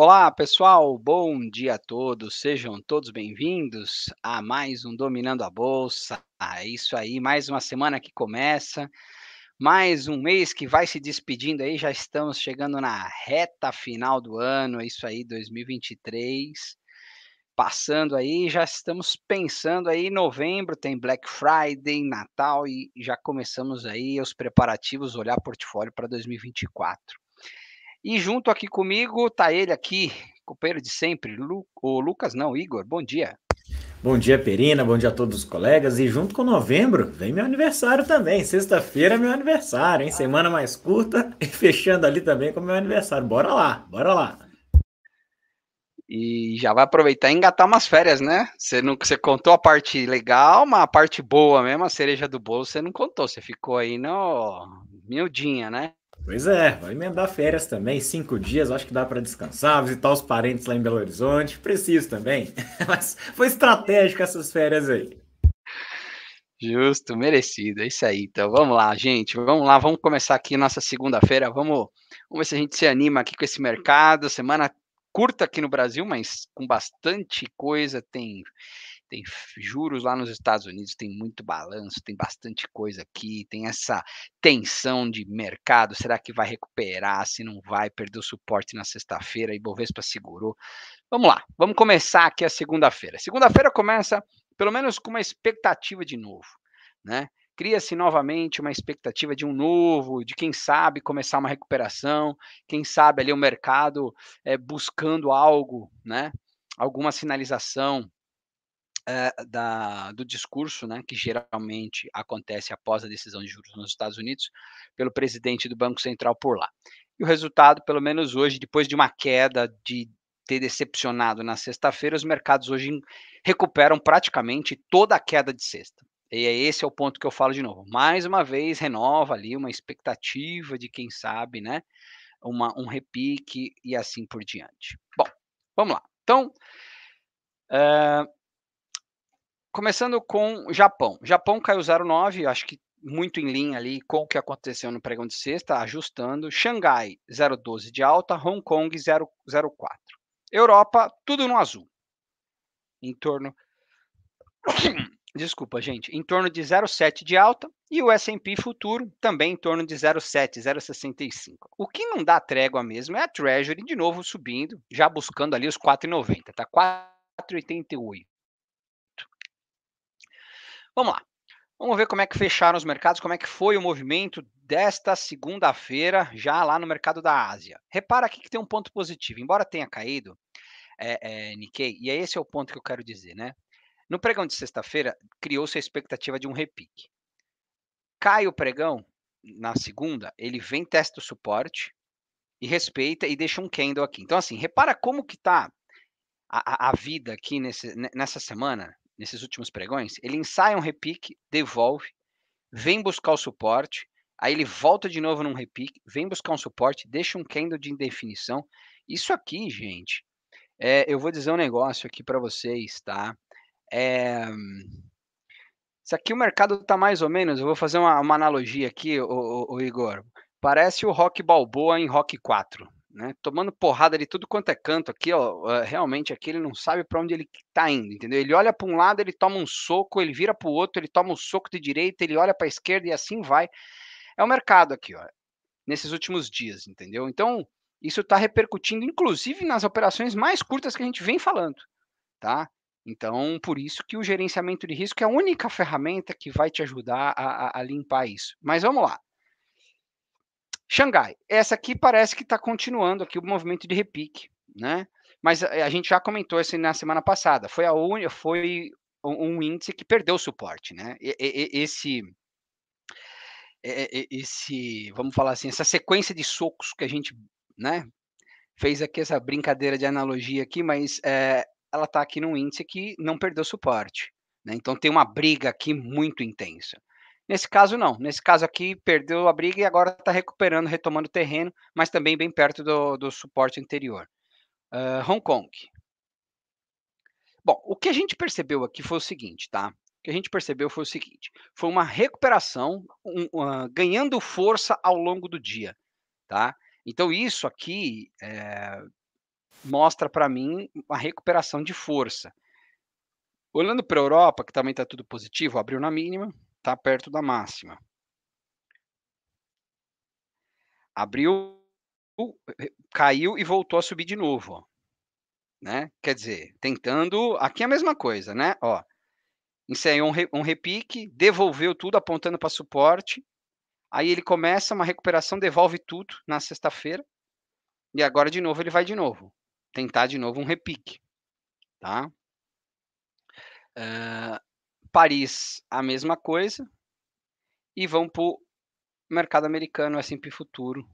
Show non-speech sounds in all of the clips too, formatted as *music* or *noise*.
Olá, pessoal. Bom dia a todos. Sejam todos bem-vindos a mais um Dominando a Bolsa. Ah, é isso aí, mais uma semana que começa, mais um mês que vai se despedindo aí. Já estamos chegando na reta final do ano, é isso aí, 2023. Passando aí, já estamos pensando aí, novembro tem Black Friday, Natal e já começamos aí os preparativos, olhar portfólio para 2024. E junto aqui comigo tá ele aqui, companheiro de sempre, Lu, o Lucas não, Igor, bom dia. Bom dia, Perina, bom dia a todos os colegas. E junto com novembro, vem meu aniversário também. Sexta-feira é meu aniversário, hein? Semana mais curta *laughs* e fechando ali também com meu aniversário. Bora lá, bora lá. E já vai aproveitar e engatar umas férias, né? Você, não, você contou a parte legal, mas a parte boa mesmo, a cereja do bolo, você não contou. Você ficou aí no miudinha, né? Pois é, vai emendar férias também, cinco dias, acho que dá para descansar, visitar os parentes lá em Belo Horizonte, preciso também. *laughs* Mas foi estratégico essas férias aí. Justo, merecido, é isso aí. Então vamos lá, gente, vamos lá, vamos começar aqui nossa segunda-feira, vamos, vamos ver se a gente se anima aqui com esse mercado, semana curta aqui no Brasil, mas com bastante coisa, tem tem juros lá nos Estados Unidos, tem muito balanço, tem bastante coisa aqui, tem essa tensão de mercado, será que vai recuperar, se não vai, perdeu suporte na sexta-feira, e Bovespa segurou. Vamos lá, vamos começar aqui a segunda-feira. Segunda-feira começa pelo menos com uma expectativa de novo, né? cria-se novamente uma expectativa de um novo, de quem sabe começar uma recuperação, quem sabe ali o mercado é, buscando algo, né? Alguma sinalização eh, da, do discurso, né, que geralmente acontece após a decisão de juros nos Estados Unidos, pelo presidente do Banco Central por lá. E o resultado, pelo menos hoje, depois de uma queda de ter decepcionado na sexta-feira, os mercados hoje recuperam praticamente toda a queda de sexta. E é esse é o ponto que eu falo de novo. Mais uma vez, renova ali uma expectativa de quem sabe, né? Uma, um repique e assim por diante. Bom, vamos lá. Então, uh, começando com Japão. Japão caiu 0,9, acho que muito em linha ali com o que aconteceu no pregão de sexta, ajustando. Xangai, 0,12 de alta. Hong Kong, 0,04. Europa, tudo no azul. Em torno. *coughs* Desculpa, gente. Em torno de 0,7 de alta. E o SP Futuro também em torno de 0,7, 0,65. O que não dá trégua mesmo é a Treasury de novo subindo, já buscando ali os 4,90. Tá 4,88. Vamos lá. Vamos ver como é que fecharam os mercados, como é que foi o movimento desta segunda-feira, já lá no mercado da Ásia. Repara aqui que tem um ponto positivo, embora tenha caído, é, é, Nikkei, e é esse é o ponto que eu quero dizer, né? No pregão de sexta-feira, criou-se a expectativa de um repique. Cai o pregão, na segunda, ele vem, testa o suporte, e respeita, e deixa um candle aqui. Então, assim, repara como que tá a, a vida aqui nesse, nessa semana, nesses últimos pregões, ele ensaia um repique, devolve, vem buscar o suporte, aí ele volta de novo num repique, vem buscar um suporte, deixa um candle de indefinição. Isso aqui, gente, é, eu vou dizer um negócio aqui para vocês, tá? É, isso aqui o mercado está mais ou menos, eu vou fazer uma, uma analogia aqui, o, o, o Igor. Parece o Rock Balboa em Rock 4, né? Tomando porrada de tudo quanto é canto aqui, ó. Realmente aqui ele não sabe para onde ele tá indo, entendeu? Ele olha para um lado, ele toma um soco, ele vira para o outro, ele toma um soco de direita, ele olha para a esquerda e assim vai. É o mercado aqui, ó. Nesses últimos dias, entendeu? Então, isso está repercutindo, inclusive, nas operações mais curtas que a gente vem falando, tá? Então, por isso que o gerenciamento de risco é a única ferramenta que vai te ajudar a, a, a limpar isso. Mas vamos lá. Xangai, essa aqui parece que está continuando aqui o movimento de repique, né? Mas eh, a gente já comentou isso na semana passada. Foi a única, foi um índice que perdeu suporte, né? E, e, esse eh, eh, esse, vamos falar assim, essa sequência de socos que a gente, né, fez aqui essa brincadeira de analogia aqui, mas é, ela está aqui num índice que não perdeu suporte, né? Então tem uma briga aqui muito intensa. Nesse caso, não. Nesse caso aqui, perdeu a briga e agora está recuperando, retomando terreno, mas também bem perto do, do suporte anterior. Uh, ah, Hong Kong. Bom, o que a gente percebeu aqui foi o seguinte, tá? O que a gente percebeu foi o seguinte: foi uma recuperação, um, uh, ganhando força ao longo do dia, tá? Então, isso aqui é, mostra para mim uma recuperação de força. Olhando para a Europa, que também está tudo positivo, abriu na mínima, está perto da máxima. Abriu, caiu e voltou a subir de novo, né? Quer dizer, tentando, aqui é a mesma coisa, né? Ó, ensaiou é um, um repique, devolveu tudo apontando para suporte, aí ele começa uma recuperação, devolve tudo na sexta-feira, e agora de novo ele vai de novo, tentar de novo um repique, tá? Uh, Paris, a mesma coisa. E vão para o mercado americano, S&P Futuro,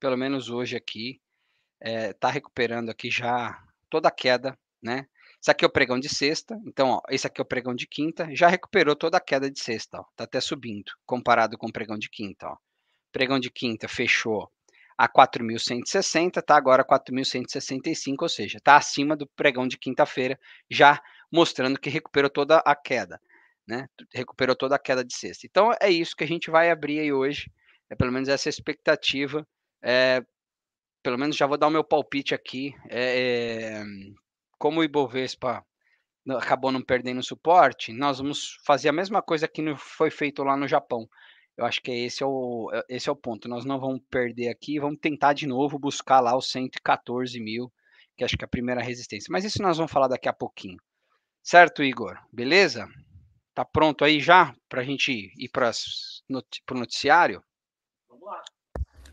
pelo menos hoje aqui, está é, tá recuperando aqui já toda a queda, né? Esse aqui é o pregão de sexta, então, ó, esse aqui é o pregão de quinta, já recuperou toda a queda de sexta, Está até subindo, comparado com o pregão de quinta, ó. Pregão de quinta fechou a 4.160, Está agora 4.165, ou seja, está acima do pregão de quinta-feira, já mostrando que recuperou toda a queda, né? Recuperou toda a queda de sexta. Então é isso que a gente vai abrir aí hoje, é pelo menos essa expectativa. É, pelo menos já vou dar o meu palpite aqui. É, é, como o Ibovespa acabou não perdendo suporte, nós vamos fazer a mesma coisa que foi feito lá no Japão. Eu acho que é esse é o, é, esse é o ponto. Nós não vamos perder aqui, vamos tentar de novo buscar lá os 114 mil, que acho que é a primeira resistência. Mas isso nós vamos falar daqui a pouquinho. Certo, Igor? Beleza? Tá pronto aí já para a gente ir para o noticiário? Vamos lá.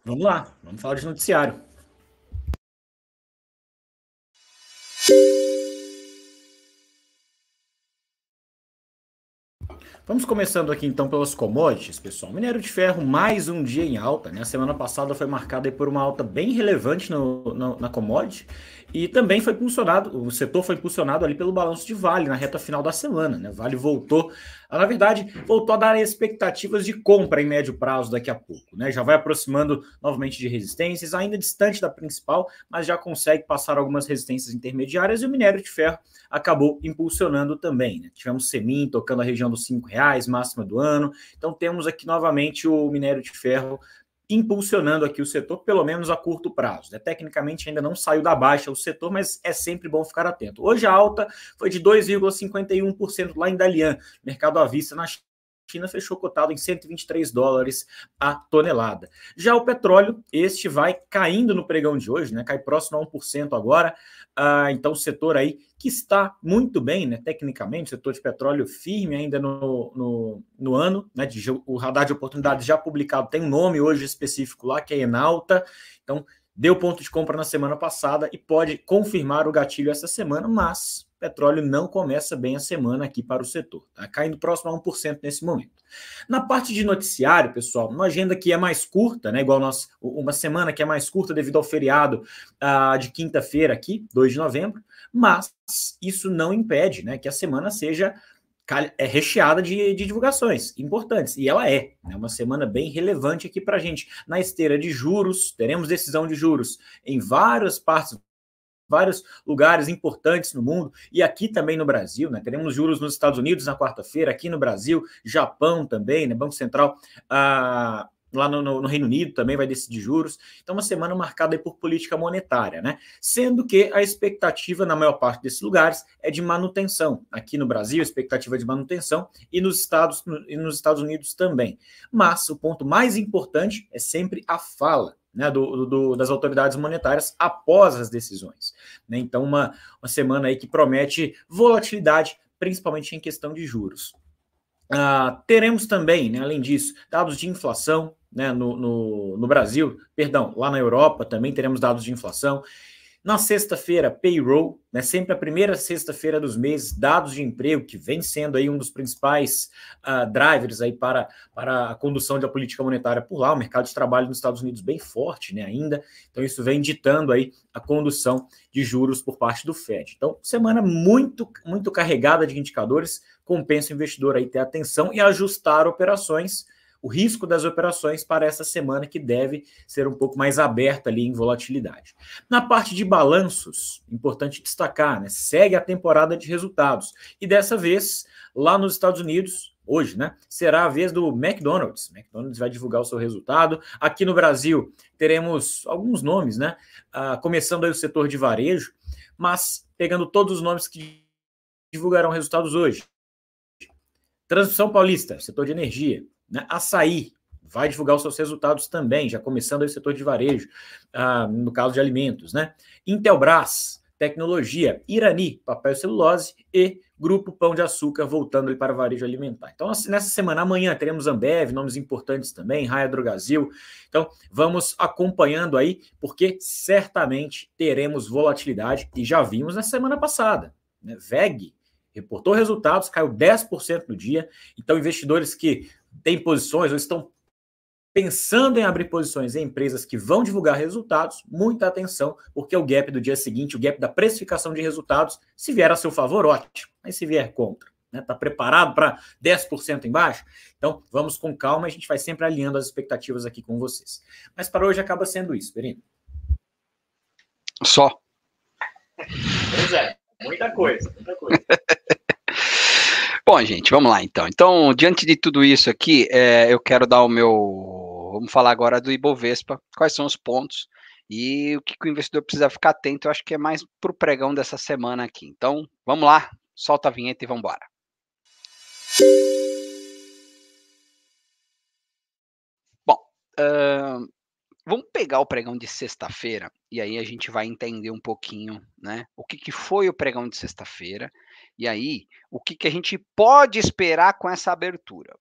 Vamos lá, vamos falar de noticiário. Vamos começando aqui então pelas commodities, pessoal. Minério de ferro, mais um dia em alta, né? A semana passada foi marcada por uma alta bem relevante no, no, na commodity e também foi impulsionado, o setor foi impulsionado ali pelo balanço de Vale na reta final da semana. Né? Vale voltou, na verdade, voltou a dar expectativas de compra em médio prazo daqui a pouco. Né? Já vai aproximando novamente de resistências, ainda distante da principal, mas já consegue passar algumas resistências intermediárias e o minério de ferro acabou impulsionando também. Né? Tivemos Semin tocando a região dos R$ reais máxima do ano. Então temos aqui novamente o minério de ferro impulsionando aqui o setor, pelo menos a curto prazo. Né? Tecnicamente ainda não saiu da baixa o setor, mas é sempre bom ficar atento. Hoje a alta foi de 2,51% lá em Dalian, mercado à vista na China fechou cotado em 123 dólares a tonelada. Já o petróleo, este vai caindo no pregão de hoje, né? Cai próximo a 1% agora, ah, então, o setor aí que está muito bem, né, tecnicamente, setor de petróleo firme ainda no, no, no ano, né, de, o radar de oportunidades já publicado tem um nome hoje específico lá, que é Enalta, então deu ponto de compra na semana passada e pode confirmar o gatilho essa semana, mas petróleo não começa bem a semana aqui para o setor, tá caindo próximo a 1% nesse momento. Na parte de noticiário, pessoal, uma agenda que é mais curta, né, igual nós, uma semana que é mais curta devido ao feriado uh, de quinta-feira aqui, 2 de novembro, mas isso não impede né, que a semana seja é recheada de, de, divulgações importantes, e ela é. É né, uma semana bem relevante aqui para a gente. Na esteira de juros, teremos decisão de juros em várias partes vários lugares importantes no mundo e aqui também no Brasil, né? Teremos juros nos Estados Unidos na quarta-feira, aqui no Brasil, Japão também, né? Banco Central ah, lá no, no, no, Reino Unido também vai decidir juros. Então, uma semana marcada por política monetária, né? Sendo que a expectativa na maior parte desses lugares é de manutenção. Aqui no Brasil, a expectativa é de manutenção e nos Estados, e nos Estados Unidos também. Mas o ponto mais importante é sempre a fala né, do, do, das autoridades monetárias após as decisões. Né? Então, uma, uma semana aí que promete volatilidade, principalmente em questão de juros. Ah, teremos também, né, além disso, dados de inflação né, no, no, no Brasil, perdão, lá na Europa também teremos dados de inflação. Na sexta-feira, payroll, né, sempre a primeira sexta-feira dos meses, dados de emprego, que vem sendo aí um dos principais uh, drivers aí para, para a condução da política monetária por lá, o mercado de trabalho nos Estados Unidos bem forte né, ainda, então isso vem ditando aí a condução de juros por parte do Fed. Então, semana muito, muito carregada de indicadores, compensa o investidor aí ter atenção e ajustar operações, o risco das operações para essa semana, que deve ser um pouco mais aberta ali em volatilidade. Na parte de balanços, importante destacar, né? segue a temporada de resultados. E dessa vez, lá nos Estados Unidos, hoje, né? Será a vez do McDonald's. McDonald's vai divulgar o seu resultado. Aqui no Brasil teremos alguns nomes, né? Ah, começando aí o setor de varejo, mas pegando todos os nomes que divulgarão resultados hoje. Transmissão Paulista, setor de energia. Né? Açaí vai divulgar os seus resultados também, já começando aí o setor de varejo, ah, no caso de alimentos. Né? Intelbras, tecnologia, Irani, papel e celulose e Grupo Pão de Açúcar, voltando ali para o varejo alimentar. Então, assim, nessa semana, amanhã, teremos Ambev, nomes importantes também, Raia Drogazil. Então, vamos acompanhando aí, porque certamente teremos volatilidade, e já vimos na semana passada. Né? VEG reportou resultados, caiu 10% no dia. Então, investidores que têm posições ou estão pensando em abrir posições em empresas que vão divulgar resultados, muita atenção, porque o gap do dia seguinte, o gap da precificação de resultados, se vier a seu favor, ótimo, mas se vier contra. Está né? Tá preparado para 10% embaixo? Então, vamos com calma, a gente vai sempre alinhando as expectativas aqui com vocês. Mas para hoje acaba sendo isso, Perino. Só. Pois é, muita coisa, muita coisa. *laughs* Bom, gente, vamos lá então. Então, diante de tudo isso aqui, é, eu quero dar o meu. Vamos falar agora do Ibovespa, quais são os pontos e o que, que o investidor precisa ficar atento. Eu acho que é mais para o pregão dessa semana aqui. Então, vamos lá, solta a vinheta e vamos embora. Bom, uh, vamos pegar o pregão de sexta-feira e aí a gente vai entender um pouquinho né, o que, que foi o pregão de sexta-feira e aí, o que, que a gente pode esperar com essa abertura?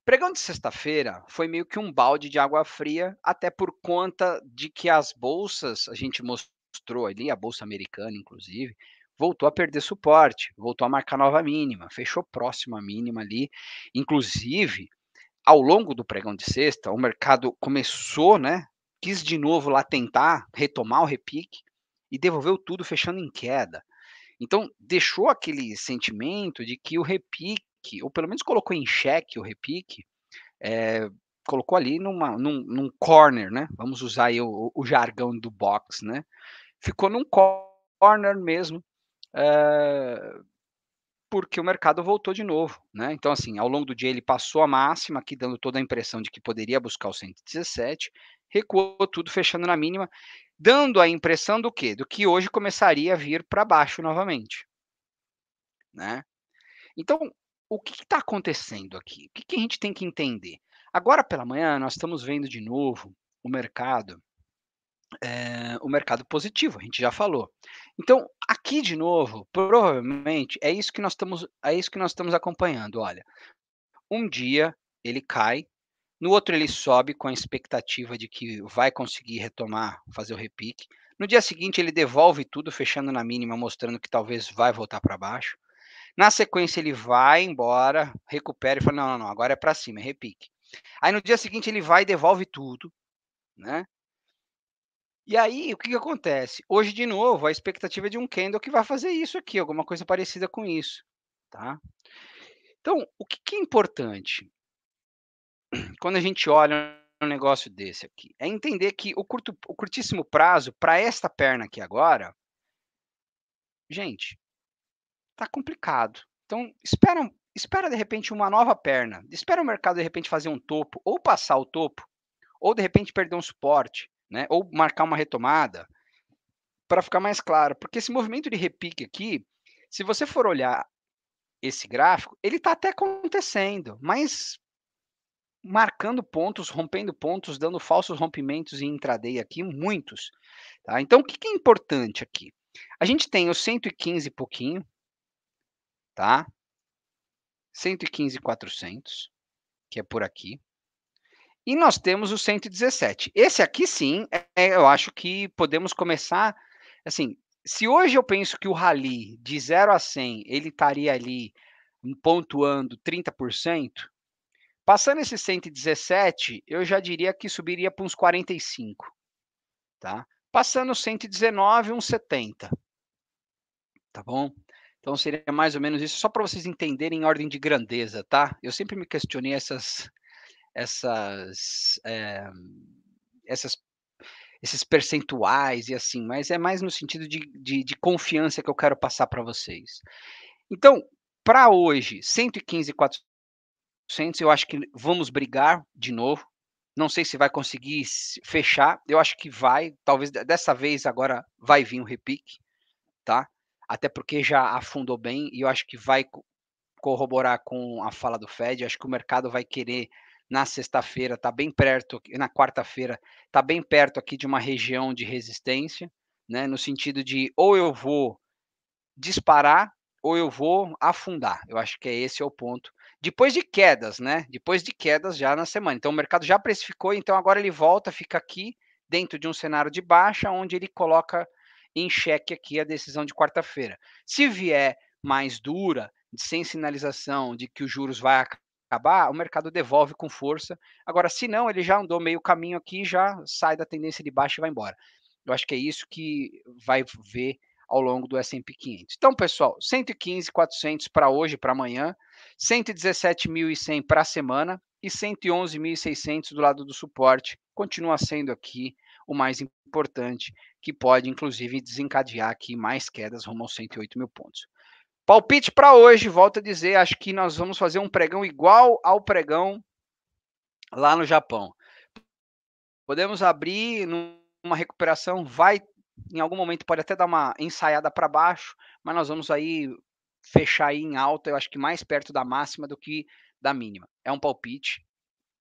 O pregão de sexta-feira foi meio que um balde de água fria, até por conta de que as bolsas, a gente mostrou ali, a bolsa americana, inclusive, voltou a perder suporte, voltou a marcar nova mínima, fechou próxima mínima ali. Inclusive, ao longo do pregão de sexta, o mercado começou, né? Quis de novo lá tentar retomar o repique e devolveu tudo fechando em queda. Então, deixou aquele sentimento de que o repique, ou pelo menos colocou em xeque o repique, é, colocou ali numa, num, num, corner, né? Vamos usar aí o, o, jargão do box, né? Ficou num corner mesmo, é, porque o mercado voltou de novo, né? Então, assim, ao longo do dia ele passou a máxima, aqui dando toda a impressão de que poderia buscar o 117, recuou tudo, fechando na mínima dando a impressão do quê? Do que hoje começaria a vir para baixo novamente. Né? Então, o que está acontecendo aqui? O que, que a gente tem que entender? Agora pela manhã, nós estamos vendo de novo o mercado é, o mercado positivo, a gente já falou. Então, aqui de novo, provavelmente é isso que nós estamos, é isso que nós estamos acompanhando. Olha, um dia ele cai, no outro, ele sobe com a expectativa de que vai conseguir retomar, fazer o repique. No dia seguinte, ele devolve tudo, fechando na mínima, mostrando que talvez vai voltar para baixo. Na sequência, ele vai embora, recupera e fala: não, não, não agora é para cima, é repique. Aí no dia seguinte, ele vai e devolve tudo, né? E aí, o que, que acontece? Hoje, de novo, a expectativa é de um candle que vai fazer isso aqui, alguma coisa parecida com isso, tá? Então, o que, que é importante? quando a gente olha um negócio desse aqui? É entender que o, curto, o curtíssimo prazo, para esta perna aqui agora, gente, tá complicado. Então, espera, espera de repente uma nova perna. Espera o mercado de repente fazer um topo, ou passar o topo, ou de repente perder um suporte, né? ou marcar uma retomada, para ficar mais claro. Porque esse movimento de repique aqui, se você for olhar esse gráfico, ele está até acontecendo, mas marcando pontos, rompendo pontos, dando falsos rompimentos em intraday aqui, muitos. Tá? Então, o que, que é importante aqui? A gente tem os 115 e pouquinho, tá? 115 400, que é por aqui. E nós temos o 117. Esse aqui sim, é, eu acho que podemos começar assim, se hoje eu penso que o rally de 0 a 100, ele estaria ali pontuando 30%, Passando esse 117, eu já diria que subiria para uns 45, tá? Passando 119, uns 70, tá bom? Então seria mais ou menos isso, só para vocês entenderem em ordem de grandeza, tá? Eu sempre me questionei essas, essas, é, essas esses percentuais e assim, mas é mais no sentido de, de, de confiança que eu quero passar para vocês. Então, para hoje, 115, Saints, eu acho que vamos brigar de novo. Não sei se vai conseguir fechar. Eu acho que vai. Talvez dessa vez agora vai vir um repique, tá? Até porque já afundou bem e eu acho que vai corroborar com a fala do Fed. Eu acho que o mercado vai querer na sexta-feira, tá bem perto, na quarta-feira, tá bem perto aqui de uma região de resistência, né? No sentido de ou eu vou disparar ou eu vou afundar. Eu acho que é esse é o ponto depois de quedas, né? Depois de quedas já na semana. Então o mercado já precificou, então agora ele volta, fica aqui dentro de um cenário de baixa, onde ele coloca em xeque aqui a decisão de quarta-feira. Se vier mais dura, sem sinalização de que os juros vai acabar, o mercado devolve com força. Agora, se não, ele já andou meio caminho aqui, já sai da tendência de baixa e vai embora. Eu acho que é isso que vai ver ao longo do S&P 500. Então, pessoal, 115.400 para hoje, para amanhã, 117.100 para a semana e 111.600 do lado do suporte. Continua sendo aqui o mais importante, que pode inclusive desencadear aqui mais quedas rumo aos 108 mil pontos. Palpite para hoje, volto a dizer, acho que nós vamos fazer um pregão igual ao pregão lá no Japão. Podemos abrir numa recuperação, vai em algum momento pode até dar uma ensaiada para baixo, mas nós vamos aí fechar aí em alta, eu acho que mais perto da máxima do que da mínima. É um palpite,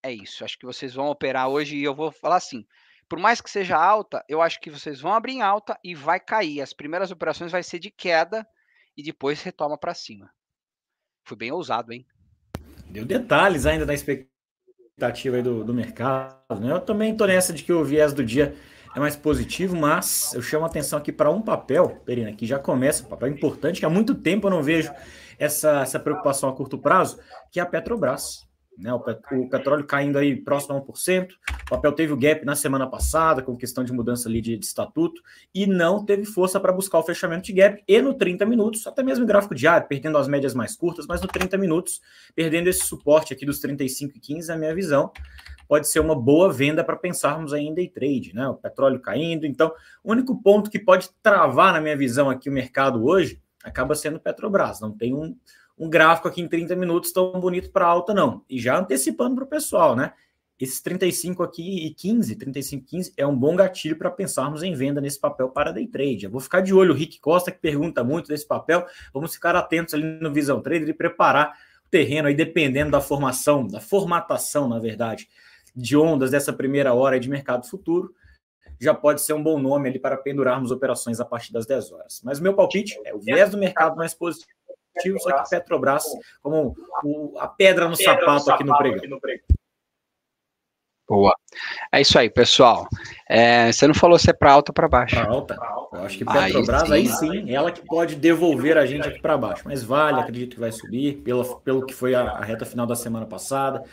é isso. Acho que vocês vão operar hoje e eu vou falar assim. Por mais que seja alta, eu acho que vocês vão abrir em alta e vai cair. As primeiras operações vai ser de queda e depois retoma para cima. Fui bem ousado, hein? Deu detalhes ainda da expectativa do, do mercado. Né? Eu também estou nessa de que o viés do dia é mais positivo, mas eu chamo a atenção aqui para um papel, Perina, que já começa, um papel importante, que há muito tempo eu não vejo essa, essa preocupação a curto prazo, que é a Petrobras. Né, o, pet, o petróleo caindo aí próximo a 1%, o papel teve o gap na semana passada, com questão de mudança ali de, de estatuto, e não teve força para buscar o fechamento de gap, e no 30 minutos, até mesmo em gráfico diário, perdendo as médias mais curtas, mas no 30 minutos, perdendo esse suporte aqui dos 35 e 15, na minha visão, pode ser uma boa venda para pensarmos ainda em trade, né? O petróleo caindo. Então, o único ponto que pode travar, na minha visão, aqui o mercado hoje acaba sendo Petrobras. Não tem um, um gráfico aqui em 30 minutos tão bonito para alta, não. E já antecipando para o pessoal, né? Esses 35 aqui e 15, 35, 15 é um bom gatilho para pensarmos em venda nesse papel para day trade. Eu vou ficar de olho, o Rick Costa que pergunta muito desse papel. Vamos ficar atentos ali no Visão Trader e preparar o terreno aí, dependendo da formação, da formatação, na verdade, de ondas dessa primeira hora de mercado futuro, já pode ser um bom nome ali para pendurarmos operações a partir das 10 horas. Mas o meu palpite é o viés do mercado mais positivo, só que Petrobras como o, a pedra no sapato aqui no prego. Boa. É isso aí, pessoal. É, você não falou se é para alta ou para baixo? Para alta. Eu acho que Petrobras, aí sim. aí sim, ela que pode devolver a gente aqui para baixo. Mas vale, acredito que vai subir, pelo pelo que foi a, a reta final da semana passada,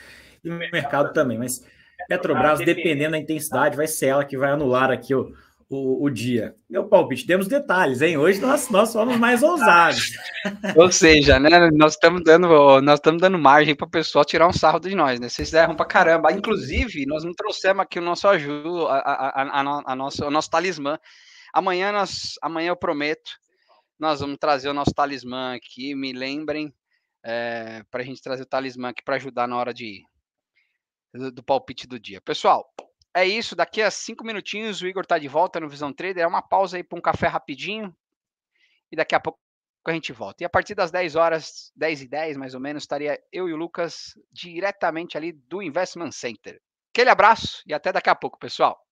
e o mercado também. Mas Petrobras, ah, dependendo da intensidade, vai ser ela que vai anular aqui o, o, o dia. Meu palpite, temos detalhes, hein? Hoje nós, nós somos mais ousados. *laughs* Ou seja, né? Nós estamos dando, nós estamos dando margem para o pessoal tirar um sarro de nós, né? Vocês erram para caramba. Inclusive, nós não trouxemos aqui o nosso ajudo, a, a, a, a, nosso, o nosso talismã. Amanhã, nós, amanhã eu prometo, nós vamos trazer o nosso talismã aqui. Me lembrem é, para a gente trazer o talismã aqui para ajudar na hora de ir do, palpite do dia. Pessoal, é isso. Daqui a cinco minutinhos o Igor tá de volta no Visão Trader. É uma pausa aí para um café rapidinho. E daqui a pouco a gente volta. E a partir das 10 horas, 10 e 10 mais ou menos, estaria eu e o Lucas diretamente ali do Investment Center. Aquele abraço e até daqui a pouco, pessoal.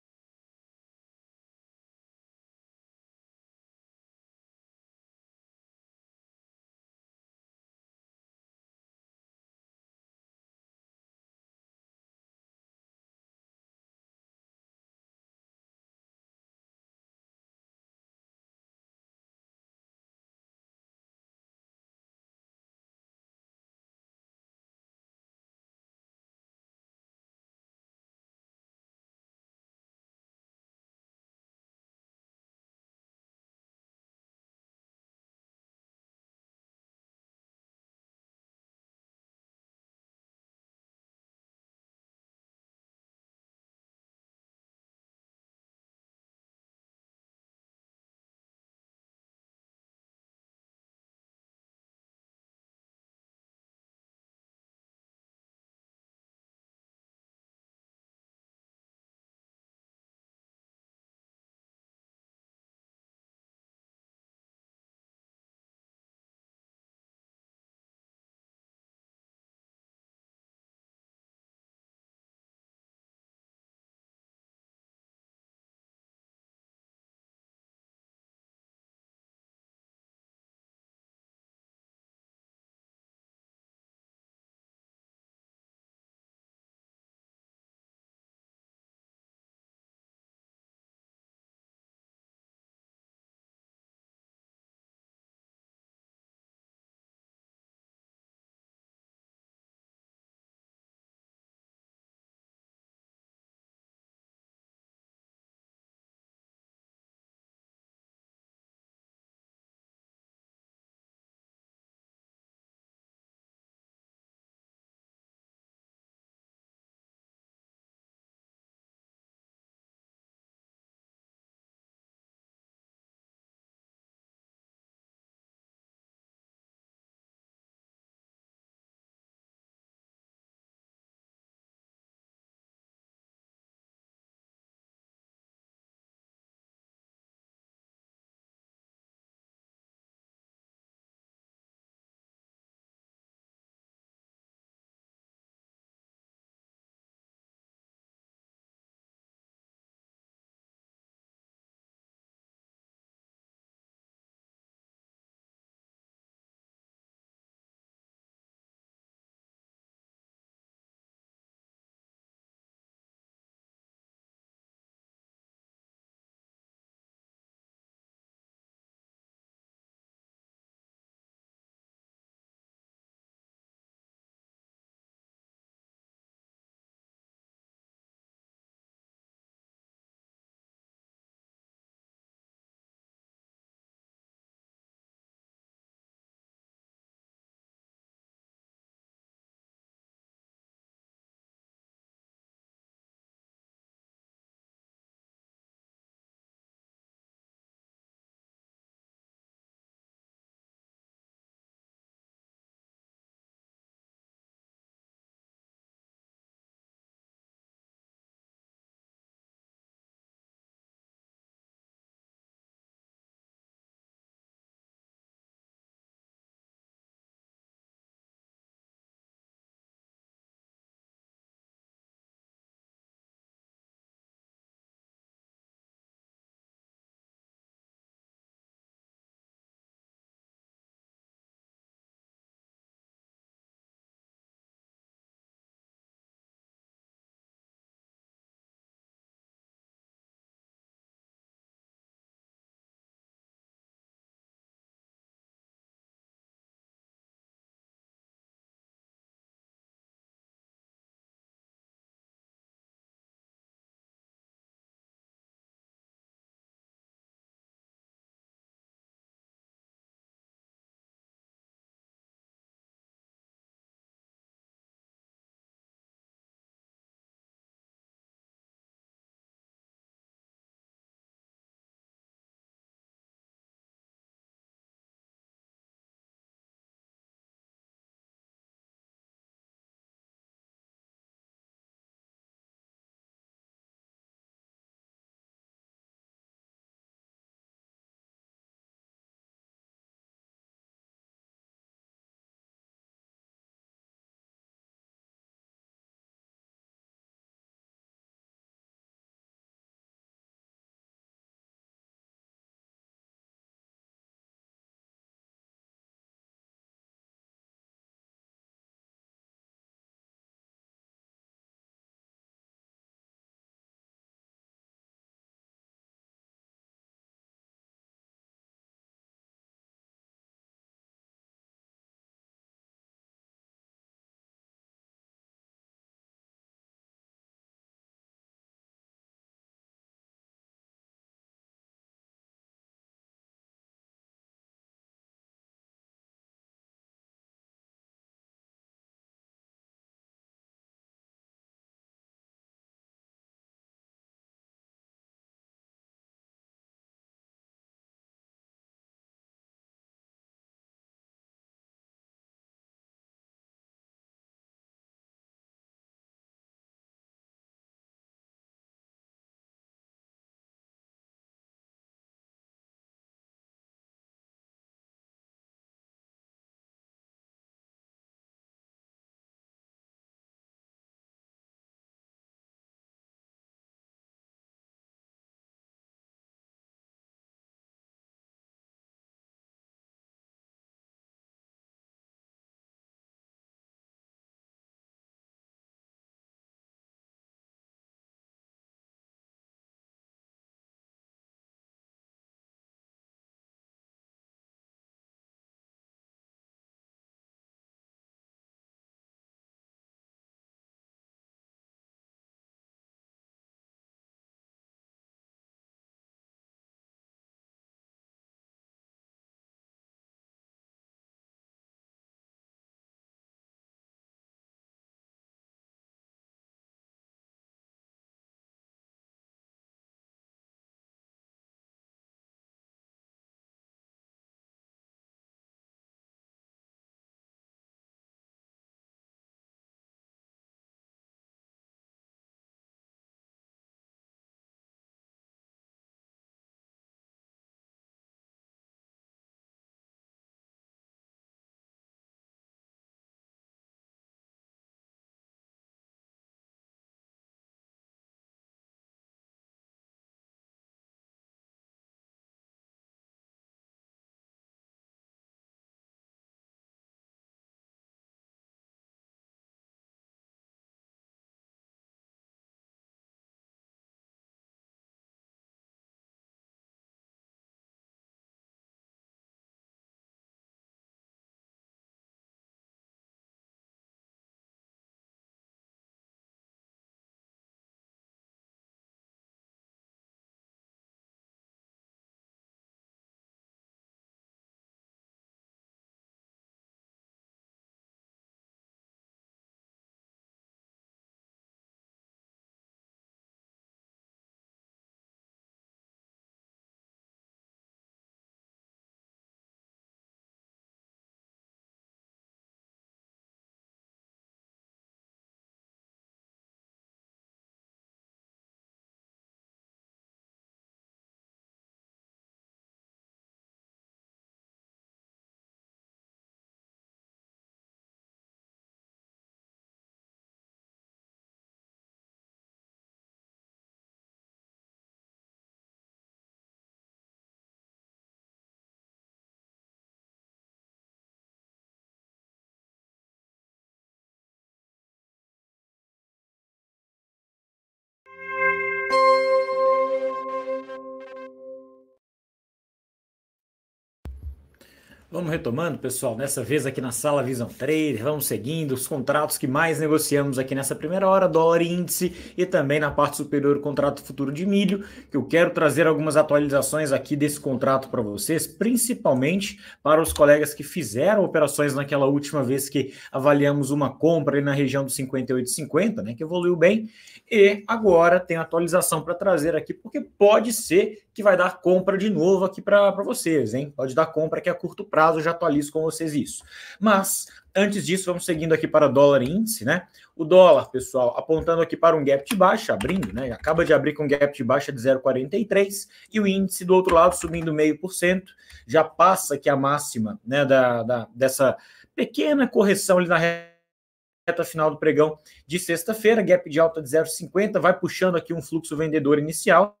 Vamos retomando, pessoal, nessa vez aqui na sala Visão Trader, vamos seguindo os contratos que mais negociamos aqui nessa primeira hora, dólar índice e também na parte superior o contrato futuro de milho, que eu quero trazer algumas atualizações aqui desse contrato para vocês, principalmente para os colegas que fizeram operações naquela última vez que avaliamos uma compra ali na região dos 58,50, né, que evoluiu bem, e agora tem atualização para trazer aqui, porque pode ser que vai dar compra de novo aqui para vocês, hein? Pode dar compra aqui é a curto prazo prazo, já atualizo com vocês isso. Mas, antes disso, vamos seguindo aqui para dólar índice, né? O dólar, pessoal, apontando aqui para um gap de baixa, abrindo, né? Acaba de abrir com um gap de baixa de 0,43 e o índice do outro lado subindo 0,5%, já passa aqui a máxima, né, da, da dessa pequena correção ali na reta final do pregão de sexta-feira, gap de alta de 0,50, vai puxando aqui um fluxo vendedor inicial,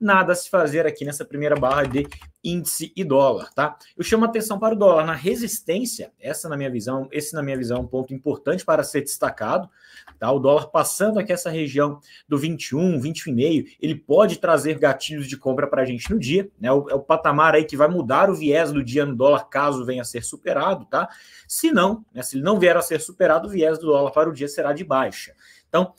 nada a se fazer aqui nessa primeira barra de índice e dólar, tá? Eu chamo atenção para o dólar na resistência, essa na minha visão, esse na minha visão é um ponto importante para ser destacado, tá? O dólar passando aqui essa região do 21, 21,5, ele pode trazer gatilhos de compra para a gente no dia, né? O, é o patamar aí que vai mudar o viés do dia no dólar caso venha a ser superado, tá? Se não, né, se ele não vier a ser superado, o viés do dólar para o dia será de baixa. Então,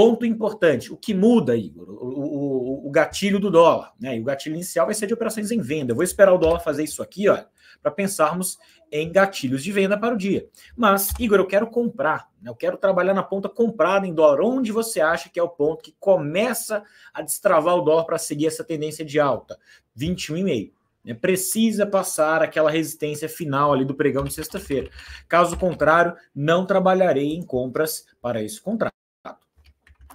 Ponto importante: o que muda, Igor? O, o, o, gatilho do dólar, né? E o gatilho inicial vai ser de operações em venda. Eu vou esperar o dólar fazer isso aqui, ó, para pensarmos em gatilhos de venda para o dia. Mas, Igor, eu quero comprar, né? eu quero trabalhar na ponta comprada em dólar. Onde você acha que é o ponto que começa a destravar o dólar para seguir essa tendência de alta? 21,5. Né? Precisa passar aquela resistência final ali do pregão de sexta-feira. Caso contrário, não trabalharei em compras para esse contrato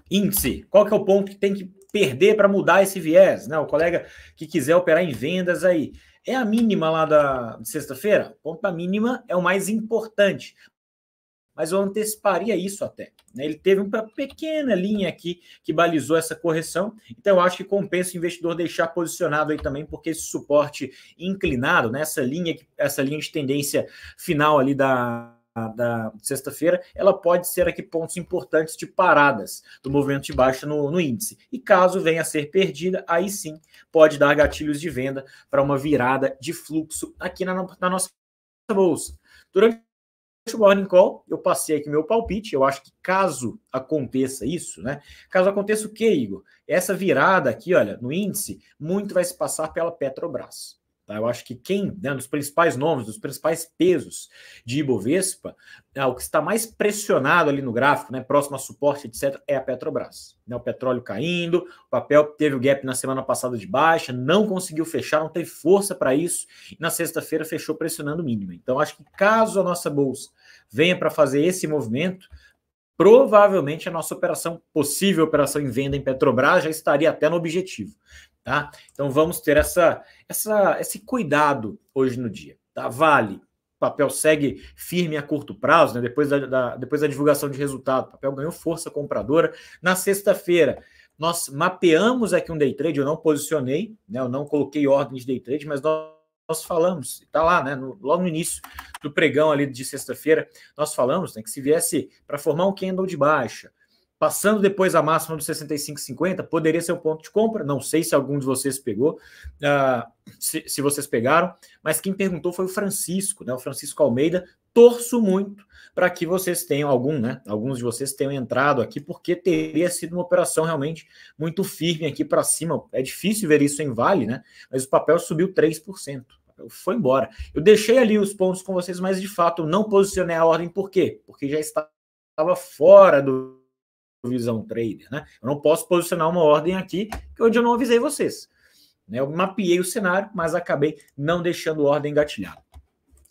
índice. Qual que é o ponto que tem que perder para mudar esse viés? Né? O colega que quiser operar em vendas aí. É a mínima lá da sexta-feira? Ponto da mínima é o mais importante. Mas eu anteciparia isso até. Né? Ele teve uma pequena linha aqui que balizou essa correção. Então, eu acho que compensa o investidor deixar posicionado aí também, porque esse suporte inclinado, né? essa, linha, essa linha de tendência final ali da, da sexta-feira, ela pode ser aqui pontos importantes de paradas do movimento de baixa no, no, índice. E caso venha a ser perdida, aí sim pode dar gatilhos de venda para uma virada de fluxo aqui na, na nossa bolsa. Durante o Morning Call, eu passei aqui meu palpite. Eu acho que caso aconteça isso, né? Caso aconteça o que, Igor? Essa virada aqui, olha, no índice, muito vai se passar pela Petrobras. Tá? Eu acho que quem, né, dos principais nomes, dos principais pesos de Ibovespa, é, o que está mais pressionado ali no gráfico, né, próximo a suporte, etc., é a Petrobras. Né, o petróleo caindo, o papel teve o gap na semana passada de baixa, não conseguiu fechar, não teve força para isso, e na sexta-feira fechou pressionando o mínimo. Então, acho que caso a nossa bolsa venha para fazer esse movimento, provavelmente a nossa operação, possível operação em venda em Petrobras, já estaria até no objetivo. Tá? Então vamos ter essa, essa, esse cuidado hoje no dia. Tá? Vale, o papel segue firme a curto prazo, né? depois, da, da, depois da divulgação de resultado, o papel ganhou força compradora. Na sexta-feira, nós mapeamos aqui um day trade, eu não posicionei, né? eu não coloquei ordem de day trade, mas nós, nós falamos, está lá, né? No, logo no início do pregão ali de sexta-feira, nós falamos né, que se viesse para formar um candle de baixa, passando depois a máxima dos 65,50, poderia ser um ponto de compra. Não sei se algum de vocês pegou, uh, se, se, vocês pegaram, mas quem perguntou foi o Francisco, né? O Francisco Almeida. Torço muito para que vocês tenham algum, né? Alguns de vocês tenham entrado aqui, porque teria sido uma operação realmente muito firme aqui para cima. É difícil ver isso em vale, né? Mas o papel subiu 3% foi embora. Eu deixei ali os pontos com vocês, mas de fato eu não posicionei a ordem, por quê? Porque já estava fora do visão trader, né? Eu não posso posicionar uma ordem aqui é onde eu não avisei vocês. Né? Eu mapeei o cenário, mas acabei não deixando ordem gatilhada.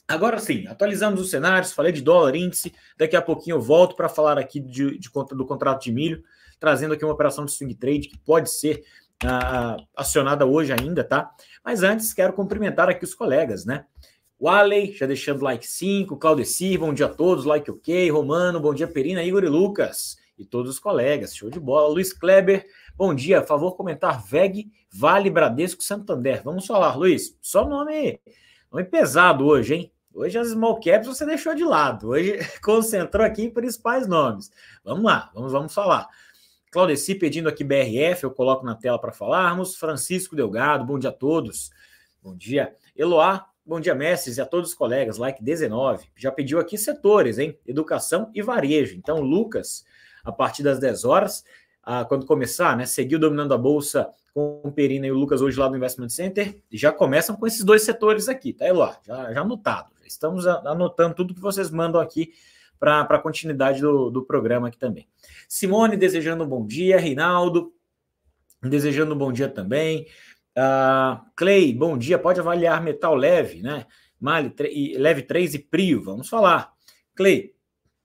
Agora sim, atualizamos os cenários, falei de dólar, índice, daqui a pouquinho eu volto para falar aqui de, de, do contrato de milho, trazendo aqui uma operação de swing trade que pode ser ah, ah acionada hoje ainda, tá? Mas antes, quero cumprimentar aqui os colegas, né? Wally, já deixando like 5, Claudeci, bom dia a todos, like ok, Romano, bom dia Perina, Igor e Lucas e todos os colegas. Show de bola. Luiz Kleber, bom dia. Favor comentar VEG, Vale, Bradesco, Santander. Vamos falar, Luiz. Só nome, nome pesado hoje, hein? Hoje as small caps você deixou de lado. Hoje *laughs* concentrou aqui em principais nomes. Vamos lá, vamos, vamos falar. Claudeci pedindo aqui BRF, eu coloco na tela para falarmos. Francisco Delgado, bom dia a todos. Bom dia. Eloá, bom dia, Mestres, e a todos os colegas. Like 19. Já pediu aqui setores, hein? Educação e varejo. Então, Lucas, a partir das 10 horas, quando começar, né? Seguiu dominando a bolsa com o Perina e o Lucas hoje lá no Investment Center. Já começam com esses dois setores aqui, tá, Eloá? Já, já anotado. Estamos anotando tudo que vocês mandam aqui para a continuidade do, do programa aqui também. Simone desejando um bom dia, Reinaldo desejando um bom dia também. Uh, Clay, bom dia. Pode avaliar metal leve, né? Mali, tre... leve 3 e prio. Vamos falar. Clay,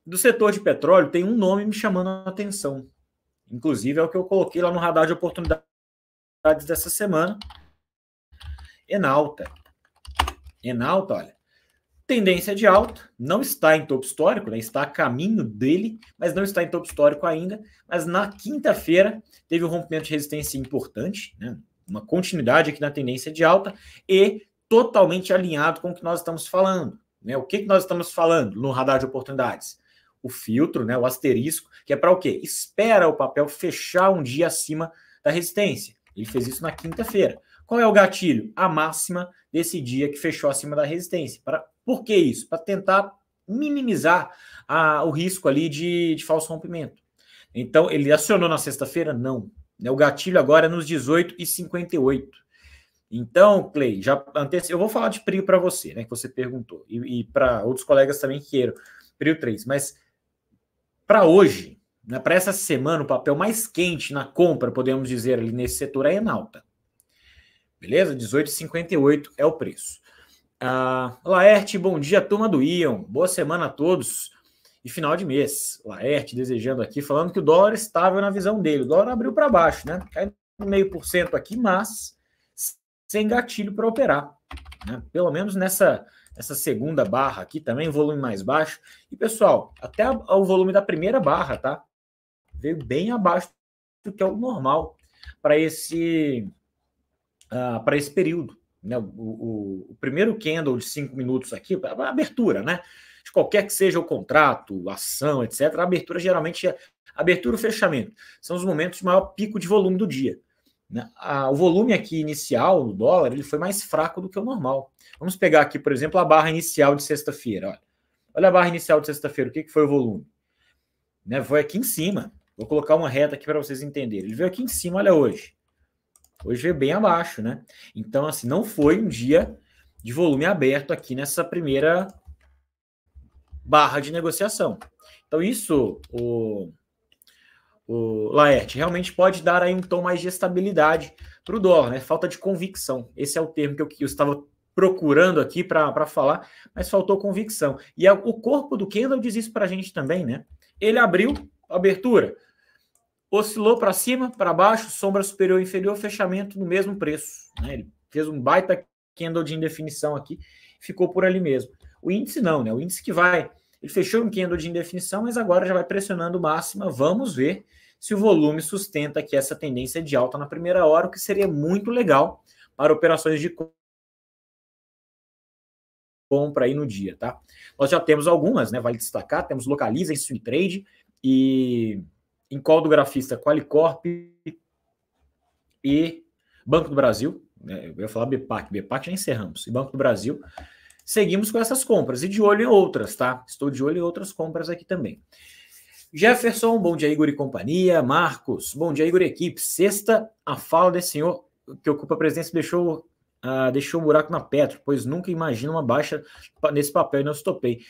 do setor de petróleo, tem um nome me chamando a atenção. Inclusive, é o que eu coloquei lá no radar de oportunidades dessa semana. Enalta. Enalta, olha. Tendência de alta, não está em topo histórico, né? está a caminho dele, mas não está em topo histórico ainda. Mas na quinta-feira teve um rompimento de resistência importante, né? uma continuidade aqui na tendência de alta e totalmente alinhado com o que nós estamos falando. Né? O que, que nós estamos falando no radar de oportunidades? o filtro, né, o asterisco, que é para o quê? Espera o papel fechar um dia acima da resistência. Ele fez isso na quinta-feira. Qual é o gatilho? A máxima desse dia que fechou acima da resistência. Para, por que isso? Para tentar minimizar a, o risco ali de, de falso rompimento. Então, ele acionou na sexta-feira? Não. Né, o gatilho agora é nos 18 e 58. Então, Clay, já antes, eu vou falar de PRIO para você, né? Que você perguntou, e, e para outros colegas também que queiram, PRIO 3, mas para hoje, né, para essa semana, o papel mais quente na compra, podemos dizer ali nesse setor, é a Enalta. Beleza? 18,58 é o preço. Ah, Laerte, bom dia, turma do Ion. Boa semana a todos. E final de mês. Laerte desejando aqui, falando que o dólar estável na visão dele. O dólar abriu para baixo, né? Caiu meio por cento aqui, mas sem gatilho para operar. Né? Pelo menos nessa essa segunda barra aqui também, volume mais baixo. E pessoal, até a, o volume da primeira barra, tá? Veio bem abaixo do que é o normal para esse uh, para esse período. Né? O, o, o primeiro candle de cinco minutos aqui, a abertura, né? De qualquer que seja o contrato, ação, etc. A abertura geralmente é abertura e fechamento. São os momentos de maior pico de volume do dia. Né? o volume aqui inicial do dólar ele foi mais fraco do que o normal. Vamos pegar aqui, por exemplo, a barra inicial de sexta-feira. Olha. olha a barra inicial de sexta-feira, o que, que foi o volume? Né, foi aqui em cima. Vou colocar uma reta aqui para vocês entenderem. Ele veio aqui em cima, olha hoje. Hoje veio bem abaixo, né? Então, assim, não foi um dia de volume aberto aqui nessa primeira barra de negociação. Então, isso, o o Laerte, realmente pode dar aí um tom mais de estabilidade para o dólar, né? Falta de convicção. Esse é o termo que eu, que eu estava procurando aqui para falar, mas faltou convicção. E a, é o corpo do Kendall diz isso para a gente também, né? Ele abriu abertura, oscilou para cima, para baixo, sombra superior e inferior, fechamento no mesmo preço. Né? Ele fez um baita Kendall de indefinição aqui, ficou por ali mesmo. O índice não, né? O índice que vai. Ele fechou um Kendall de indefinição, mas agora já vai pressionando máxima. Vamos ver se o volume sustenta aqui essa tendência é de alta na primeira hora, o que seria muito legal para operações de compra aí no dia, tá? Nós já temos algumas, né? Vale destacar, temos Localiza, Swing Trade e em qual do grafista Qualicorp e Banco do Brasil, né? eu ia falar BPAC, BPAC já encerramos, e Banco do Brasil, seguimos com essas compras e de olho em outras, tá? Estou de olho em outras compras aqui também. Jefferson, bom dia, Igor e companhia. Marcos, bom dia, Igor e equipe. Sexta, a fala desse senhor que ocupa a presidência deixou ah, deixou um buraco na Petro, pois nunca imagino uma baixa nesse papel e não se topei.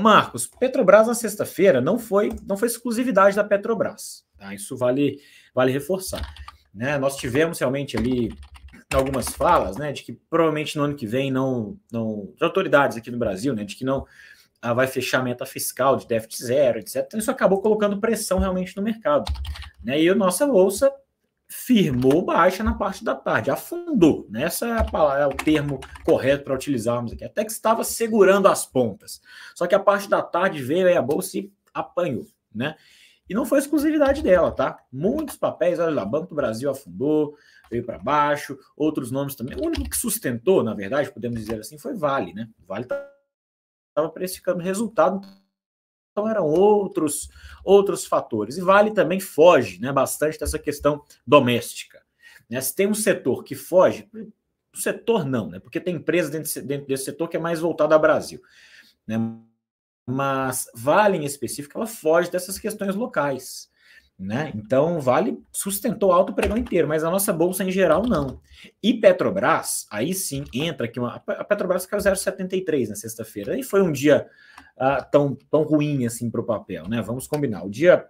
Marcos, Petrobras na sexta-feira não foi não foi exclusividade da Petrobras. Tá? Isso vale vale reforçar. Né? Nós tivemos realmente ali algumas falas né, de que provavelmente no ano que vem não, não. de autoridades aqui no Brasil, né, de que não ah, vai fechar a meta fiscal de déficit zero, etc. Então, isso acabou colocando pressão realmente no mercado. Né? E a nossa bolsa firmou baixa na parte da tarde, afundou. Né? Esse é, é, o termo correto para utilizarmos aqui. Até que estava segurando as pontas. Só que a parte da tarde veio aí a bolsa e apanhou. Né? E não foi exclusividade dela, tá? Muitos papéis, olha lá, Banco do Brasil afundou, veio para baixo, outros nomes também. O único que sustentou, na verdade, podemos dizer assim, foi Vale, né? Vale tá estava precificando resultado, então eram outros, outros fatores. E Vale também foge né, bastante dessa questão doméstica. Né? Se tem um setor que foge, o setor não, né? porque tem empresa dentro, dentro desse setor que é mais voltada ao Brasil. Né? Mas Vale, em específico, ela foge dessas questões locais. Né? Então, Vale sustentou alto o pregão inteiro, mas a nossa bolsa em geral não. E Petrobras, aí sim entra aqui uma. A Petrobras caiu 0,73 na sexta-feira. E foi um dia uh, tão, tão ruim assim para o papel, né? Vamos combinar. O dia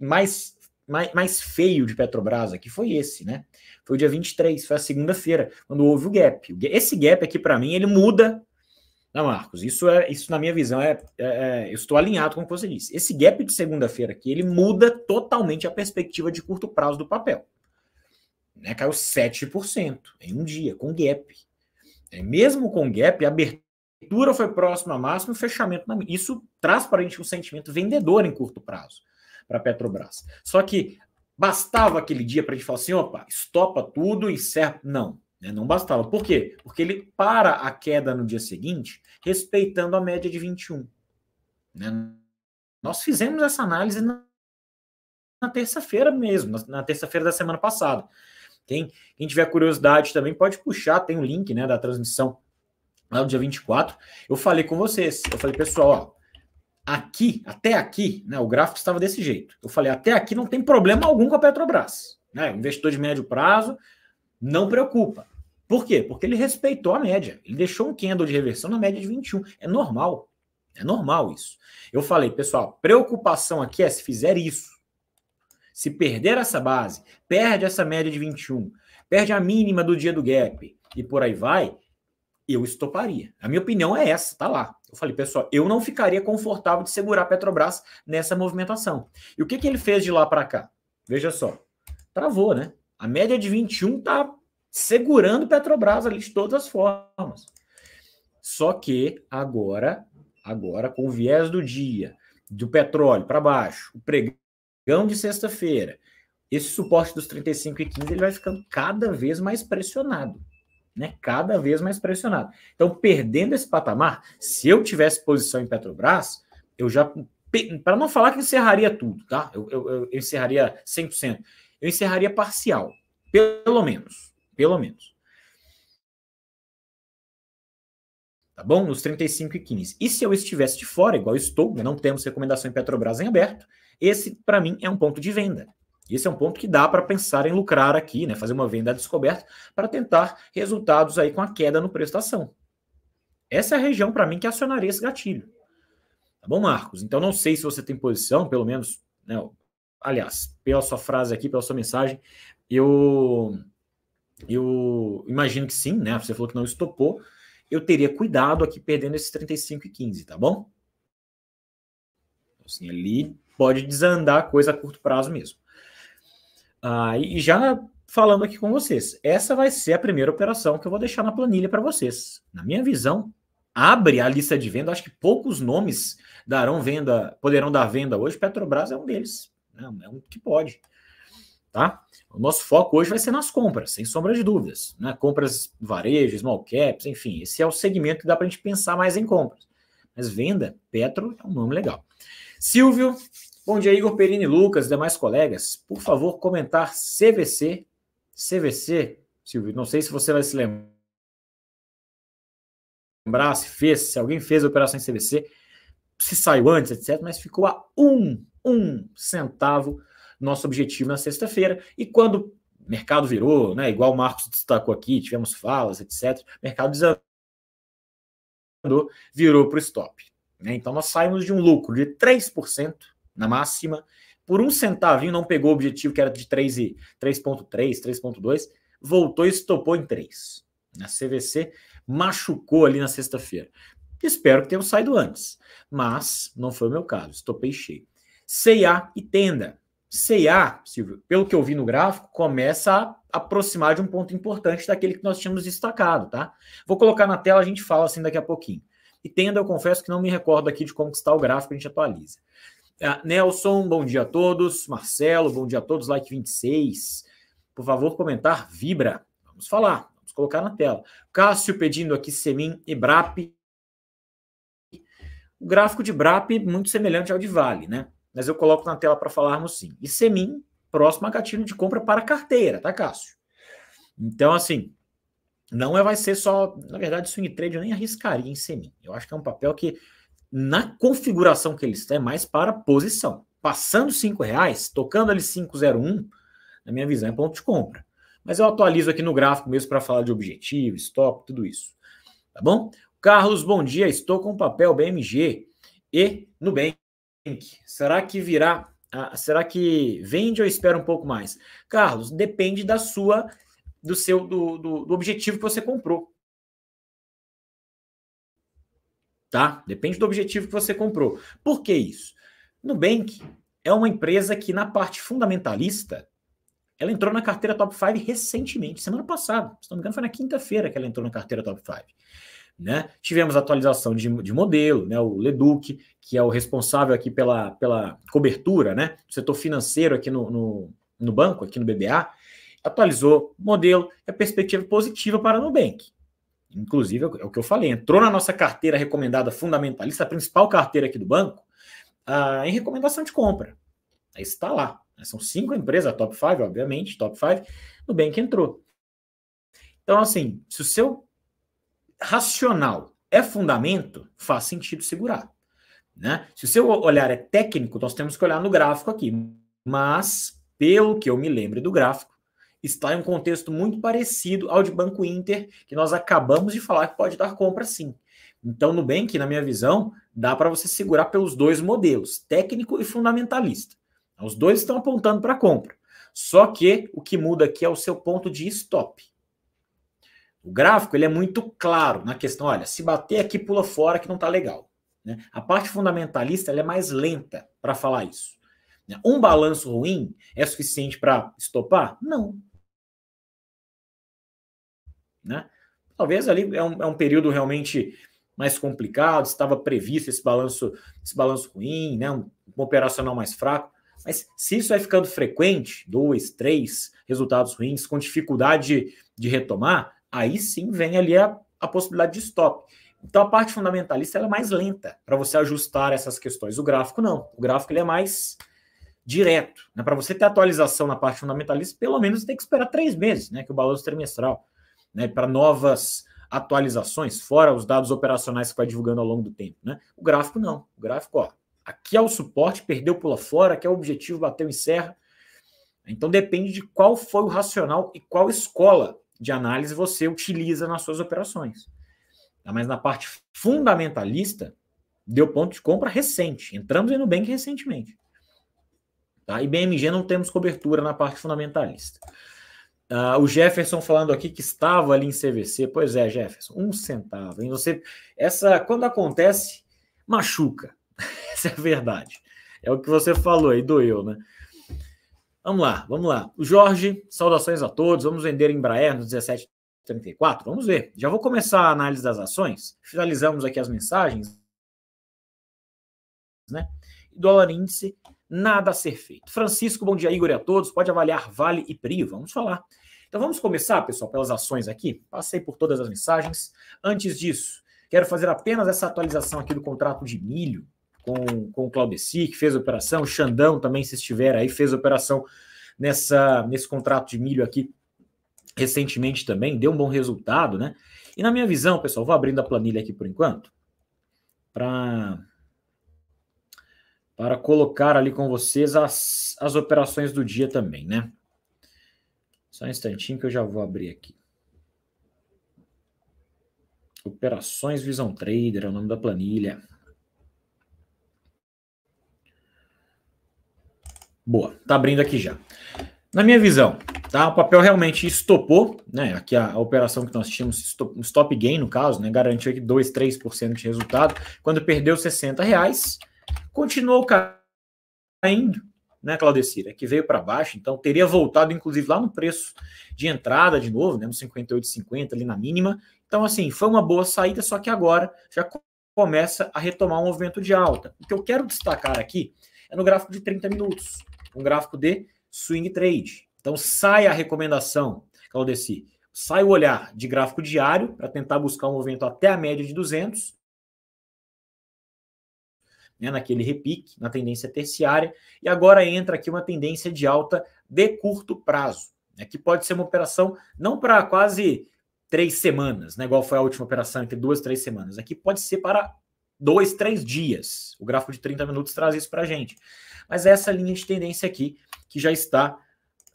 mais, mais, mais feio de Petrobras aqui foi esse, né? Foi o dia 23, foi a segunda-feira, quando houve o gap. Esse gap aqui, para mim, ele muda não, Marcos, isso é isso na minha visão é, é, é eu estou alinhado com o que você disse. Esse gap de segunda-feira aqui ele muda totalmente a perspectiva de curto prazo do papel. Né, caiu 7% em um dia, com gap. É, mesmo com gap, a abertura foi próxima à máxima e o fechamento na Isso traz para a gente um sentimento vendedor em curto prazo para a Petrobras. Só que bastava aquele dia para a gente falar assim: opa, estopa tudo e encerra. Não. Né? Não bastava. Por quê? Porque ele para a queda no dia seguinte, respeitando a média de 21. Né? Nós fizemos essa análise na, na terça-feira mesmo, na, na terça-feira da semana passada. Quem, quem tiver curiosidade também pode puxar, tem o um link né, da transmissão lá no dia 24. Eu falei com vocês, eu falei, pessoal, ó, aqui, até aqui, né, o gráfico estava desse jeito. Eu falei, até aqui não tem problema algum com a Petrobras. Né? investidor de médio prazo não preocupa. Por quê? Porque ele respeitou a média. Ele deixou um candle de reversão na média de 21. É normal. É normal isso. Eu falei, pessoal, preocupação aqui é se fizer isso. Se perder essa base, perde essa média de 21, perde a mínima do dia do gap e por aí vai, eu estoparia. A minha opinião é essa, tá lá. Eu falei, pessoal, eu não ficaria confortável de segurar a Petrobras nessa movimentação. E o que, que ele fez de lá para cá? Veja só. Travou, né? A média de 21 tá segurando Petrobras ali de todas as formas. Só que agora, agora com o viés do dia, do petróleo para baixo, o pregão de sexta-feira, esse suporte dos 35 e 15 ele vai ficando cada vez mais pressionado, né? Cada vez mais pressionado. Então, perdendo esse patamar, se eu tivesse posição em Petrobras, eu já para não falar que encerraria tudo, tá? Eu, eu, eu encerraria 100%. Eu encerraria parcial, pelo menos pelo menos. Tá bom? Nos 35 e 15. E se eu estivesse de fora, igual estou, né, não temos recomendação em Petrobras em aberto, esse para mim é um ponto de venda. Esse é um ponto que dá para pensar em lucrar aqui, né? fazer uma venda a descoberto para tentar resultados aí com a queda no preço da ação. Essa é a região para mim que acionaria esse gatilho. Tá bom, Marcos? Então não sei se você tem posição, pelo menos, né? aliás, pela sua frase aqui, pela sua mensagem, eu eu imagino que sim, né? Você falou que não estopou. Eu teria cuidado aqui perdendo esses 35 e 15, tá bom? Assim, ali pode desandar a coisa a curto prazo mesmo. Ah, e já falando aqui com vocês, essa vai ser a primeira operação que eu vou deixar na planilha para vocês. Na minha visão, abre a lista de venda. Acho que poucos nomes darão venda, poderão dar venda hoje. Petrobras é um deles. Né? É um que pode tá? O nosso foco hoje vai ser nas compras, sem sombra de dúvidas, né? Compras varejo, small caps, enfim, esse é o segmento que dá para a gente pensar mais em compras. Mas venda, Petro é um nome legal. Silvio, bom dia Igor Perini, Lucas, demais colegas, por favor comentar CVC, CVC, Silvio, não sei se você vai se lembrar se fez, se alguém fez a operação em CVC, se saiu antes, etc, mas ficou a um, um centavo nosso objetivo na sexta-feira. E quando o mercado virou, né, igual o Marcos destacou aqui, tivemos falas, etc., o mercado desandou, virou para o stop. Né? Então nós saímos de um lucro de 3% na máxima, por um centavinho não pegou o objetivo que era de 3,3, 3,2, voltou e estopou em 3. A CVC machucou ali na sexta-feira. Espero que tenham saído antes, mas não foi o meu caso, estopei cheio. CA e Tenda. CA, Silvio, pelo que eu vi no gráfico, começa a aproximar de um ponto importante daquele que nós tínhamos destacado, tá? Vou colocar na tela, a gente fala assim daqui a pouquinho. E tendo, eu confesso que não me recordo aqui de como está o gráfico, a gente atualiza. Ah, Nelson, bom dia a todos. Marcelo, bom dia a todos. Like 26. Por favor, comentar. Vibra. Vamos falar. Vamos colocar na tela. Cássio pedindo aqui Semin e Brap. O gráfico de Brap muito semelhante ao de Vale, né? mas eu coloco na tela para falarmos sim. E Semin, próximo a gatilho de compra para carteira, tá, Cássio? Então, assim, não é, vai ser só. Na verdade, swing trade eu nem arriscaria em Semin. Eu acho que é um papel que, na configuração que ele está, é mais para posição. Passando cinco reais, tocando ali 501, na minha visão, é ponto de compra. Mas eu atualizo aqui no gráfico mesmo para falar de objetivo, stop, tudo isso. Tá bom? Carlos, bom dia. Estou com papel BMG e Nubank Será que virá? será que vende ou espera um pouco mais? Carlos, depende da sua, do seu, do, do, do objetivo que você comprou. Tá? Depende do objetivo que você comprou. Por que isso? Nubank é uma empresa que, na parte fundamentalista, ela entrou na carteira Top 5 recentemente, semana passada. Se não me engano, foi na quinta-feira que ela entrou na carteira Top 5. Né? Tivemos atualização de, de modelo, né? o Leduc, que é o responsável aqui pela, pela cobertura né? do setor financeiro aqui no, no, no banco, aqui no BBA, atualizou o modelo, é perspectiva positiva para a Nubank. Inclusive, é, é o que eu falei, entrou na nossa carteira recomendada fundamentalista, a principal carteira aqui do banco, ah, em recomendação de compra. Aí está lá. Né? São cinco empresas, top five obviamente, top five, Nubank entrou. Então, assim, se o seu racional é fundamento, faz sentido segurar. Né? Se o seu olhar é técnico, nós temos que olhar no gráfico aqui. Mas, pelo que eu me lembro do gráfico, está em um contexto muito parecido ao de Banco Inter, que nós acabamos de falar que pode dar compra sim. Então, Nubank, na minha visão, dá para você segurar pelos dois modelos, técnico e fundamentalista. Os dois estão apontando para compra. Só que o que muda aqui é o seu ponto de stop. O gráfico ele é muito claro na questão, olha, se bater aqui pula fora que não está legal. Né? A parte fundamentalista ela é mais lenta para falar isso. Né? Um balanço ruim é suficiente para estopar? Não. Né? Talvez ali é um, é um período realmente mais complicado, estava previsto esse balanço, esse balanço ruim, né? um, um operacional mais fraco. Mas se isso vai ficando frequente, dois, três resultados ruins, com dificuldade de, de retomar, aí sim vem ali a, a possibilidade de stop. Então a parte fundamentalista é mais lenta para você ajustar essas questões. O gráfico não. O gráfico ele é mais direto. Né? Para você ter atualização na parte fundamentalista, pelo menos você tem que esperar três meses, né? que o balanço trimestral, né? para novas atualizações, fora os dados operacionais que vai divulgando ao longo do tempo. Né? O gráfico não. O gráfico, ó, aqui é o suporte, perdeu, pula fora, aqui é o objetivo, bateu, encerra. Então depende de qual foi o racional e qual escola de análise você utiliza nas suas operações. Tá, mas na parte fundamentalista, deu ponto de compra recente. Entramos em Nubank recentemente. Tá? E BMG não temos cobertura na parte fundamentalista. Uh, o Jefferson falando aqui que estava ali em CVC. Pois é, Jefferson, um centavo. E você, essa, quando acontece, machuca. *laughs* essa é a verdade. É o que você falou aí, doeu, né? Vamos lá, vamos lá. O Jorge, saudações a todos. Vamos vender Embraer nos 17,34? Vamos ver. Já vou começar a análise das ações. Finalizamos aqui as mensagens. Né? Dólar índice, nada a ser feito. Francisco, bom dia, Igor e a todos. Pode avaliar Vale e Pri, vamos falar. Então vamos começar, pessoal, pelas ações aqui. Passei por todas as mensagens. Antes disso, quero fazer apenas essa atualização aqui do contrato de milho com, com o Claudeci, que fez operação, Xandão também, se estiver aí, fez operação nessa, nesse contrato de milho aqui recentemente também, deu um bom resultado, né? E na minha visão, pessoal, vou abrindo a planilha aqui por enquanto, para para colocar ali com vocês as, as operações do dia também, né? Só um instantinho que eu já vou abrir aqui. Operações Visão Trader é o nome da planilha. Boa, tá abrindo aqui já. Na minha visão, tá? O papel realmente estopou, né? Aqui a, a operação que nós tínhamos, stop, stop gain no caso, né? Garantiu aqui 2, 3% de resultado. Quando perdeu 60 reais, continuou caindo, né, Claudecira? É que veio para baixo, então teria voltado, inclusive, lá no preço de entrada de novo, né? No 58,50 ali na mínima. Então, assim, foi uma boa saída, só que agora já começa a retomar um movimento de alta. O que eu quero destacar aqui é no gráfico de 30 minutos um gráfico de swing trade. Então sai a recomendação, Claudeci, sai o olhar de gráfico diário para tentar buscar um movimento até a média de 200, né, naquele repique, na tendência terciária, e agora entra aqui uma tendência de alta de curto prazo, né, que pode ser uma operação não para quase três semanas, né, igual foi a última operação, entre duas e três semanas, aqui é pode ser para dois, três dias. O gráfico de 30 minutos traz isso para a gente. Mas essa linha de tendência aqui que já está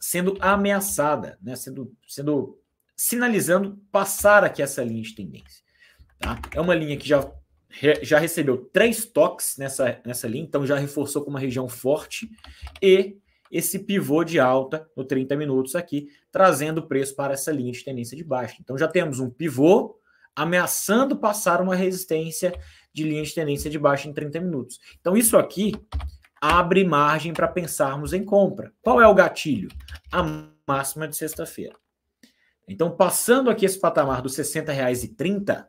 sendo ameaçada, né? sendo, sendo sinalizando passar aqui essa linha de tendência. Tá? É uma linha que já, já recebeu três toques nessa, nessa linha, então já reforçou com uma região forte e esse pivô de alta no 30 minutos aqui, trazendo o preço para essa linha de tendência de baixo Então já temos um pivô ameaçando passar uma resistência de linha de tendência de baixa em 30 minutos. Então, isso aqui abre margem para pensarmos em compra. Qual é o gatilho? A máxima de sexta-feira. Então, passando aqui esse patamar dos R$ 60,30,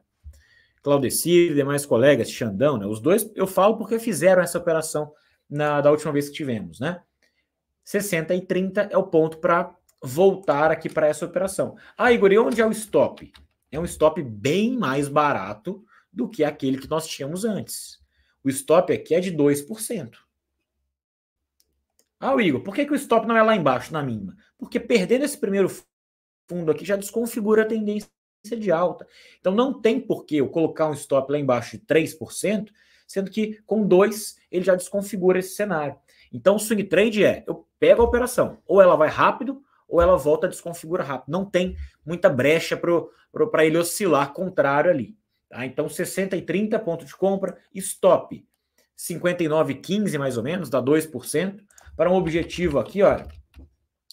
Claudeci e demais colegas, Xandão, né, os dois eu falo porque fizeram essa operação na, da última vez que tivemos, né? 60 e 30 é o ponto para voltar aqui para essa operação. Ah, Igor, e onde é o stop? é um stop bem mais barato do que aquele que nós tínhamos antes. O stop aqui é de 2%. Ah, Igor, por que, que o stop não é lá embaixo, na mínima? Porque perdendo esse primeiro fundo aqui já desconfigura a tendência de alta. Então não tem por que eu colocar um stop lá embaixo de 3%, sendo que com 2% ele já desconfigura esse cenário. Então o swing trade é, eu pego a operação, ou ela vai rápido, ou ela volta a desconfigura rápido. Não tem muita brecha para para ele oscilar contrário ali. Tá? Então, 60 e 30 pontos de compra, stop. 59,15 mais ou menos, dá 2%, para um objetivo aqui, olha,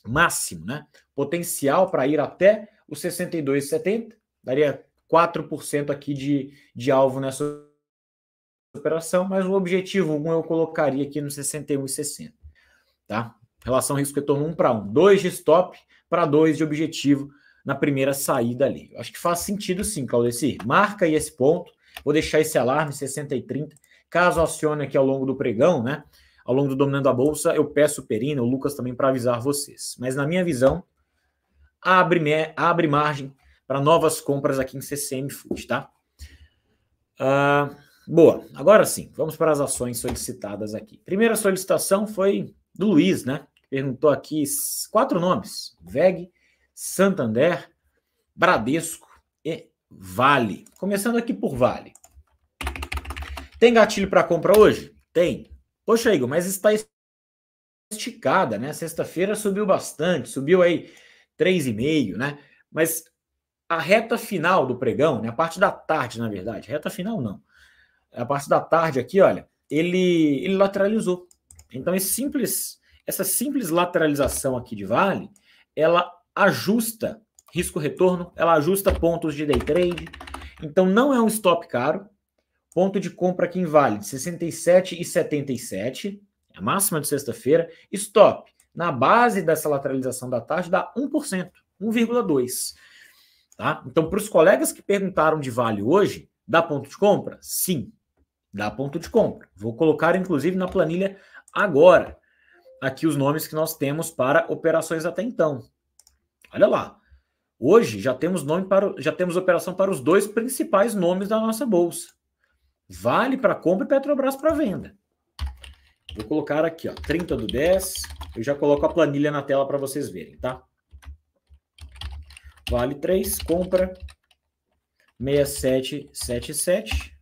máximo, né? Potencial para ir até os 62,70, daria 4% aqui de, de alvo nessa operação, mas o objetivo 1 eu colocaria aqui no 61,60, tá? Relação risco retorno 1 para 1, 2 de stop para 2 de objetivo na primeira saída ali. Acho que faz sentido sim, Claudeci. Marca aí esse ponto. Vou deixar esse alarme 60 e 30. Caso acione aqui ao longo do pregão, né? Ao longo do Dominando a Bolsa, eu peço o Perina, o Lucas também para avisar vocês. Mas na minha visão, abre, abre margem para novas compras aqui em CCM Food, tá? Uh, boa. Agora sim, vamos para as ações solicitadas aqui. Primeira solicitação foi do Luiz, né? Perguntou aqui quatro nomes: VEG, Santander, Bradesco e Vale. Começando aqui por Vale. Tem gatilho para compra hoje? Tem. Poxa, Igor, mas está esticada, né? Sexta-feira subiu bastante, subiu aí 3,5, né? Mas a reta final do pregão, né? A parte da tarde, na verdade, reta final não. A parte da tarde aqui, olha, ele, ele lateralizou. Então, esse simples, essa simples lateralização aqui de Vale, ela ajusta risco-retorno, ela ajusta pontos de day trade. Então não é um stop caro. Ponto de compra que invale de 67,77, a máxima de sexta-feira. Stop na base dessa lateralização da taxa dá 1%, 1,2%. Tá? Então, para os colegas que perguntaram de vale hoje, dá ponto de compra? Sim, dá ponto de compra. Vou colocar, inclusive, na planilha agora, aqui os nomes que nós temos para operações até então. Olha lá. Hoje já temos nome para, já temos operação para os dois principais nomes da nossa bolsa. Vale para compra e Petrobras para venda. Vou colocar aqui, ó, 30 do 10. Eu já coloco a planilha na tela para vocês verem, tá? Vale 3, compra 6777.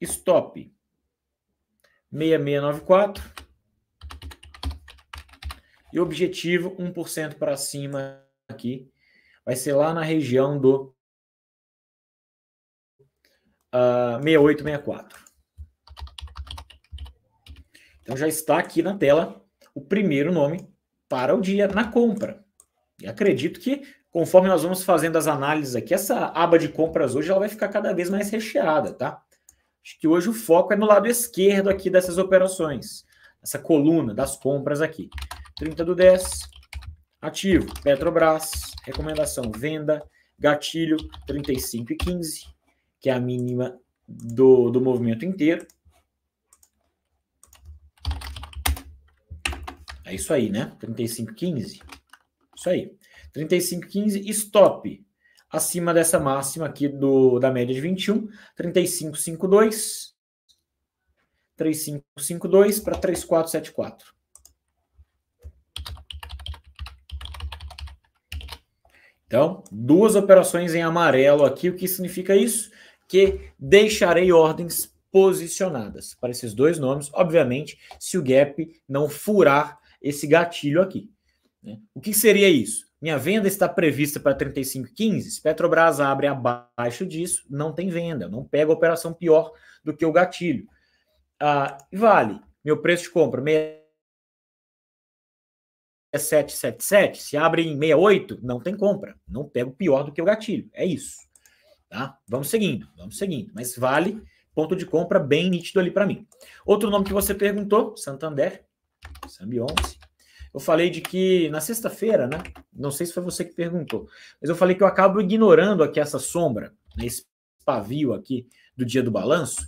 Stop 6694 e objetivo 1% para cima aqui. Vai ser lá na região do uh, ah, 6864. Então já está aqui na tela o primeiro nome para o dia na compra. E acredito que conforme nós vamos fazendo as análises aqui, essa aba de compras hoje ela vai ficar cada vez mais recheada, tá? Acho que hoje o foco é no lado esquerdo aqui dessas operações, essa coluna das compras aqui. 30 do 10. Ativo, Petrobras. Recomendação, venda. Gatilho, 35 e 15, que é a mínima do, do movimento inteiro. É isso aí, né? 35,15. Isso aí. 35,15, stop. Acima dessa máxima aqui do, da média de 21. 35,52. 35,52 para 3,474. Então, duas operações em amarelo aqui. O que significa isso? Que deixarei ordens posicionadas para esses dois nomes, obviamente, se o gap não furar esse gatilho aqui. Né? O que seria isso? Minha venda está prevista para 35,15. Se Petrobras abre abaixo disso, não tem venda. Eu não pego a operação pior do que o gatilho. Ah, vale. Meu preço de compra, 777, se abre em 68, não tem compra. Não pega o pior do que o gatilho. É isso. Tá? Vamos seguindo, vamos seguindo. Mas vale ponto de compra bem nítido ali para mim. Outro nome que você perguntou, Santander, Sambi 11. Eu falei de que na sexta-feira, né? Não sei se foi você que perguntou, mas eu falei que eu acabo ignorando aqui essa sombra, né, esse pavio aqui do dia do balanço,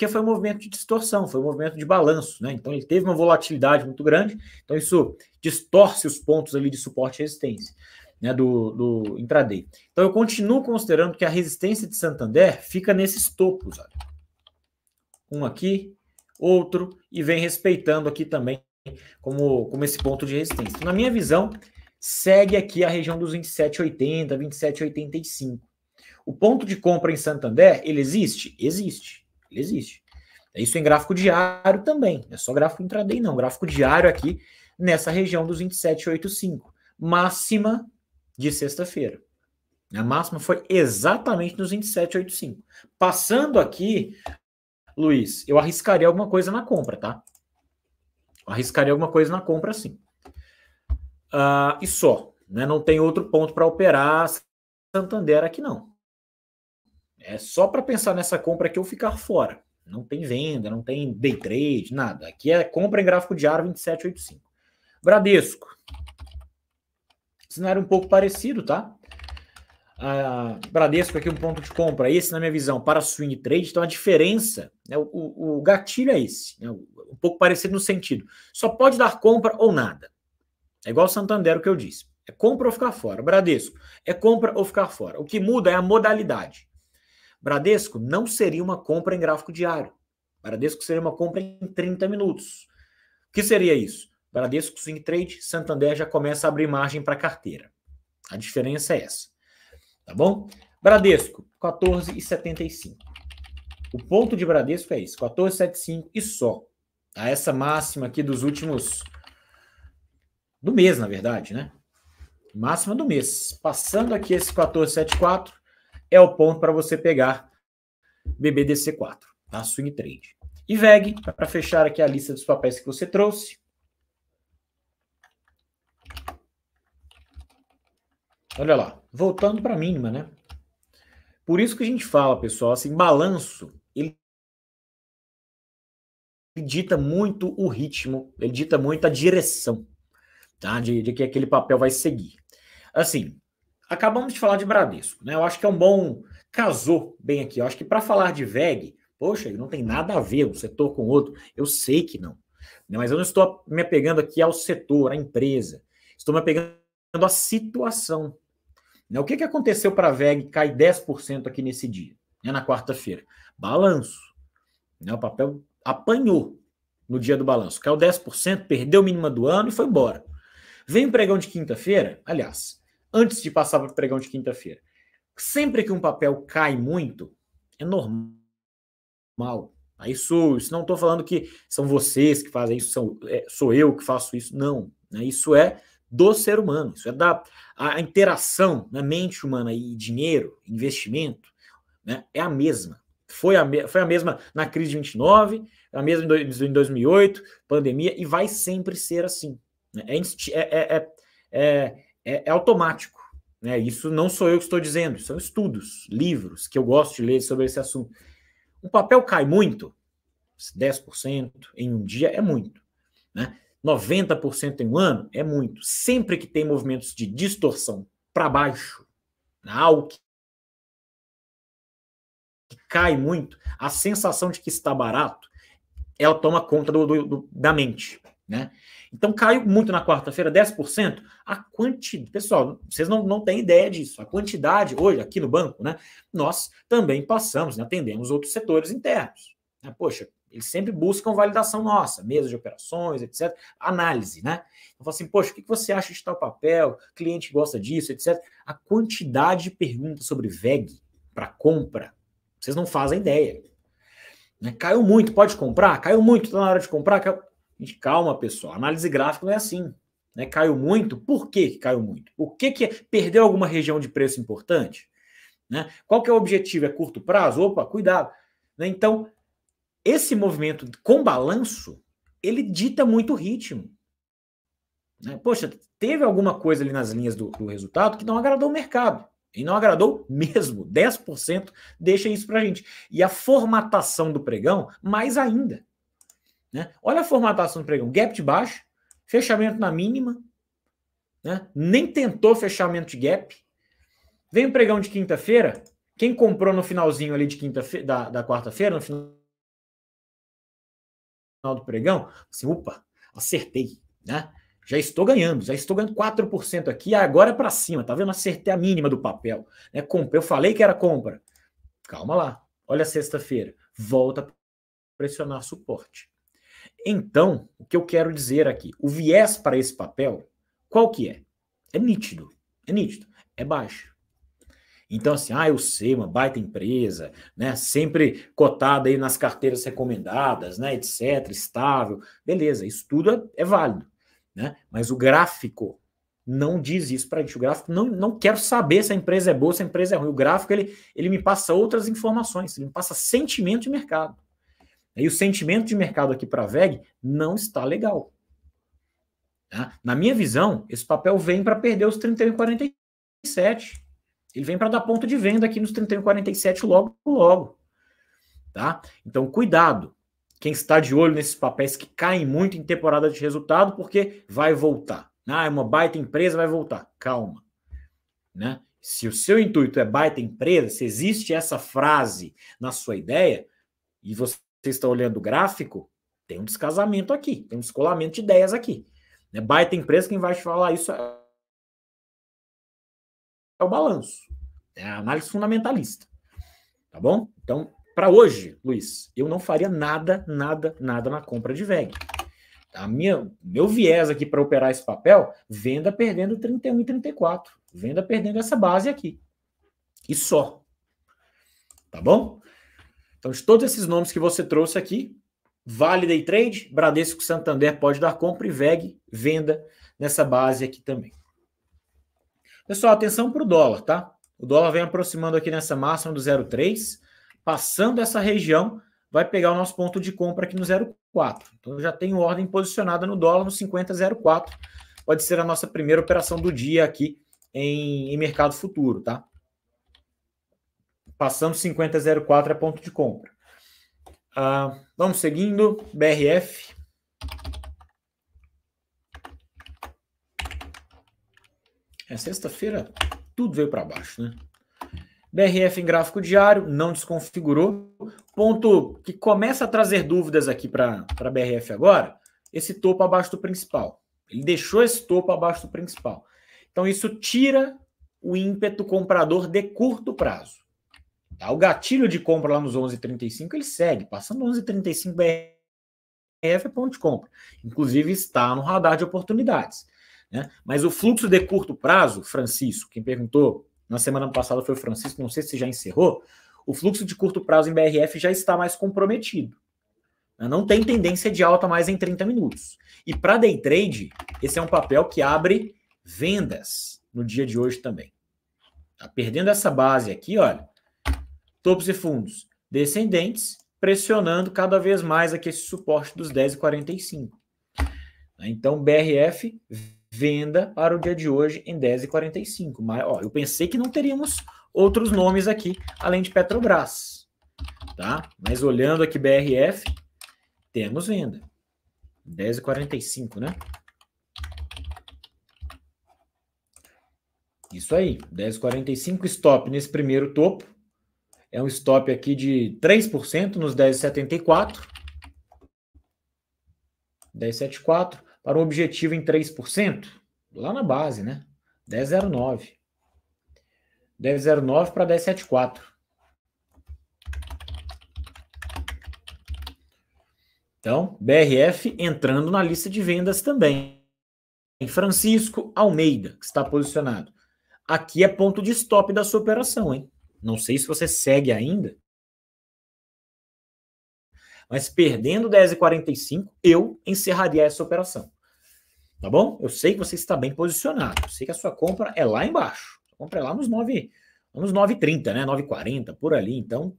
porque foi um movimento de distorção, foi um movimento de balanço, né? Então ele teve uma volatilidade muito grande, então isso distorce os pontos ali de suporte e resistência. Né, do, do intraday. Então eu continuo considerando que a resistência de Santander fica nesses topos. Olha. Um aqui, outro, e vem respeitando aqui também como, como esse ponto de resistência. Então, na minha visão, segue aqui a região dos 27,80, 27,85. O ponto de compra em Santander, ele existe? Existe. Ele existe. Isso em gráfico diário também. É só gráfico intraday, não. Gráfico diário aqui nessa região dos 27,85. Máxima de sexta-feira. A máxima foi exatamente nos 27,85. Passando aqui, Luiz, eu arriscaria alguma coisa na compra, tá? Eu arriscaria alguma coisa na compra, sim. Uh, e só. Né? Não tem outro ponto para operar Santander aqui, não. É só para pensar nessa compra que eu ficar fora. Não tem venda, não tem day trade, nada. Aqui é compra em gráfico diário 2785. Bradesco. Cenário um pouco parecido, tá? Bradesco aqui um ponto de compra, esse na minha visão, para swing trade. Então a diferença, né, o, o, o gatilho é esse. Né, um pouco parecido no sentido. Só pode dar compra ou nada. É igual Santander o que eu disse. É compra ou ficar fora. Bradesco, é compra ou ficar fora. O que muda é a modalidade. Bradesco não seria uma compra em gráfico diário. Bradesco seria uma compra em 30 minutos. O que seria isso? Bradesco Swing Trade, Santander já começa a abrir margem para carteira. A diferença é essa. Tá bom? Bradesco, 14,75. O ponto de Bradesco é isso, 14,75 e só. Tá? Essa máxima aqui dos últimos. do mês, na verdade, né? Máxima do mês. Passando aqui esse 14,74, é o ponto para você pegar BBDC4 na tá? swing trade. E VEG, para fechar aqui a lista dos papéis que você trouxe. Olha lá, voltando para a mínima, né? Por isso que a gente fala, pessoal, assim, balanço, ele dita muito o ritmo, ele dita muito a direção, tá? De, de que aquele papel vai seguir. Assim, acabamos de falar de Bradesco, né? Eu acho que é um bom. Casou bem aqui. Eu acho que para falar de VEG, poxa, não tem nada a ver um setor com o outro. Eu sei que não. Né? Mas eu não estou me apegando aqui ao setor, à empresa. Estou me apegando à situação. Né? O que, que aconteceu para a VEG cair 10% aqui nesse dia, né? na quarta-feira? Balanço. O papel apanhou no dia do balanço. Caiu 10%, perdeu o mínimo do ano e foi embora. Vem o pregão de quinta-feira, aliás, antes de passar para o pregão de quinta-feira. Sempre que um papel cai muito, é normal. Aí isso não estou falando que são vocês que fazem isso, são, é, sou eu que faço isso. Não. Né? Isso é do ser humano, isso é da a, interação na né? mente humana e dinheiro, investimento, né? é a mesma. Foi a, me, foi a mesma na crise de 29, a mesma em, em 2008, pandemia, e vai sempre ser assim. Né? É, é, é, é, é é, é automático. Né? Isso não sou eu que estou dizendo, são estudos, livros que eu gosto de ler sobre esse assunto. O papel cai muito, 10% em um dia é muito. Né? 90% em um ano é muito. Sempre que tem movimentos de distorção para baixo, algo que cai muito, a sensação de que está barato, ela toma conta do, do, do da mente. Né? Então caiu muito na quarta-feira, 10%. A quantidade, pessoal, vocês não, não têm ideia disso. A quantidade hoje aqui no banco, né? Nós também passamos, né? atendemos outros setores internos. Né? Poxa, eles sempre buscam validação nossa, mesa de operações, etc. Análise, né? Então assim, poxa, o que você acha de tal papel? O cliente gosta disso, etc. A quantidade de perguntas sobre VEG para compra, vocês não fazem ideia. Né? Caiu muito, pode comprar? Caiu muito, está na hora de comprar? Caiu... Gente, calma, pessoal. Análise gráfica não é assim. Né? Caiu muito. Por que caiu muito? O que, que é? Perdeu alguma região de preço importante? Né? Qual que é o objetivo? É curto prazo? Opa, cuidado. Né? Então, esse movimento com balanço, ele dita muito o ritmo. Né? Poxa, teve alguma coisa ali nas linhas do, do, resultado que não agradou o mercado. E não agradou mesmo. 10% deixa isso para gente. E a formatação do pregão, mais ainda. Né? Olha a formatação do pregão: gap de baixo, fechamento na mínima, né? nem tentou fechamento de gap. Vem o pregão de quinta-feira. Quem comprou no finalzinho ali de quinta da, da quarta-feira, no final do pregão, assim, opa, acertei, né? Já estou ganhando, já estou ganhando 4% aqui, agora é para cima, tá vendo? Acertei a mínima do papel, né? Eu falei que era compra. Calma lá. Olha sexta-feira, volta a pressionar suporte. Então, o que eu quero dizer aqui, o viés para esse papel, qual que é? É nítido, é nítido, é baixo. Então, assim, ah, eu sei, uma baita empresa, né? Sempre cotada aí nas carteiras recomendadas, né? Etc., estável. Beleza, isso tudo é, é, válido, né? Mas o gráfico não diz isso para a gente. O gráfico não, não quero saber se a empresa é boa, se a empresa é ruim. O gráfico ele, ele me passa outras informações, ele me passa sentimento de mercado. E o sentimento de mercado aqui para a VEG não está legal. Tá? Na minha visão, esse papel vem para perder os 31,47. Ele vem para dar ponto de venda aqui nos 31,47 logo, logo. Tá? Então, cuidado. Quem está de olho nesses papéis que caem muito em temporada de resultado, porque vai voltar. Ah, é uma baita empresa, vai voltar. Calma. Né? Se o seu intuito é baita empresa, se existe essa frase na sua ideia, e você vocês estão olhando o gráfico, tem um descasamento aqui, tem um descolamento de ideias aqui. Né? Baita empresa, quem vai te falar isso é, é o balanço. É a análise fundamentalista. Tá bom? Então, para hoje, Luiz, eu não faria nada, nada, nada na compra de VEG. A minha, meu viés aqui para operar esse papel, venda perdendo 31 e 34. Venda perdendo essa base aqui. E só. Tá bom? Então, de todos esses nomes que você trouxe aqui, Vale Day Trade, Bradesco Santander pode dar compra e VEG, venda nessa base aqui também. Pessoal, atenção para o dólar, tá? O dólar vem aproximando aqui nessa máxima do 0,3, passando essa região, vai pegar o nosso ponto de compra aqui no 0,4. Então, eu já tenho ordem posicionada no dólar no 50,04. Pode ser a nossa primeira operação do dia aqui em, em mercado futuro, tá? Passamos 5004 é ponto de compra. Ah, vamos seguindo, BRF. É sexta-feira, tudo veio para baixo, né? BRF em gráfico diário, não desconfigurou. Ponto que começa a trazer dúvidas aqui para a BRF agora, esse topo abaixo do principal. Ele deixou esse topo abaixo do principal. Então, isso tira o ímpeto comprador de curto prazo. Tá? O gatilho de compra lá nos 11,35 ele segue, passando 11,35 BRF é ponto de compra. Inclusive está no radar de oportunidades. Né? Mas o fluxo de curto prazo, Francisco, quem perguntou na semana passada foi o Francisco, não sei se já encerrou, o fluxo de curto prazo em BRF já está mais comprometido. Né? Não tem tendência de alta mais em 30 minutos. E para day trade, esse é um papel que abre vendas no dia de hoje também. Tá perdendo essa base aqui, olha, topos e fundos descendentes, pressionando cada vez mais aqui esse suporte dos 10,45. Então, BRF venda para o dia de hoje em 10,45. Mas ó, eu pensei que não teríamos outros nomes aqui além de Petrobras, tá? Mas olhando aqui BRF, temos venda. 10,45, né? Isso aí, 10,45 stop nesse primeiro topo. É um stop aqui de 3% nos 10,74. 10,74 para o objetivo em 3%, lá na base, né? 10,09. 10,09 para 10,74. Então, BRF entrando na lista de vendas também. Francisco Almeida, que está posicionado. Aqui é ponto de stop da sua operação, hein? Não sei se você segue ainda. Mas perdendo 10,45, eu encerraria essa operação. Tá bom? Eu sei que você está bem posicionado. Eu sei que a sua compra é lá embaixo. A compra é lá nos 9, nos 9,30, né? 9,40, por ali. Então,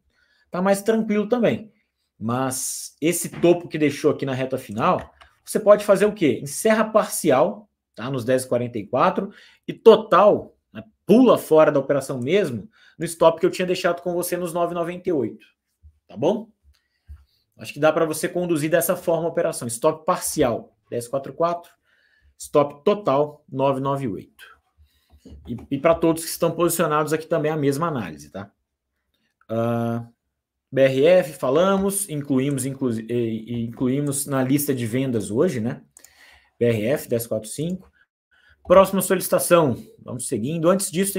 tá mais tranquilo também. Mas esse topo que deixou aqui na reta final, você pode fazer o quê? Encerra parcial, tá? Nos 10,44 e total, né? pula fora da operação mesmo no stop que eu tinha deixado com você nos 9,98. Tá bom? Acho que dá para você conduzir dessa forma a operação. Stop parcial 1044, stop total 998. E, e para todos que estão posicionados aqui também a mesma análise, tá? Uh, ah, BRF falamos, incluímos, inclu, incluímos na lista de vendas hoje, né? BRF 1045. Próxima solicitação, vamos seguindo. Antes disso,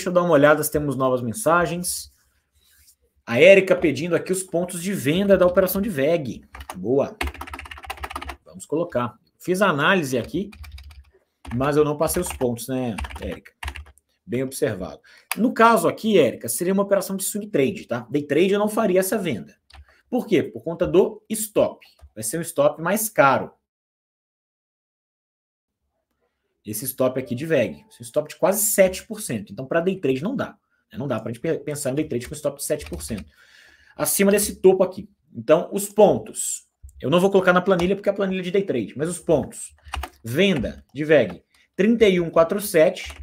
Deixa eu dar uma olhada se temos novas mensagens. A Érica pedindo aqui os pontos de venda da operação de VEG. Boa. Vamos colocar. Fiz a análise aqui, mas eu não passei os pontos, né, Érica? Bem observado. No caso aqui, Érica, seria uma operação de swing trade, tá? Day trade eu não faria essa venda. Por quê? Por conta do stop. Vai ser um stop mais caro. esse stop aqui de VEG. Esse stop de quase 7%. Então, para day trade não dá. Né? Não dá para a gente pensar em day trade com stop de 7%. Acima desse topo aqui. Então, os pontos. Eu não vou colocar na planilha porque é a planilha de day trade, mas os pontos. Venda de VEG 3147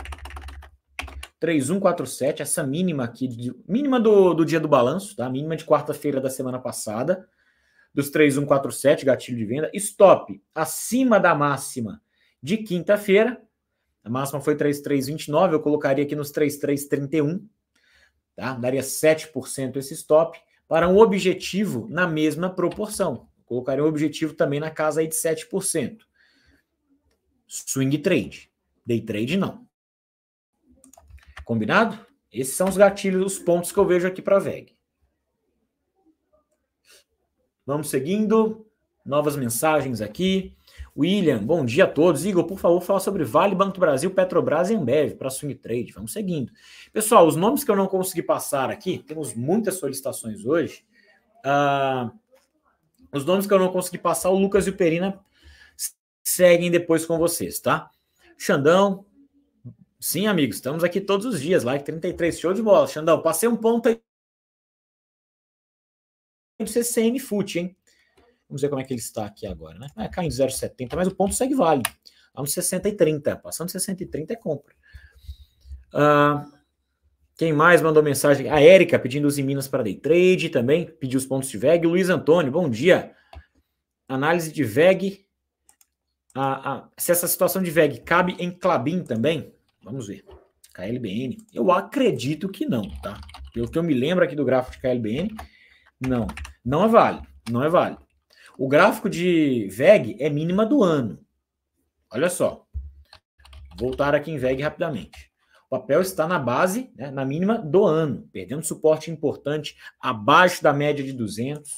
3147, essa mínima aqui, de, mínima do, do dia do balanço, tá? Mínima de quarta-feira da semana passada, dos 3147, gatilho de venda. Stop acima da máxima de quinta-feira. A máxima foi 3,329, eu colocaria aqui nos 3,331, tá? Daria 7% esse stop para um objetivo na mesma proporção. Eu colocaria um objetivo também na casa aí de 7%. Swing trade. Day trade não. Combinado? Esses são os gatilhos, os pontos que eu vejo aqui para a VEG. Vamos seguindo. Novas mensagens aqui. William, bom dia a todos. Igor, por favor, fala sobre Vale, Banco do Brasil, Petrobras e Ambev para Swing Trade. Vamos seguindo. Pessoal, os nomes que eu não consegui passar aqui, temos muitas solicitações hoje. Uh, os nomes que eu não consegui passar, o Lucas e o Perina seguem depois com vocês, tá? Xandão, sim, amigos, estamos aqui todos os dias, live 33, show de bola. Xandão, passei um ponto aí do CCN Fute, hein? Vamos ver como é que ele está aqui agora, né? É, caiu em 0,70, mas o ponto segue válido. A uns 60 e 30. Passando 60 e 30 é compra. Uh, quem mais mandou mensagem? A Érica pedindo os em Minas para day trade também. Pediu os pontos de VEG. O Luiz Antônio, bom dia. Análise de VEG. se essa situação de VEG cabe em Clabin também? Vamos ver. KLBN. Eu acredito que não, tá? Pelo que eu me lembro aqui do gráfico de KLBN, não. Não é válido. Não é válido. O gráfico de VEG é mínima do ano. Olha só. Voltar aqui em VEG rapidamente. O papel está na base, né, na mínima do ano, perdendo suporte importante abaixo da média de 200,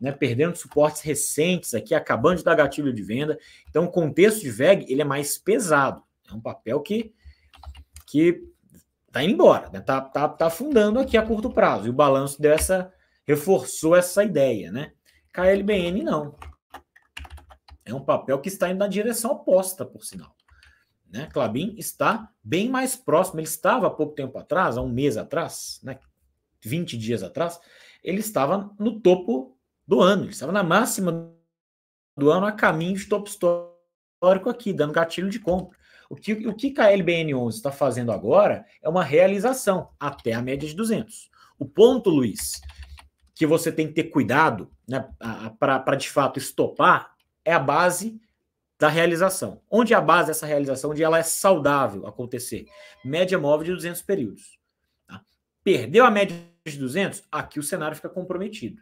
né, perdendo suportes recentes aqui, acabando de dar gatilho de venda. Então, o contexto de VEG ele é mais pesado. É um papel que que está indo embora, está né, tá, tá, tá afundando aqui a curto prazo. E o balanço dessa reforçou essa ideia, né? KLBN não. É um papel que está indo na direção oposta, por sinal. Né? Clabin está bem mais próximo. Ele estava há pouco tempo atrás, há um mês atrás, né? 20 dias atrás, ele estava no topo do ano, ele estava na máxima do ano, a caminho de topo histórico aqui, dando gatilho de compra. O que, o que KLBN11 está fazendo agora é uma realização até a média de 200. O ponto, Luiz, que você tem que ter cuidado né, para de fato estopar é a base da realização. Onde é a base dessa realização, onde ela é saudável acontecer? Média móvel de 200 períodos. Tá? Perdeu a média de 200, aqui o cenário fica comprometido.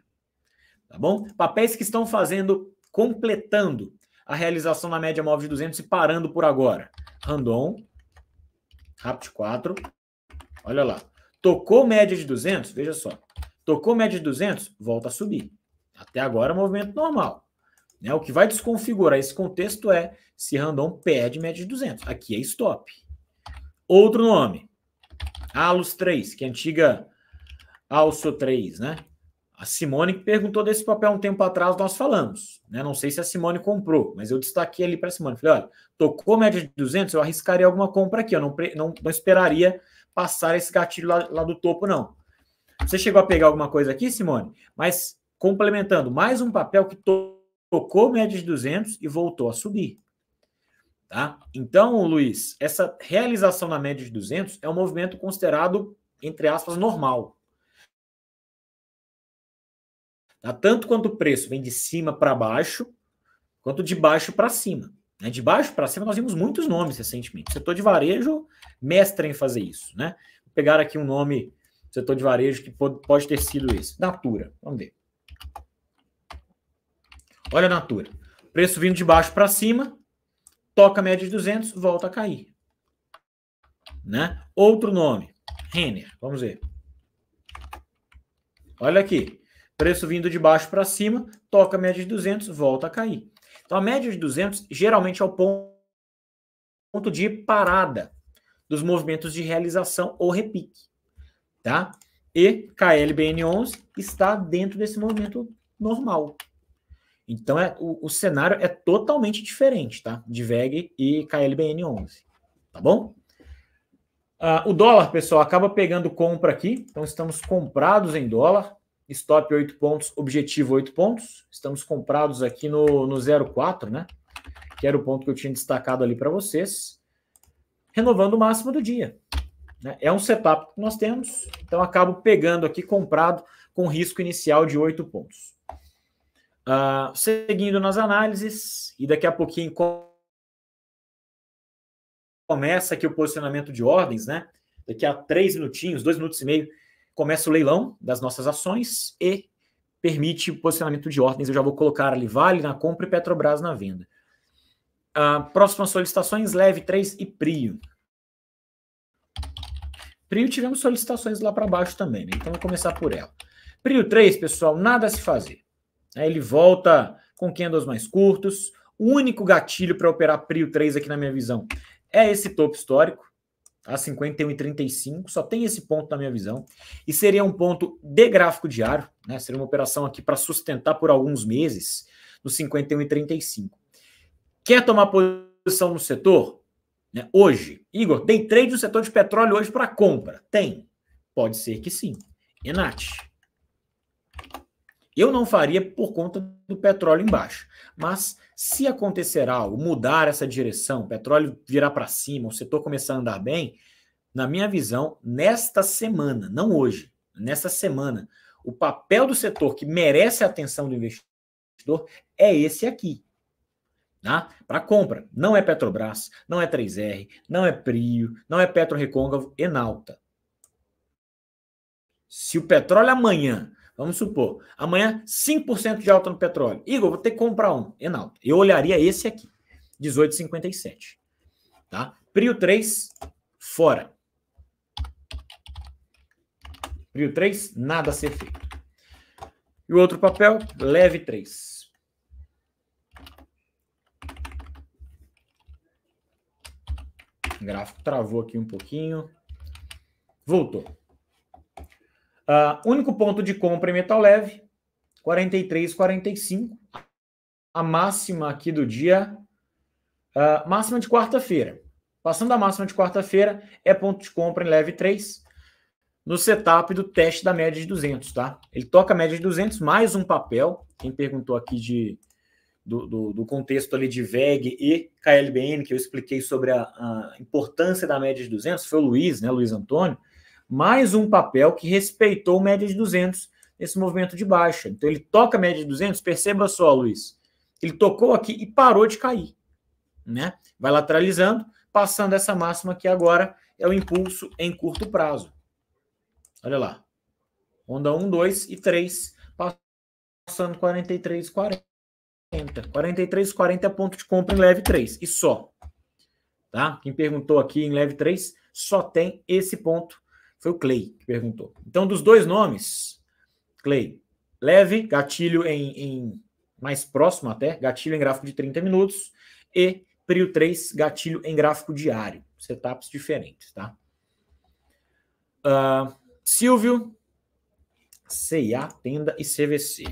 Tá bom? Papéis que estão fazendo, completando a realização na média móvel de 200 e parando por agora. Randon, Rapt 4, olha lá. Tocou média de 200, veja só. Tocou média de 200, volta a subir. Até agora movimento normal. Né? O que vai desconfigurar esse contexto é se Randon perde média de 200. Aqui é stop. Outro nome, Alus 3, que é antiga Also 3, né? A Simone que perguntou desse papel um tempo atrás, nós falamos. Né? Não sei se a Simone comprou, mas eu destaquei ali para a Simone. Falei, olha, tocou média de 200, eu arriscaria alguma compra aqui. Eu não, não, não esperaria passar esse gatilho lá, lá do topo, não. Você chegou a pegar alguma coisa aqui, Simone? Mas complementando, mais um papel que tocou média de 200 e voltou a subir. Tá? Então, Luiz, essa realização na média de 200 é um movimento considerado, entre aspas, normal. Tá? Tanto quanto o preço vem de cima para baixo, quanto de baixo para cima. Né? De baixo para cima, nós vimos muitos nomes recentemente. O setor de varejo mestre em fazer isso. Né? Vou pegar aqui um nome setor de varejo que pode ter sido isso. Natura, vamos ver. Olha a Natura. Preço vindo de baixo para cima, toca a média de 200, volta a cair. Né? Outro nome, Renner, vamos ver. Olha aqui, preço vindo de baixo para cima, toca a média de 200, volta a cair. Então a média de 200 geralmente é o ponto de parada dos movimentos de realização ou repique tá? E KLBN11 está dentro desse movimento normal. Então, é, o, o cenário é totalmente diferente, tá? De VEG e KLBN11, tá bom? Uh, o dólar, pessoal, acaba pegando compra aqui. Então, estamos comprados em dólar. Stop 8 pontos, objetivo 8 pontos. Estamos comprados aqui no, no 0,4, né? Que era o ponto que eu tinha destacado ali para vocês. Renovando o máximo do dia. Né? É um setup que nós temos, então acabo pegando aqui comprado com risco inicial de 8 pontos. Uh, seguindo nas análises, e daqui a pouquinho começa aqui o posicionamento de ordens, né? Daqui a três minutinhos, dois minutos e meio, começa o leilão das nossas ações e permite o posicionamento de ordens. Eu já vou colocar ali Vale na compra e Petrobras na venda. Uh, próximas solicitações, Leve 3 e Prio. Prio tivemos solicitações lá para baixo também, né? Então vou começar por ela. Prio 3, pessoal, nada a se fazer. É, ele volta com candles mais curtos. O único gatilho para operar Prio 3 aqui na minha visão é esse topo histórico, tá? a 51,35. Só tem esse ponto na minha visão. E seria um ponto de gráfico diário, né? Seria uma operação aqui para sustentar por alguns meses no 51,35. Quer tomar posição no setor? Né? Hoje, Igor, tem trade no setor de petróleo hoje para compra? Tem. Pode ser que sim. Enate. Eu não faria por conta do petróleo embaixo. Mas se acontecer algo, mudar essa direção, o petróleo virar para cima, o setor começar a andar bem, na minha visão, nesta semana, não hoje, nesta semana, o papel do setor que merece a atenção do investidor é esse aqui. Tá? Para compra. Não é Petrobras, não é 3R, não é Prio, não é Petro Recôncavo, Enalta. Se o petróleo amanhã, vamos supor, amanhã 5% de alta no petróleo. Igor, vou ter que comprar um, Enalta. Eu olharia esse aqui, 18,57. Tá? Prio 3, fora. Prio 3, nada a ser feito. E o outro papel, leve 3. gráfico travou aqui um pouquinho. Voltou. Uh, único ponto de compra em metal leve, 43,45. A máxima aqui do dia, uh, máxima de quarta-feira. Passando a máxima de quarta-feira, é ponto de compra em leve 3, no setup do teste da média de 200, tá? Ele toca a média de 200, mais um papel. Quem perguntou aqui de do, do, do, contexto ali de VEG e KLBN, que eu expliquei sobre a, a, importância da média de 200, foi o Luiz, né, Luiz Antônio, mais um papel que respeitou média de 200 nesse movimento de baixa. Então ele toca a média de 200, perceba só, Luiz, ele tocou aqui e parou de cair, né? Vai lateralizando, passando essa máxima que agora é o impulso em curto prazo. Olha lá. Onda 1, 2 e 3, passando 43, 40. 40. 43, 40 ponto de compra em leve 3. E só. Tá? Quem perguntou aqui em leve 3 só tem esse ponto. Foi o Clay que perguntou. Então, dos dois nomes, Clay, leve, gatilho em, em mais próximo até, gatilho em gráfico de 30 minutos, e PRIO 3, gatilho em gráfico diário. Setups diferentes, tá? Uh, Silvio, CIA, Tenda e CVC.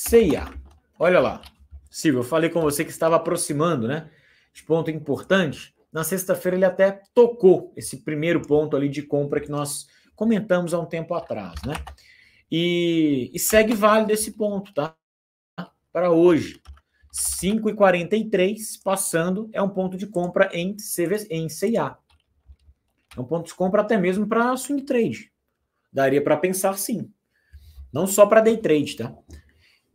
ceia. Olha lá. Silvio, eu falei com você que estava aproximando, né? De ponto importante. Na sexta-feira ele até tocou esse primeiro ponto ali de compra que nós comentamos há um tempo atrás, né? E, e segue válido esse ponto, tá? Para hoje. 5,43 passando é um ponto de compra em, CV, em É um ponto de compra até mesmo para swing trade. Daria para pensar sim. Não só para day trade, tá?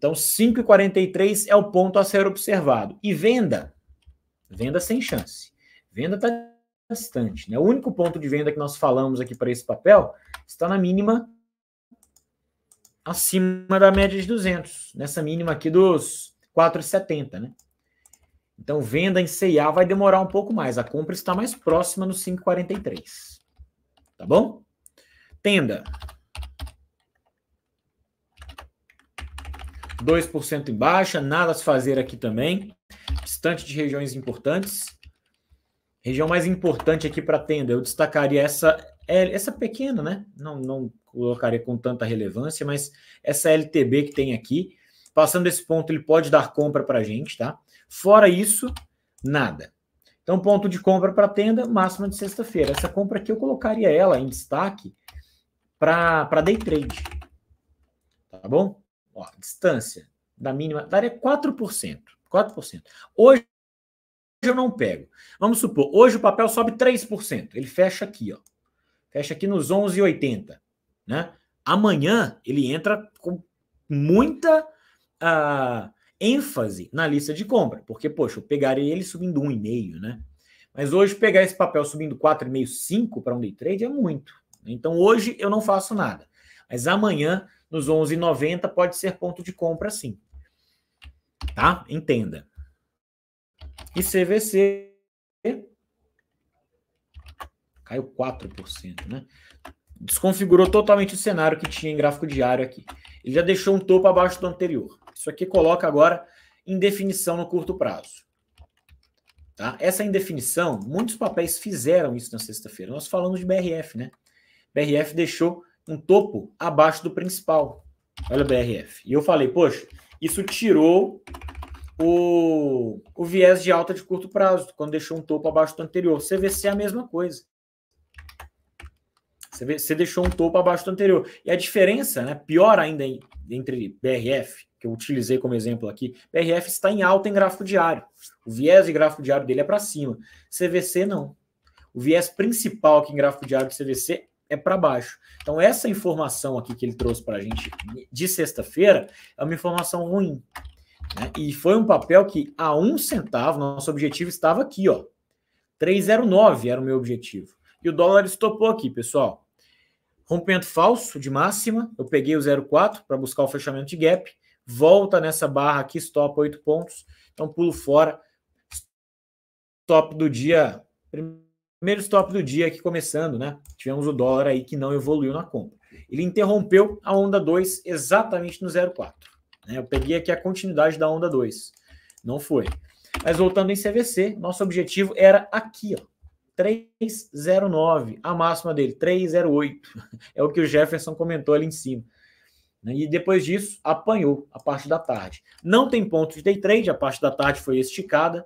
Então, 5,43 é o ponto a ser observado. E venda? Venda sem chance. Venda está distante. Né? O único ponto de venda que nós falamos aqui para esse papel está na mínima acima da média de 200, nessa mínima aqui dos 4,70, né? Então, venda em CIA vai demorar um pouco mais. A compra está mais próxima no 5,43. Tá bom? Tenda. 2% em baixa, nada a se fazer aqui também, distante de regiões importantes. Região mais importante aqui para tenda, eu destacaria essa essa pequena, né? Não, não colocaria com tanta relevância, mas essa LTB que tem aqui, passando esse ponto, ele pode dar compra para a gente, tá? Fora isso, nada. Então, ponto de compra para tenda, máxima de sexta-feira. Essa compra aqui eu colocaria ela em destaque para day trade. Tá bom? Ó, distância da mínima daria área 4%. 4%. Hoje eu não pego. Vamos supor, hoje o papel sobe 3%. Ele fecha aqui, ó. Fecha aqui nos 11,80, né? Amanhã ele entra com muita uh, ênfase na lista de compra, porque, poxa, eu pegaria ele subindo 1,5, né? Mas hoje pegar esse papel subindo 4,5, 5 para um day trade é muito. Então hoje eu não faço nada. Mas amanhã nos 11,90 pode ser ponto de compra sim. Tá? Entenda. E CVC caiu 4%, né? Desconfigurou totalmente o cenário que tinha em gráfico diário aqui. Ele já deixou um topo abaixo do anterior. Isso aqui coloca agora indefinição no curto prazo. Tá? Essa indefinição, muitos papéis fizeram isso na sexta-feira. Nós falamos de BRF, né? BRF deixou um topo abaixo do principal. Olha o BRF. E eu falei, poxa, isso tirou o, o viés de alta de curto prazo, quando deixou um topo abaixo do anterior. CVC é a mesma coisa. Você deixou um topo abaixo do anterior. E a diferença, né, pior ainda entre BRF, que eu utilizei como exemplo aqui, BRF está em alta em gráfico diário. O viés de gráfico diário dele é para cima. CVC não. O viés principal aqui em gráfico diário do CVC é para baixo. Então, essa informação aqui que ele trouxe para a gente de sexta-feira é uma informação ruim. Né? E foi um papel que, a um centavo, nosso objetivo estava aqui, ó. 3,09 era o meu objetivo. E o dólar estopou aqui, pessoal. Rompimento falso de máxima. Eu peguei o 0,4 para buscar o fechamento de gap. Volta nessa barra aqui, stop 8 pontos. Então, pulo fora. Stop do dia Primeiro stop do dia aqui começando, né? Tivemos o dólar aí que não evoluiu na compra. Ele interrompeu a onda 2 exatamente no 0,4. Né? Eu peguei aqui a continuidade da onda 2. Não foi. Mas voltando em CVC, nosso objetivo era aqui, ó. 3,09. A máxima dele, 3,08. *laughs* É o que o Jefferson comentou ali em cima. Né? E depois disso, apanhou a parte da tarde. Não tem ponto de day trade, a parte da tarde foi esticada,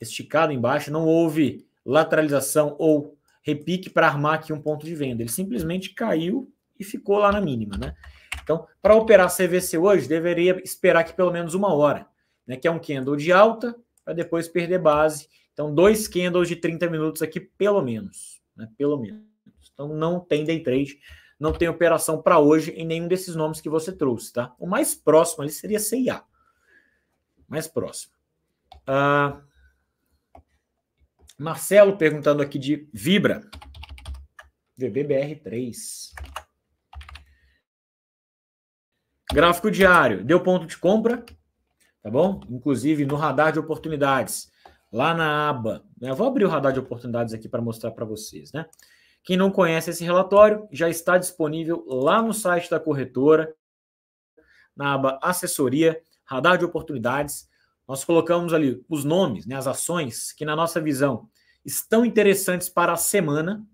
esticada embaixo, não houve lateralização ou repique para armar aqui um ponto de venda. Ele simplesmente caiu e ficou lá na mínima, né? Então, para operar CVC hoje, deveria esperar que pelo menos uma hora, né? Que é um candle de alta para depois perder base. Então, dois candles de 30 minutos aqui, pelo menos, né? Pelo menos. Então, não tem day trade, não tem operação para hoje em nenhum desses nomes que você trouxe, tá? O mais próximo ali seria CIA. Mais próximo. Ah. Uh... Marcelo perguntando aqui de Vibra. VBBR3. Gráfico diário. Deu ponto de compra, tá bom? Inclusive no radar de oportunidades. Lá na aba. Né? Vou abrir o radar de oportunidades aqui para mostrar para vocês, né? Quem não conhece esse relatório, já está disponível lá no site da corretora, na aba Assessoria, Radar de Oportunidades. Nós colocamos ali os nomes, né, as ações que, na nossa visão, estão interessantes para a semana.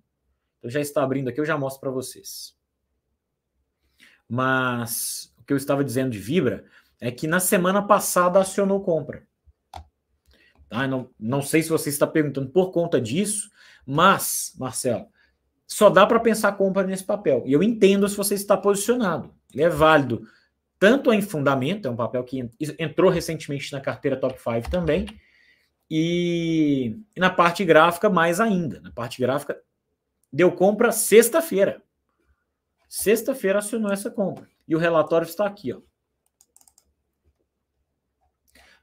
Eu já está abrindo aqui, eu já mostro para vocês. Mas o que eu estava dizendo de Vibra é que na semana passada acionou compra. Tá? Não, não sei se você está perguntando por conta disso, mas, Marcelo, só dá para pensar compra nesse papel. E eu entendo se você está posicionado. Ele é válido tanto em fundamento, é um papel que entrou recentemente na carteira top 5 também, e, na parte gráfica mais ainda. Na parte gráfica, deu compra sexta-feira. Sexta-feira acionou essa compra. E o relatório está aqui, ó.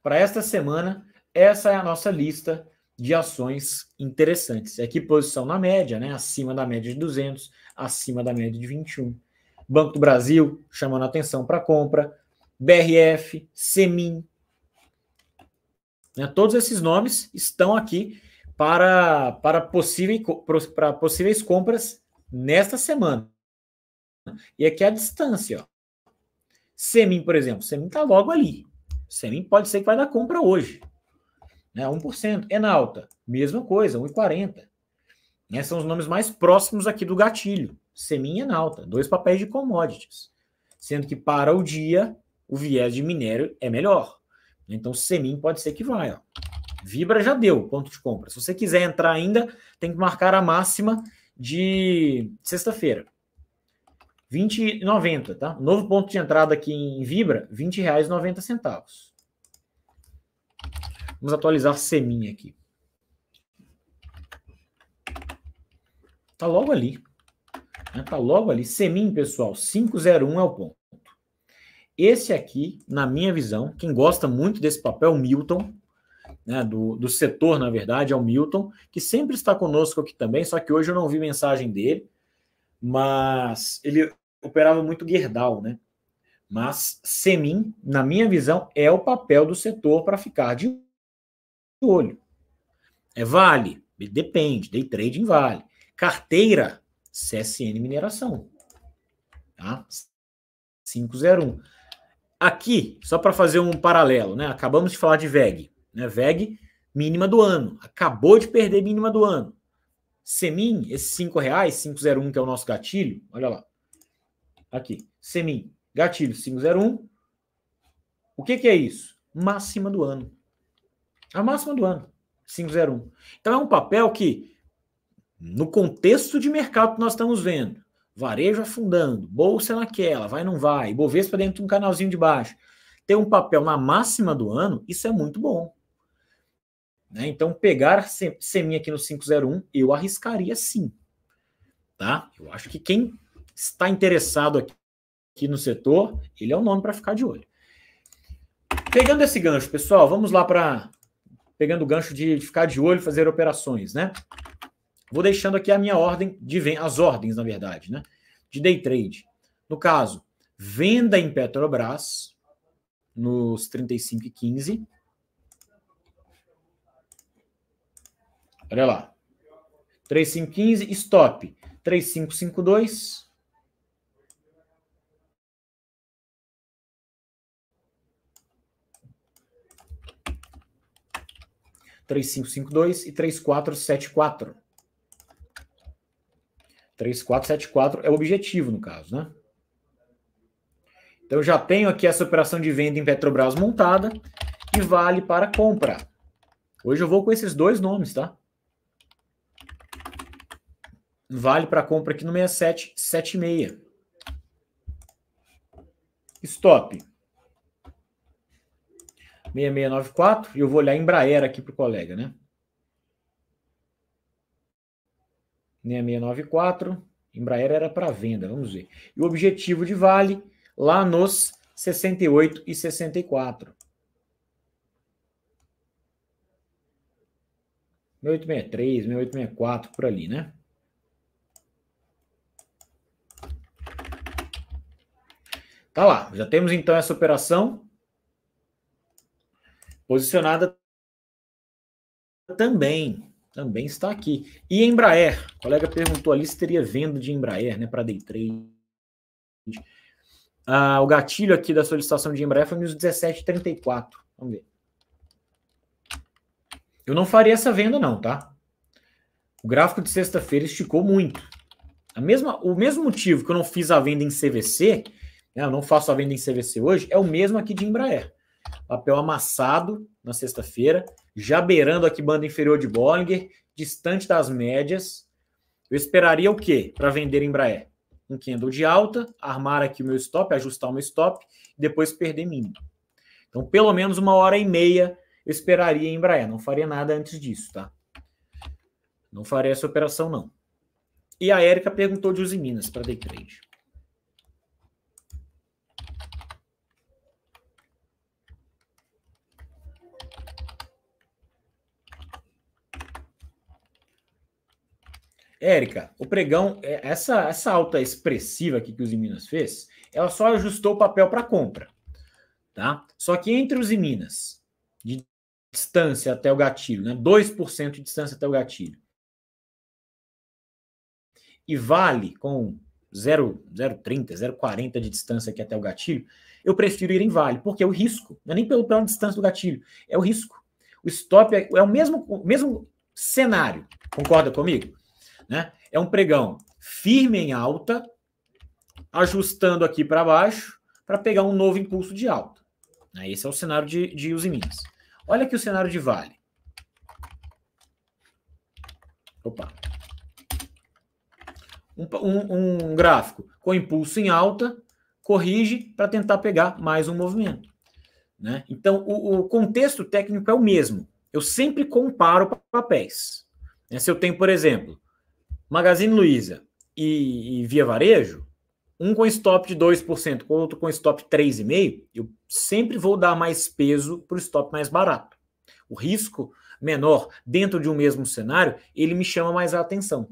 Para esta semana, essa é a nossa lista de ações interessantes. Aqui posição na média, né? Acima da média de 200, acima da média de 21. Banco do Brasil chamando atenção para compra, BRF, Semin. Né? Todos esses nomes estão aqui para, para, possíveis, para possíveis compras nesta semana. E aqui é a distância. Ó. Semin, por exemplo, Semin está logo ali. Semin pode ser que vai dar compra hoje. Né? 1%. Enalta, mesma coisa, 1,40. Né? São os nomes mais próximos aqui do gatilho seminha em alta, dois papéis de commodities. Sendo que para o dia, o viés de minério é melhor. Então, semin pode ser que vai. Ó. Vibra já deu ponto de compra. Se você quiser entrar ainda, tem que marcar a máxima de sexta-feira. 20,90, tá? Novo ponto de entrada aqui em Vibra, R$ 20,90. Vamos atualizar Semin aqui. Tá logo ali. Está né? logo ali. Semim, pessoal, 501 é o ponto. Esse aqui, na minha visão, quem gosta muito desse papel, é Milton, né, do, do setor, na verdade, é o Milton, que sempre está conosco aqui também, só que hoje eu não vi mensagem dele, mas ele operava muito Gerdau, né? Mas Semin, na minha visão, é o papel do setor para ficar de olho. É vale, depende, day trade em vale. Carteira, CSN Mineração. Tá? 501. Aqui, só para fazer um paralelo, né? Acabamos de falar de VEG. Né? VEG, mínima do ano. Acabou de perder mínima do ano. Semin, esses R$ 5,00, 501, que é o nosso gatilho, olha lá. Aqui, Semin, gatilho 501. O que, que é isso? Máxima do ano. A máxima do ano, 501. Então é um papel que no contexto de mercado que nós estamos vendo, varejo afundando, bolsa naquela, vai não vai, Bovespa dentro de um canalzinho de baixo, ter um papel na máxima do ano, isso é muito bom. Né? Então, pegar seminha aqui no 501, eu arriscaria sim. Tá? Eu acho que quem está interessado aqui, aqui no setor, ele é o nome para ficar de olho. Pegando esse gancho, pessoal, vamos lá para. Pegando o gancho de ficar de olho, fazer operações, né? Vou deixando aqui a minha ordem de venda, as ordens, na verdade, né? De day trade. No caso, venda em Petrobras nos 35,15. Olha lá. 3515, stop. 3552. 3552 cinco cinco dois e 3474. quatro quatro. 3474 é o objetivo, no caso, né? Então, eu já tenho aqui essa operação de venda em Petrobras montada e vale para compra. Hoje eu vou com esses dois nomes, tá? Vale para compra aqui no 6776. Stop. 6694. E eu vou olhar Embraer aqui para o colega, né? 6694. Embraer era para venda, vamos ver. E o objetivo de Vale lá nos 68 e 64. 1863, 1864 por ali, né? Tá lá, já temos então essa operação posicionada também também está aqui. E Embraer, o colega perguntou ali se teria venda de Embraer né, para day trade. Ah, o gatilho aqui da solicitação de Embraer foi nos 17,34. Vamos ver. Eu não faria essa venda, não, tá? O gráfico de sexta-feira esticou muito. A mesma, o mesmo motivo que eu não fiz a venda em CVC, né, eu não faço a venda em CVC hoje, é o mesmo aqui de Embraer. Papel amassado na sexta-feira, já beirando aqui banda inferior de Bollinger, distante das médias. Eu esperaria o quê para vender Embraer? Um candle de alta, armar aqui o meu stop, ajustar o meu stop, e depois perder mínimo. Então, pelo menos uma hora e meia eu esperaria em Embraer. Não faria nada antes disso, tá? Não faria essa operação, não. E a Érica perguntou de Uzi Minas para day trade. Érica, o pregão, é, essa, essa alta expressiva aqui que os Minas fez, ela só ajustou o papel para compra. Tá? Só que entre os Minas, de distância até o gatilho, né? 2% de distância até o gatilho. E vale com 0,30, 0,40 de distância aqui até o gatilho, eu prefiro ir em vale, porque é o risco. Não é nem pelo, pela distância do gatilho, é o risco. O stop é, é o mesmo, mesmo cenário. Concorda comigo? Né? É um pregão firme em alta, ajustando aqui para baixo, para pegar um novo impulso de alta. Né? Esse é o cenário de, de Ius Minas. Olha aqui o cenário de Vale. Opa. Um, um, um gráfico com impulso em alta, corrige para tentar pegar mais um movimento. Né? Então, o, o, contexto técnico é o mesmo. Eu sempre comparo papéis. Né? Se eu tenho, por exemplo, Magazine Luiza e, e Via Varejo, um com stop de 2%, outro com stop 3,5%, eu sempre vou dar mais peso para o stop mais barato. O risco menor dentro de um mesmo cenário, ele me chama mais a atenção.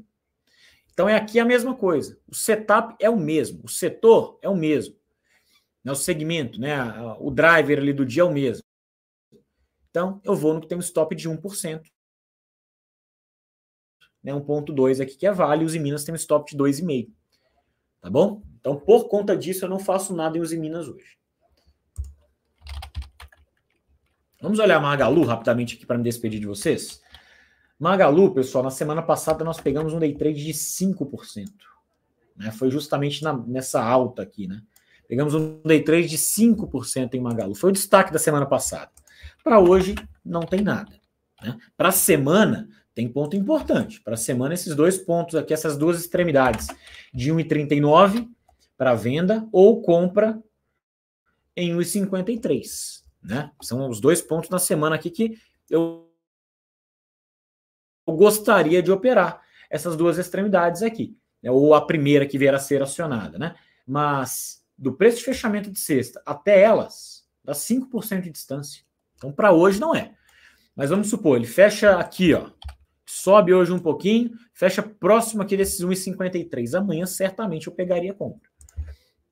Então é aqui a mesma coisa. O setup é o mesmo, o setor é o mesmo. Né, o segmento, né, o driver ali do dia é o mesmo. Então eu vou no que tem um stop de 1%, né, 1.2 aqui que é Vale, em Minas tem um stop de 2,5. Tá bom? Então, por conta disso, eu não faço nada em em Minas hoje. Vamos olhar a Magalu rapidamente aqui para me despedir de vocês. Magalu, pessoal, na semana passada nós pegamos um day trade de 5%. Né? Foi justamente na, nessa alta aqui, né? Pegamos um day trade de 5% em Magalu. Foi o destaque da semana passada. Para hoje, não tem nada. Né? Para a semana, tem ponto importante. Para a semana, esses dois pontos aqui, essas duas extremidades, de 1,39 para venda ou compra em 1,53. Né? São os dois pontos na semana aqui que eu gostaria de operar essas duas extremidades aqui, né? ou a primeira que vier a ser acionada, né? Mas do preço de fechamento de sexta até elas, dá 5% de distância. Então, para hoje não é. Mas vamos supor, ele fecha aqui, ó, sobe hoje um pouquinho, fecha próximo aqui desses 1,53. Amanhã certamente eu pegaria a compra.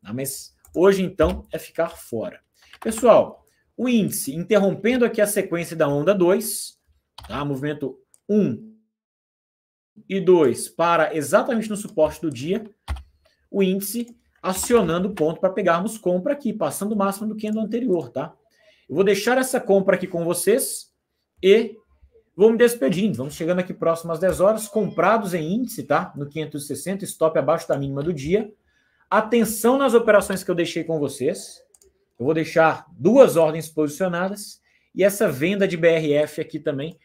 Ah, mas hoje então é ficar fora. Pessoal, o índice interrompendo aqui a sequência da onda 2, tá? Movimento 1 e 2 para exatamente no suporte do dia, o índice acionando o ponto para pegarmos compra aqui, passando o máximo do que no anterior, tá? Eu vou deixar essa compra aqui com vocês e Vou me despedindo, vamos chegando aqui próximo às 10 horas, comprados em índice, tá? No 560, stop abaixo da mínima do dia. Atenção nas operações que eu deixei com vocês. Eu vou deixar duas ordens posicionadas e essa venda de BRF aqui também.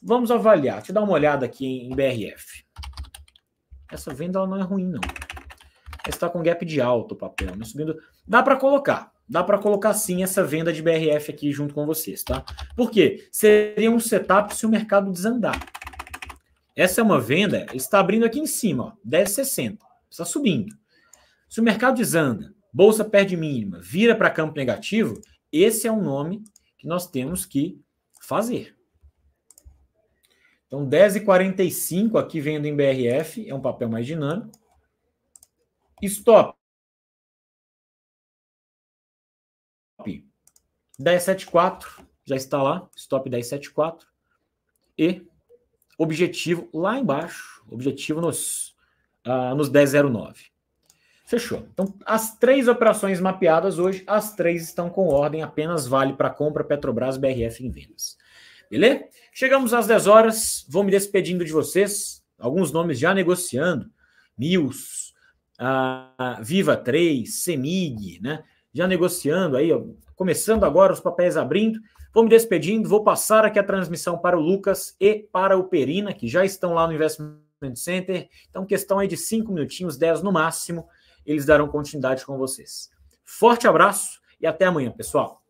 Vamos avaliar. Deixa eu dar uma olhada aqui em BRF. Essa venda ela não é ruim, não. Está com gap de alto o papel, né? subindo. Dá para colocar dá para colocar sim essa venda de BRF aqui junto com vocês, tá? Porque seria um setup se o mercado desandar. Essa é uma venda, está abrindo aqui em cima, ó, 10,60, está subindo. Se o mercado desanda, bolsa perde mínima, vira para campo negativo, esse é um nome que nós temos que fazer. Então, 10,45 aqui vendo em BRF, é um papel mais dinâmico. Stop 1074 já está lá, stop 1074. E objetivo lá embaixo, objetivo nos, uh, nos 1009. Fechou. Então, as três operações mapeadas hoje, as três estão com ordem, apenas vale para compra Petrobras BRF em vendas. Beleza? Chegamos às 10 horas, vou me despedindo de vocês. Alguns nomes já negociando. Mills, uh, Viva 3, Semig, né? Já negociando aí, ó, começando agora, os papéis abrindo. Vou me despedindo, vou passar aqui a transmissão para o Lucas e para o Perina, que já estão lá no Investment Center. Então, questão aí de 5 minutinhos, 10 no máximo, eles darão continuidade com vocês. Forte abraço e até amanhã, pessoal.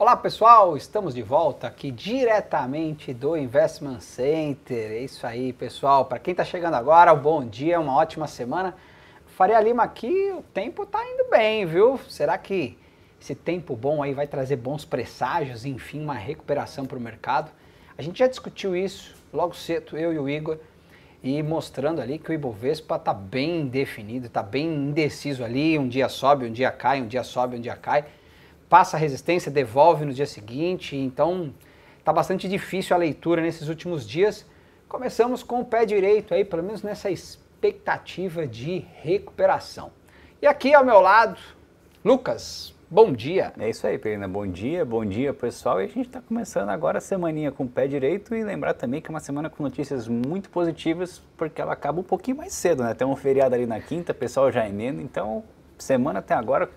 Olá pessoal, estamos de volta aqui diretamente do Investment Center. É isso aí, pessoal. Para quem está chegando agora, um bom dia, uma ótima semana. Faria Lima aqui, o tempo está indo bem, viu? Será que esse tempo bom aí vai trazer bons presságios, enfim, uma recuperação para o mercado? A gente já discutiu isso logo cedo, eu e o Igor, e mostrando ali que o Ibovespa está bem definido, está bem indeciso ali, um dia sobe, um dia cai, um dia sobe, um dia cai passa a resistência, devolve no dia seguinte. Então está bastante difícil a leitura nesses últimos dias. Começamos com o pé direito aí, pelo menos nessa expectativa de recuperação. E aqui ao meu lado, Lucas, bom dia. É isso aí, Perina, bom dia, bom dia pessoal. E a gente está começando agora a semaninha com o pé direito e lembrar também que é uma semana com notícias muito positivas, porque ela acaba um pouquinho mais cedo, né? Tem um feriado ali na quinta, pessoal já emendo então semana até agora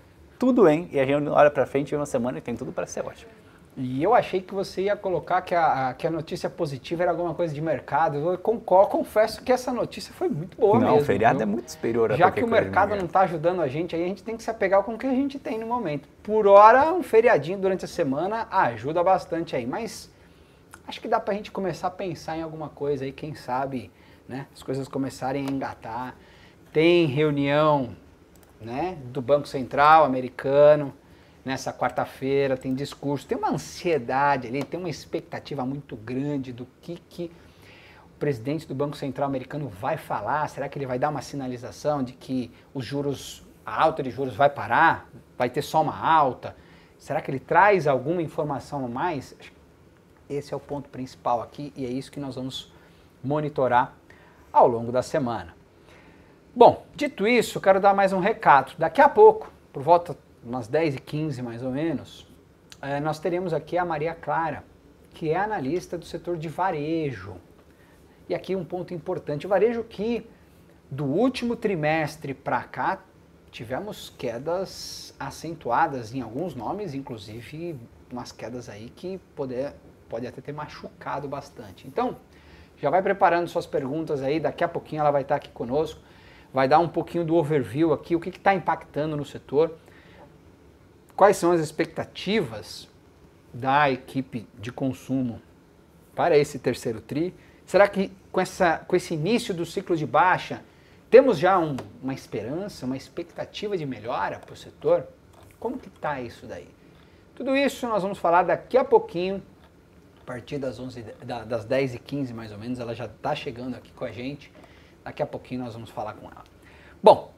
tudo hein e a gente olha para frente uma semana e tem tudo para ser ótimo. E eu achei que você ia colocar que a, que a notícia positiva era alguma coisa de mercado. Eu concordo, confesso que essa notícia foi muito boa não, mesmo. Não, o feriado viu? é muito superior a Já que o mercado não está ajudando a gente, aí a gente tem que se apegar com o que a gente tem no momento. Por hora, um feriadinho durante a semana ajuda bastante aí. Mas acho que dá para a gente começar a pensar em alguma coisa aí, quem sabe, né? As coisas começarem a engatar. Tem reunião né, do Banco Central americano nessa quarta-feira, tem discurso, tem uma ansiedade ali, tem uma expectativa muito grande do que, que o presidente do Banco Central americano vai falar, será que ele vai dar uma sinalização de que os juros, a alta de juros vai parar, vai ter só uma alta? Será que ele traz alguma informação a mais? Esse é o ponto principal aqui e é isso que nós vamos monitorar ao longo da semana. Bom, dito isso, eu quero dar mais um recado. Daqui a pouco, por volta umas 10h15 mais ou menos, eh, nós teremos aqui a Maria Clara, que é analista do setor de varejo. E aqui um ponto importante: varejo que do último trimestre para cá tivemos quedas acentuadas em alguns nomes, inclusive umas quedas aí que poder, pode até ter machucado bastante. Então, já vai preparando suas perguntas aí, daqui a pouquinho ela vai estar aqui conosco vai dar um pouquinho do overview aqui, o que está impactando no setor, quais são as expectativas da equipe de consumo para esse terceiro TRI. Será que com, essa, com esse início do ciclo de baixa, temos já um, uma esperança, uma expectativa de melhora para o setor? Como que está isso daí? Tudo isso nós vamos falar daqui a pouquinho, a partir das, 11, das 10h15 mais ou menos, ela já está chegando aqui com a gente. Daqui a pouquinho nós vamos falar com ela. Bom,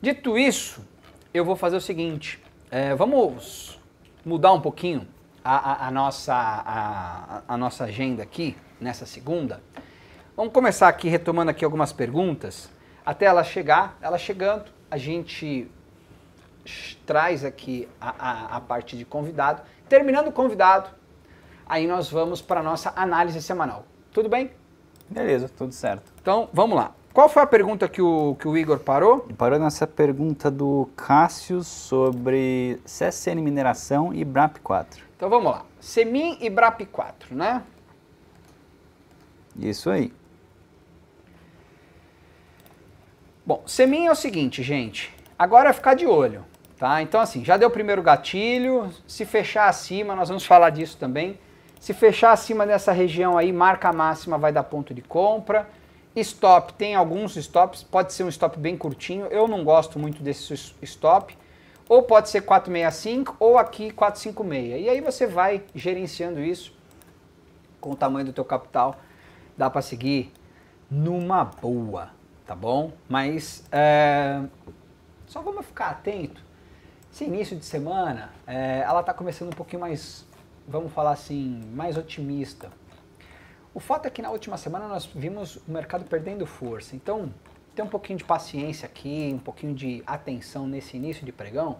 dito isso, eu vou fazer o seguinte: é, vamos mudar um pouquinho a, a, a nossa, a, a, nossa agenda aqui nessa segunda. Vamos começar aqui retomando aqui algumas perguntas até ela chegar. Ela chegando, a gente traz aqui a, a parte de convidado. Terminando o convidado, aí nós vamos para a nossa análise semanal. Tudo bem? Beleza, tudo certo. Então, vamos lá. Qual foi a pergunta que o, que o Igor parou? Parou nessa pergunta do Cássio sobre CSN Mineração e BRAP4. Então vamos lá. Semin e BRAP4, né? Isso aí. Bom, Semin é o seguinte, gente. Agora é ficar de olho, tá? Então assim, já deu o primeiro gatilho. Se fechar acima, nós vamos falar disso também. Se fechar acima dessa região aí, marca máxima vai dar ponto de compra. Stop, tem alguns stops, pode ser um stop bem curtinho, eu não gosto muito desse stop. Ou pode ser 465 ou aqui 456. E aí você vai gerenciando isso com o tamanho do teu capital. Dá para seguir numa boa, tá bom? Mas é, só vamos ficar atento. Esse início de semana, é, ela tá começando um pouquinho mais, vamos falar assim, mais otimista o fato é que na última semana nós vimos o mercado perdendo força. Então, ter um pouquinho de paciência aqui, um pouquinho de atenção nesse início de pregão,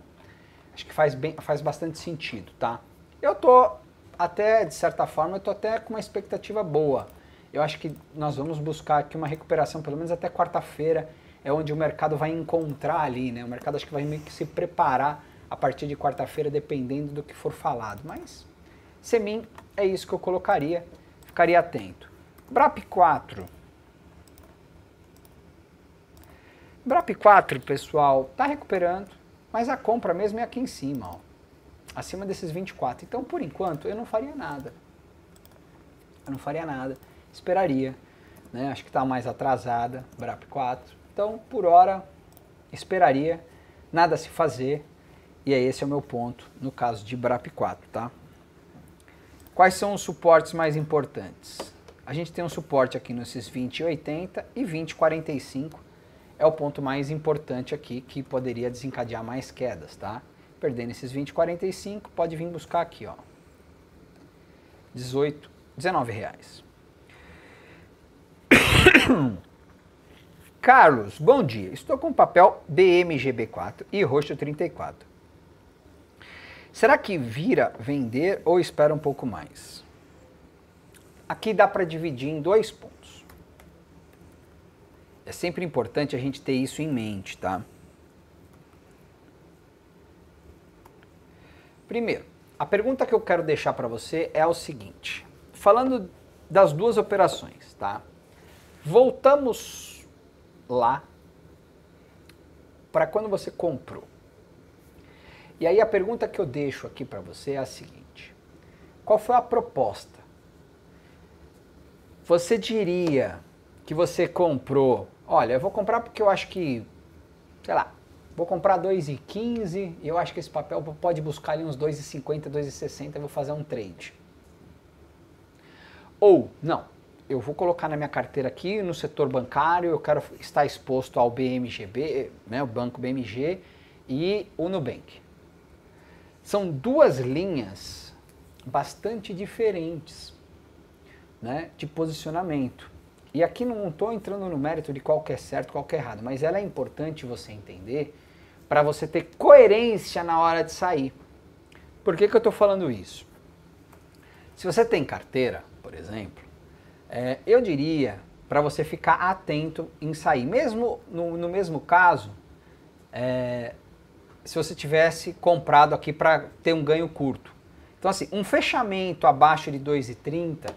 acho que faz, bem, faz bastante sentido, tá? Eu tô até, de certa forma, eu tô até com uma expectativa boa. Eu acho que nós vamos buscar aqui uma recuperação, pelo menos até quarta-feira, é onde o mercado vai encontrar ali, né? O mercado acho que vai meio que se preparar a partir de quarta-feira, dependendo do que for falado. Mas, semim, é isso que eu colocaria ficaria atento. BRAP4. BRAP4, pessoal, está recuperando, mas a compra mesmo é aqui em cima, ó, acima desses 24. Então, por enquanto, eu não faria nada. Eu não faria nada, esperaria. Né? Acho que está mais atrasada, BRAP4. Então, por hora, esperaria, nada a se fazer. E aí é esse é o meu ponto no caso de BRAP4, tá? Quais são os suportes mais importantes? A gente tem um suporte aqui nesses 2080 e 2045 é o ponto mais importante aqui que poderia desencadear mais quedas, tá? Perdendo esses 2045, pode vir buscar aqui, ó. 18, 19 reais. *coughs* Carlos, bom dia. Estou com papel BMGB4 e roxo 34. Será que vira vender ou espera um pouco mais? Aqui dá para dividir em dois pontos. É sempre importante a gente ter isso em mente, tá? Primeiro, a pergunta que eu quero deixar para você é o seguinte: falando das duas operações, tá? Voltamos lá para quando você comprou. E aí a pergunta que eu deixo aqui para você é a seguinte: qual foi a proposta? Você diria que você comprou, olha, eu vou comprar porque eu acho que, sei lá, vou comprar 2,15, eu acho que esse papel pode buscar ali uns 2,50, 2,60, e vou fazer um trade. Ou, não, eu vou colocar na minha carteira aqui no setor bancário, eu quero estar exposto ao BMGB, né, o banco BMG e o Nubank. São duas linhas bastante diferentes né, de posicionamento. E aqui não estou entrando no mérito de qual é certo, qual é errado, mas ela é importante você entender para você ter coerência na hora de sair. Por que, que eu estou falando isso? Se você tem carteira, por exemplo, é, eu diria para você ficar atento em sair. Mesmo no, no mesmo caso, é, se você tivesse comprado aqui para ter um ganho curto. Então, assim, um fechamento abaixo de 2,30,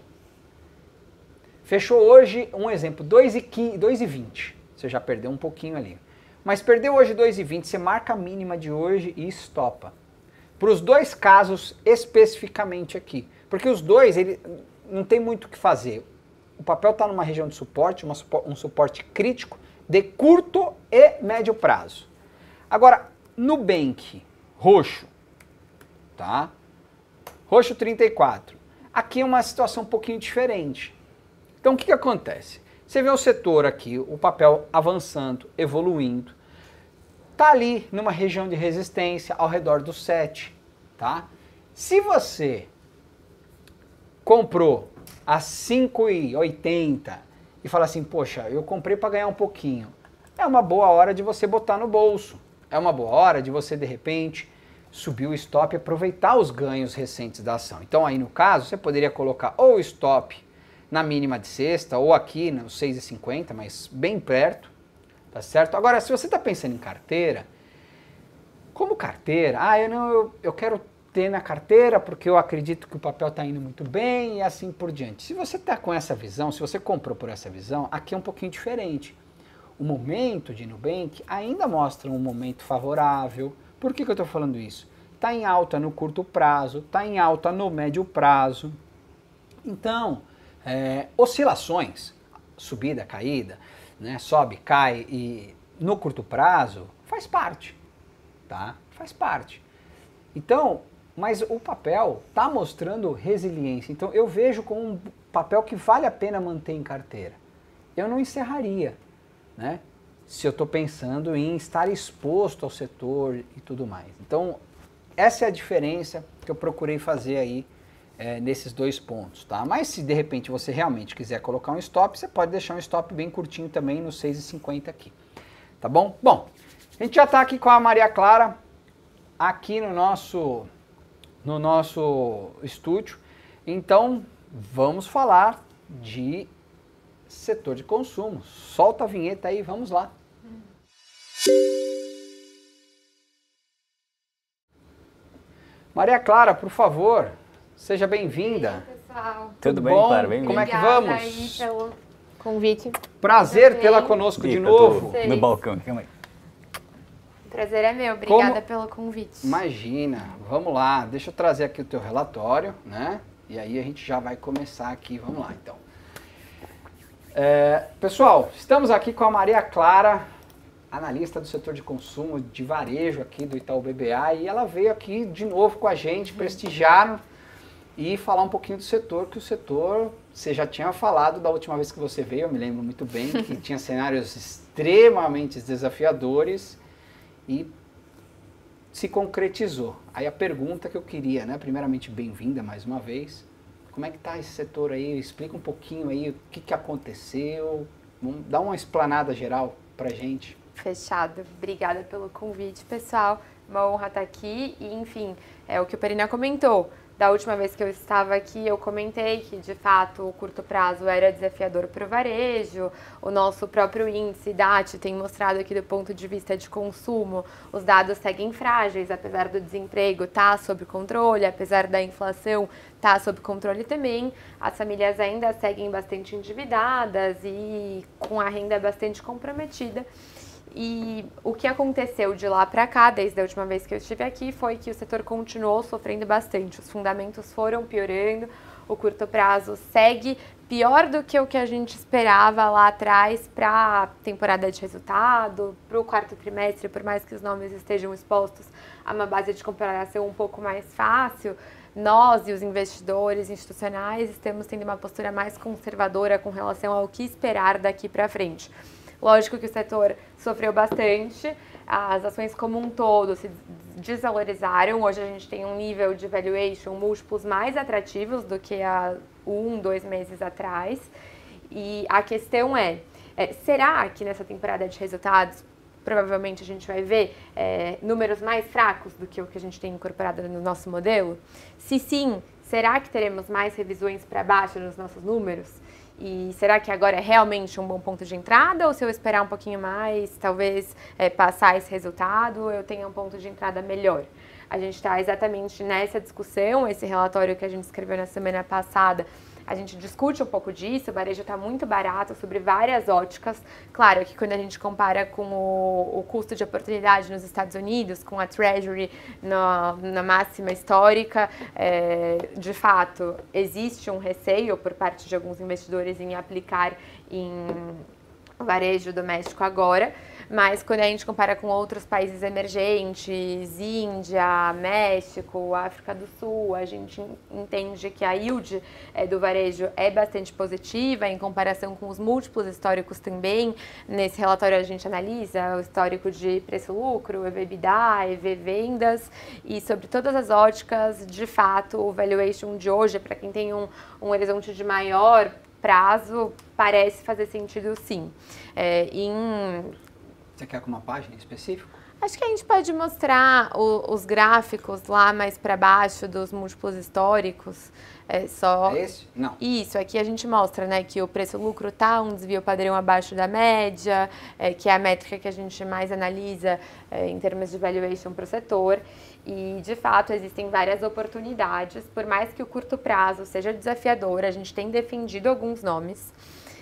fechou hoje, um exemplo, 2,20. Você já perdeu um pouquinho ali. Mas perdeu hoje 2,20, você marca a mínima de hoje e estopa. Para os dois casos especificamente aqui. Porque os dois, ele não tem muito o que fazer. O papel está numa região de suporte, uma, um suporte crítico de curto e médio prazo. Agora, Nubank, roxo, tá? Roxo 34. Aqui é uma situação um pouquinho diferente. Então o que, que acontece? Você vê o setor aqui, o papel avançando, evoluindo. Tá ali numa região de resistência ao redor do 7, tá? Se você comprou a 5,80 e fala assim, poxa, eu comprei para ganhar um pouquinho, é uma boa hora de você botar no bolso é uma boa hora de você de repente subir o stop e aproveitar os ganhos recentes da ação. Então aí no caso você poderia colocar ou o stop na mínima de sexta ou aqui nos 6,50, mas bem perto, tá certo? Agora se você está pensando em carteira, como carteira, ah eu não eu, eu quero ter na carteira porque eu acredito que o papel está indo muito bem e assim por diante. Se você está com essa visão, se você comprou por essa visão, aqui é um pouquinho diferente o momento de Nubank ainda mostra um momento favorável. Por que, que eu estou falando isso? Está em alta no curto prazo, está em alta no médio prazo. Então, é, oscilações, subida, caída, né, sobe, cai e no curto prazo faz parte, tá? Faz parte. Então, mas o papel está mostrando resiliência. Então eu vejo como um papel que vale a pena manter em carteira. Eu não encerraria, né? se eu estou pensando em estar exposto ao setor e tudo mais. Então, essa é a diferença que eu procurei fazer aí é, nesses dois pontos, tá? Mas se de repente você realmente quiser colocar um stop, você pode deixar um stop bem curtinho também no 6,50 aqui, tá bom? Bom, a gente já está aqui com a Maria Clara aqui no nosso, no nosso estúdio, então vamos falar de setor de consumo. Solta a vinheta aí, vamos lá. Maria Clara, por favor, seja bem-vinda. Tudo, Tudo bem, bom? Clara? Bem Como é que vamos? Aí pelo convite. Prazer tê-la conosco de novo. No balcão, calma aí. O prazer é meu, obrigada Como... pelo convite. Imagina, vamos lá, deixa eu trazer aqui o teu relatório, né? E aí a gente já vai começar aqui, vamos lá então. É, pessoal, estamos aqui com a Maria Clara, analista do setor de consumo de varejo aqui do Itaú BBA, e ela veio aqui de novo com a gente prestigiar e falar um pouquinho do setor, que o setor você já tinha falado da última vez que você veio, eu me lembro muito bem, que *laughs* tinha cenários extremamente desafiadores e se concretizou. Aí a pergunta que eu queria, né? Primeiramente, bem-vinda mais uma vez. Como é que está esse setor aí? Explica um pouquinho aí o que, que aconteceu. Dá uma explanada geral para gente. Fechado. Obrigada pelo convite, pessoal. Uma honra estar aqui e, enfim, é o que o Perina comentou da última vez que eu estava aqui, eu comentei que de fato o curto prazo era desafiador para o varejo, o nosso próprio índice DAT tem mostrado que, do ponto de vista de consumo, os dados seguem frágeis, apesar do desemprego estar tá sob controle, apesar da inflação estar tá sob controle também, as famílias ainda seguem bastante endividadas e com a renda bastante comprometida. E o que aconteceu de lá para cá, desde a última vez que eu estive aqui, foi que o setor continuou sofrendo bastante. Os fundamentos foram piorando, o curto prazo segue pior do que o que a gente esperava lá atrás para a temporada de resultado, para o quarto trimestre, por mais que os nomes estejam expostos a uma base de comparação um pouco mais fácil. Nós e os investidores institucionais estamos tendo uma postura mais conservadora com relação ao que esperar daqui para frente. Lógico que o setor sofreu bastante, as ações como um todo se desvalorizaram. Hoje a gente tem um nível de valuation múltiplos mais atrativos do que há um, dois meses atrás. E a questão é, é será que nessa temporada de resultados provavelmente a gente vai ver é, números mais fracos do que o que a gente tem incorporado no nosso modelo? Se sim, será que teremos mais revisões para baixo nos nossos números? E será que agora é realmente um bom ponto de entrada? Ou se eu esperar um pouquinho mais, talvez é, passar esse resultado, eu tenha um ponto de entrada melhor? A gente está exatamente nessa discussão. Esse relatório que a gente escreveu na semana passada a gente discute um pouco disso, o varejo está muito barato sobre várias óticas. Claro que quando a gente compara com o, o custo de oportunidade nos Estados Unidos, com a Treasury na, na máxima histórica, é, de fato existe um receio por parte de alguns investidores em aplicar em varejo doméstico agora. Mas quando a gente compara com outros países emergentes, Índia, México, África do Sul, a gente entende que a yield é, do varejo é bastante positiva em comparação com os múltiplos históricos também. Nesse relatório a gente analisa o histórico de preço-lucro, EBITDA, EV vendas e sobre todas as óticas, de fato, o valuation de hoje, para quem tem um, um horizonte de maior prazo, parece fazer sentido sim. É, em você quer alguma página específica? Acho que a gente pode mostrar o, os gráficos lá mais para baixo dos múltiplos históricos. É só. É esse? Não. Isso, aqui a gente mostra né, que o preço-lucro está um desvio padrão abaixo da média, é, que é a métrica que a gente mais analisa é, em termos de valuation para o setor. E, de fato, existem várias oportunidades, por mais que o curto prazo seja desafiador, a gente tem defendido alguns nomes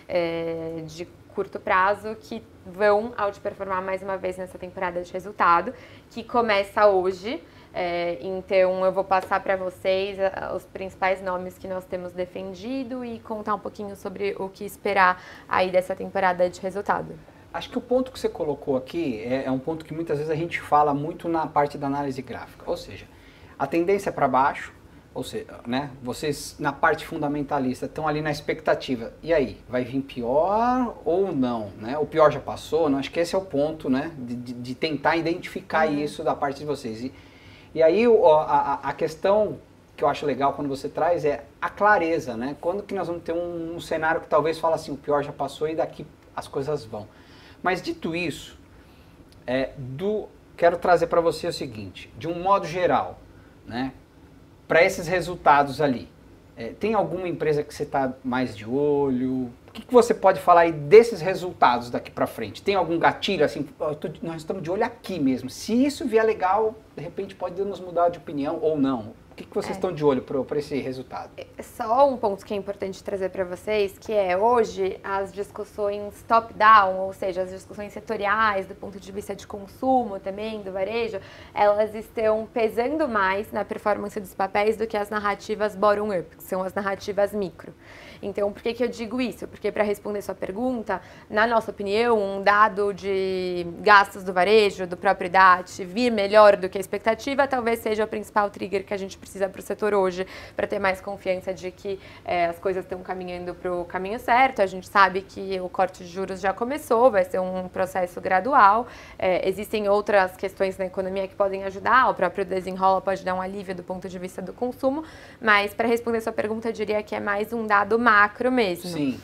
é, de curto prazo que vão outperformar mais uma vez nessa temporada de resultado, que começa hoje. É, então, eu vou passar para vocês os principais nomes que nós temos defendido e contar um pouquinho sobre o que esperar aí dessa temporada de resultado. Acho que o ponto que você colocou aqui é, é um ponto que muitas vezes a gente fala muito na parte da análise gráfica, ou seja, a tendência é para baixo, ou seja, né, vocês na parte fundamentalista estão ali na expectativa. E aí, vai vir pior ou não? Né? O pior já passou? Não, né? acho que esse é o ponto né, de, de tentar identificar uhum. isso da parte de vocês. E, e aí a, a, questão que eu acho legal quando você traz é a clareza. Né? Quando que nós vamos ter um, um cenário que talvez fala assim, o pior já passou e daqui as coisas vão. Mas dito isso, é, do, quero trazer para você o seguinte, de um modo geral, né? para esses resultados ali, é, tem alguma empresa que você está mais de olho? O que, que, você pode falar aí desses resultados daqui para frente? Tem algum gatilho assim? Tô, nós estamos de olho aqui mesmo. Se isso vier legal, de repente pode nos mudar de opinião ou não que, que vocês é. estão de olho para esse resultado? É, é só um ponto que é importante trazer para vocês, que é hoje as discussões top-down, ou seja, as discussões setoriais do ponto de vista de consumo também, do varejo, elas estão pesando mais na performance dos papéis do que as narrativas bottom-up, que são as narrativas micro. Então, por que, que eu digo isso? Porque, para responder sua pergunta, na nossa opinião, um dado de gastos do varejo, do próprio DAT, vir melhor do que a expectativa, talvez seja o principal trigger que a gente precisa para o setor hoje, para ter mais confiança de que é, as coisas estão caminhando para o caminho certo. A gente sabe que o corte de juros já começou, vai ser um processo gradual. É, existem outras questões na economia que podem ajudar, o próprio desenrola pode dar um alívio do ponto de vista do consumo, mas para responder sua pergunta, eu diria que é mais um dado macro mesmo. Sim.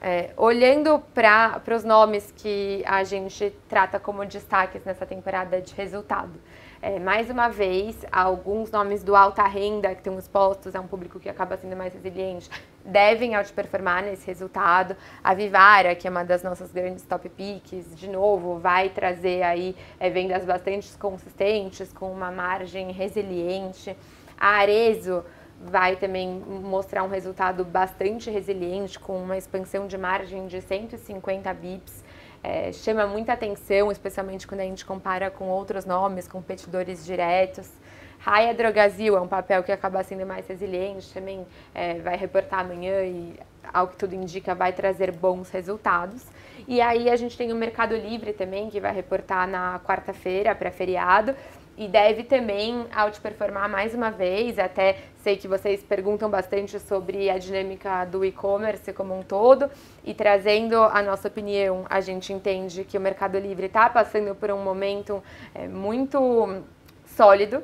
É, olhando para os nomes que a gente trata como destaques nessa temporada de resultado. É, mais uma vez, alguns nomes do alta renda, que tem os postos é um público que acaba sendo mais resiliente, devem outperformar nesse resultado. A Vivara, que é uma das nossas grandes top picks, de novo, vai trazer aí é, vendas bastante consistentes, com uma margem resiliente. A Arezo, vai também mostrar um resultado bastante resiliente, com uma expansão de margem de 150 bips. É, chama muita atenção, especialmente quando a gente compara com outros nomes, competidores diretos. Raia Drogazil é um papel que acaba sendo mais resiliente, também é, vai reportar amanhã e, ao que tudo indica, vai trazer bons resultados. E aí a gente tem o Mercado Livre também, que vai reportar na quarta-feira, pré-feriado e deve também outperformar mais uma vez. Até sei que vocês perguntam bastante sobre a dinâmica do e-commerce como um todo, e trazendo a nossa opinião, a gente entende que o Mercado Livre está passando por um momento é, muito sólido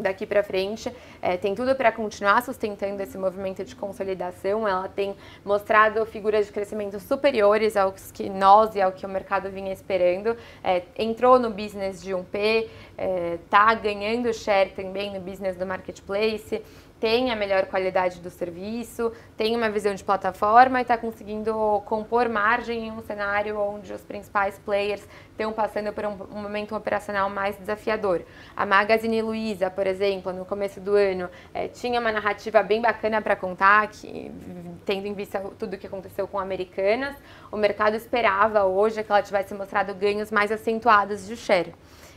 daqui para frente é, tem tudo para continuar sustentando esse movimento de consolidação. Ela tem mostrado figuras de crescimento superiores aos que nós e ao que o mercado vinha esperando. É, entrou no business de 1P, está é, ganhando share também no business do marketplace tem a melhor qualidade do serviço, tem uma visão de plataforma e está conseguindo compor margem em um cenário onde os principais players estão passando por um, um momento operacional mais desafiador. A Magazine Luiza, por exemplo, no começo do ano, é, tinha uma narrativa bem bacana para contar, que, tendo em vista tudo o que aconteceu com Americanas, o mercado esperava hoje que ela tivesse mostrado ganhos mais acentuados de share.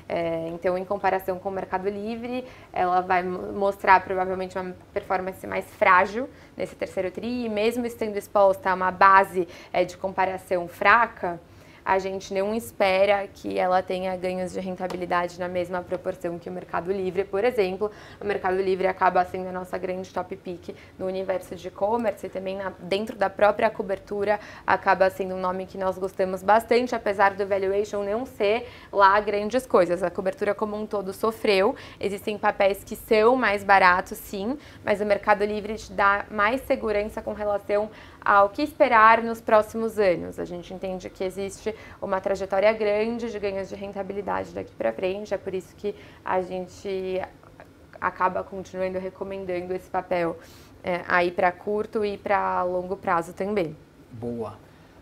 É, então, em comparação com o Mercado Livre, ela vai mostrar provavelmente uma performance mais frágil nesse terceiro TRI, e mesmo estando exposta a uma base é, de comparação fraca, a gente não espera que ela tenha ganhos de rentabilidade na mesma proporção que o Mercado Livre, por exemplo. O Mercado Livre acaba sendo a nossa grande top pick no universo de e-commerce e também na, dentro da própria cobertura acaba sendo um nome que nós gostamos bastante, apesar do valuation não ser lá grandes coisas. A cobertura como um todo sofreu, existem papéis que são mais baratos, sim, mas o Mercado Livre te dá mais segurança com relação ao que esperar nos próximos anos. A gente entende que existe uma trajetória grande de ganhos de rentabilidade daqui para frente, é por isso que a gente acaba continuando recomendando esse papel é, aí para curto e para longo prazo também. Boa.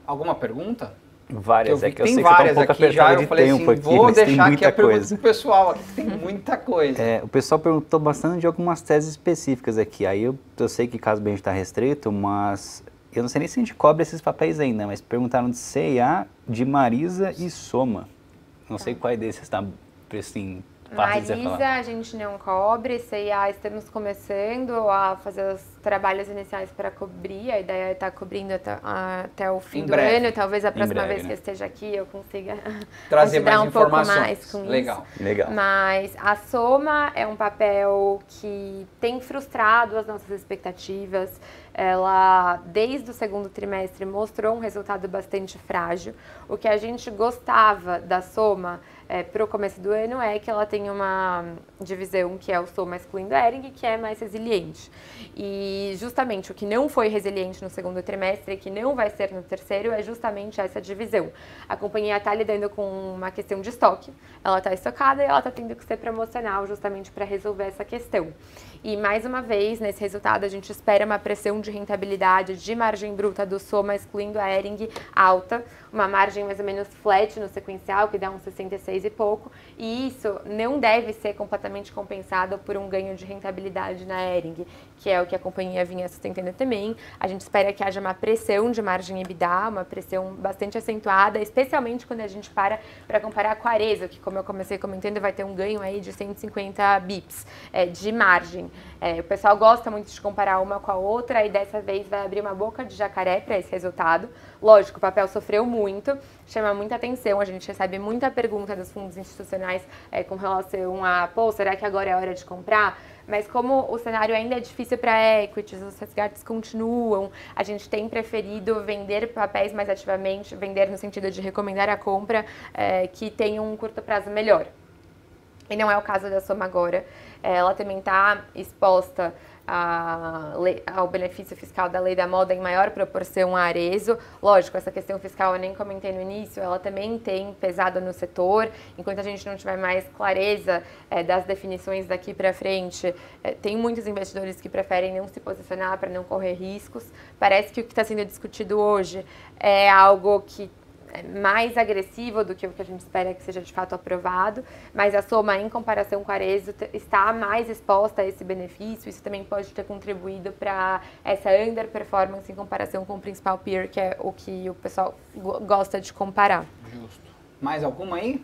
Alguma pergunta? Várias, vi, é que eu sei várias que tá um pouco aqui já, eu falei assim, aqui, vou deixar aqui a pergunta do pessoal, aqui tem muita coisa. É, o pessoal perguntou bastante de algumas teses específicas aqui, aí eu, eu sei que caso bem está restrito, mas eu não sei nem se a gente cobra esses papéis ainda, né? mas perguntaram de C&A, de Marisa e Soma. Não tá. sei qual é desses está, assim, Marisa, a gente não cobre, CA, estamos começando a fazer os trabalhos iniciais para cobrir, a ideia é estar tá cobrindo até, até o fim em do breve. ano, talvez a próxima breve, vez né? que eu esteja aqui eu consiga *laughs* trazer mais um informações. pouco mais com Legal. isso. Legal. Mas a Soma é um papel que tem frustrado as nossas expectativas, ela desde o segundo trimestre mostrou um resultado bastante frágil. O que a gente gostava da soma é, eh, para o começo do ano é que ela tem uma divisão que é o soma excluindo Ering, que é mais resiliente. E justamente o que não foi resiliente no segundo trimestre e que não vai ser no terceiro é justamente essa divisão. A companhia está lidando com uma questão de estoque, ela está estocada e ela está tendo que ser promocional justamente para resolver essa questão. E mais uma vez, nesse resultado, a gente espera uma pressão de rentabilidade de margem bruta do Soma, excluindo a Ering, alta, uma margem mais ou menos flat no sequencial, que dá uns 66 e pouco, e isso não deve ser completamente compensado por um ganho de rentabilidade na Ering, que é o que a companhia vinha sustentando também. A gente espera que haja uma pressão de margem EBITDA, uma pressão bastante acentuada, especialmente quando a gente para para comparar com a Arezzo, que como eu comecei comentando, vai ter um ganho aí de 150 bips é, de margem. É, o pessoal gosta muito de comparar uma com a outra e dessa vez vai abrir uma boca de jacaré para esse resultado. Lógico, o papel sofreu muito, chama muita atenção, a gente recebe muita pergunta dos fundos institucionais é, com relação a, pô, será que agora é hora de comprar? Mas como o cenário ainda é difícil para equities, os resgates continuam, a gente tem preferido vender papéis mais ativamente, vender no sentido de recomendar a compra é, que tenha um curto prazo melhor. E não é o caso da Soma agora. É, ela também está exposta ao benefício fiscal da lei da moda em maior proporção a Arezo. Lógico, essa questão fiscal eu nem comentei no início, ela também tem pesado no setor. Enquanto a gente não tiver mais clareza é, das definições daqui para frente, é, tem muitos investidores que preferem não se posicionar para não correr riscos. Parece que o que está sendo discutido hoje é algo que é mais agressiva do que o que a gente espera que seja de fato aprovado, mas a soma em comparação com a Arezzo está mais exposta a esse benefício, isso também pode ter contribuído para essa underperformance em comparação com o principal peer, que é o que o pessoal gosta de comparar. Justo. Mais alguma aí?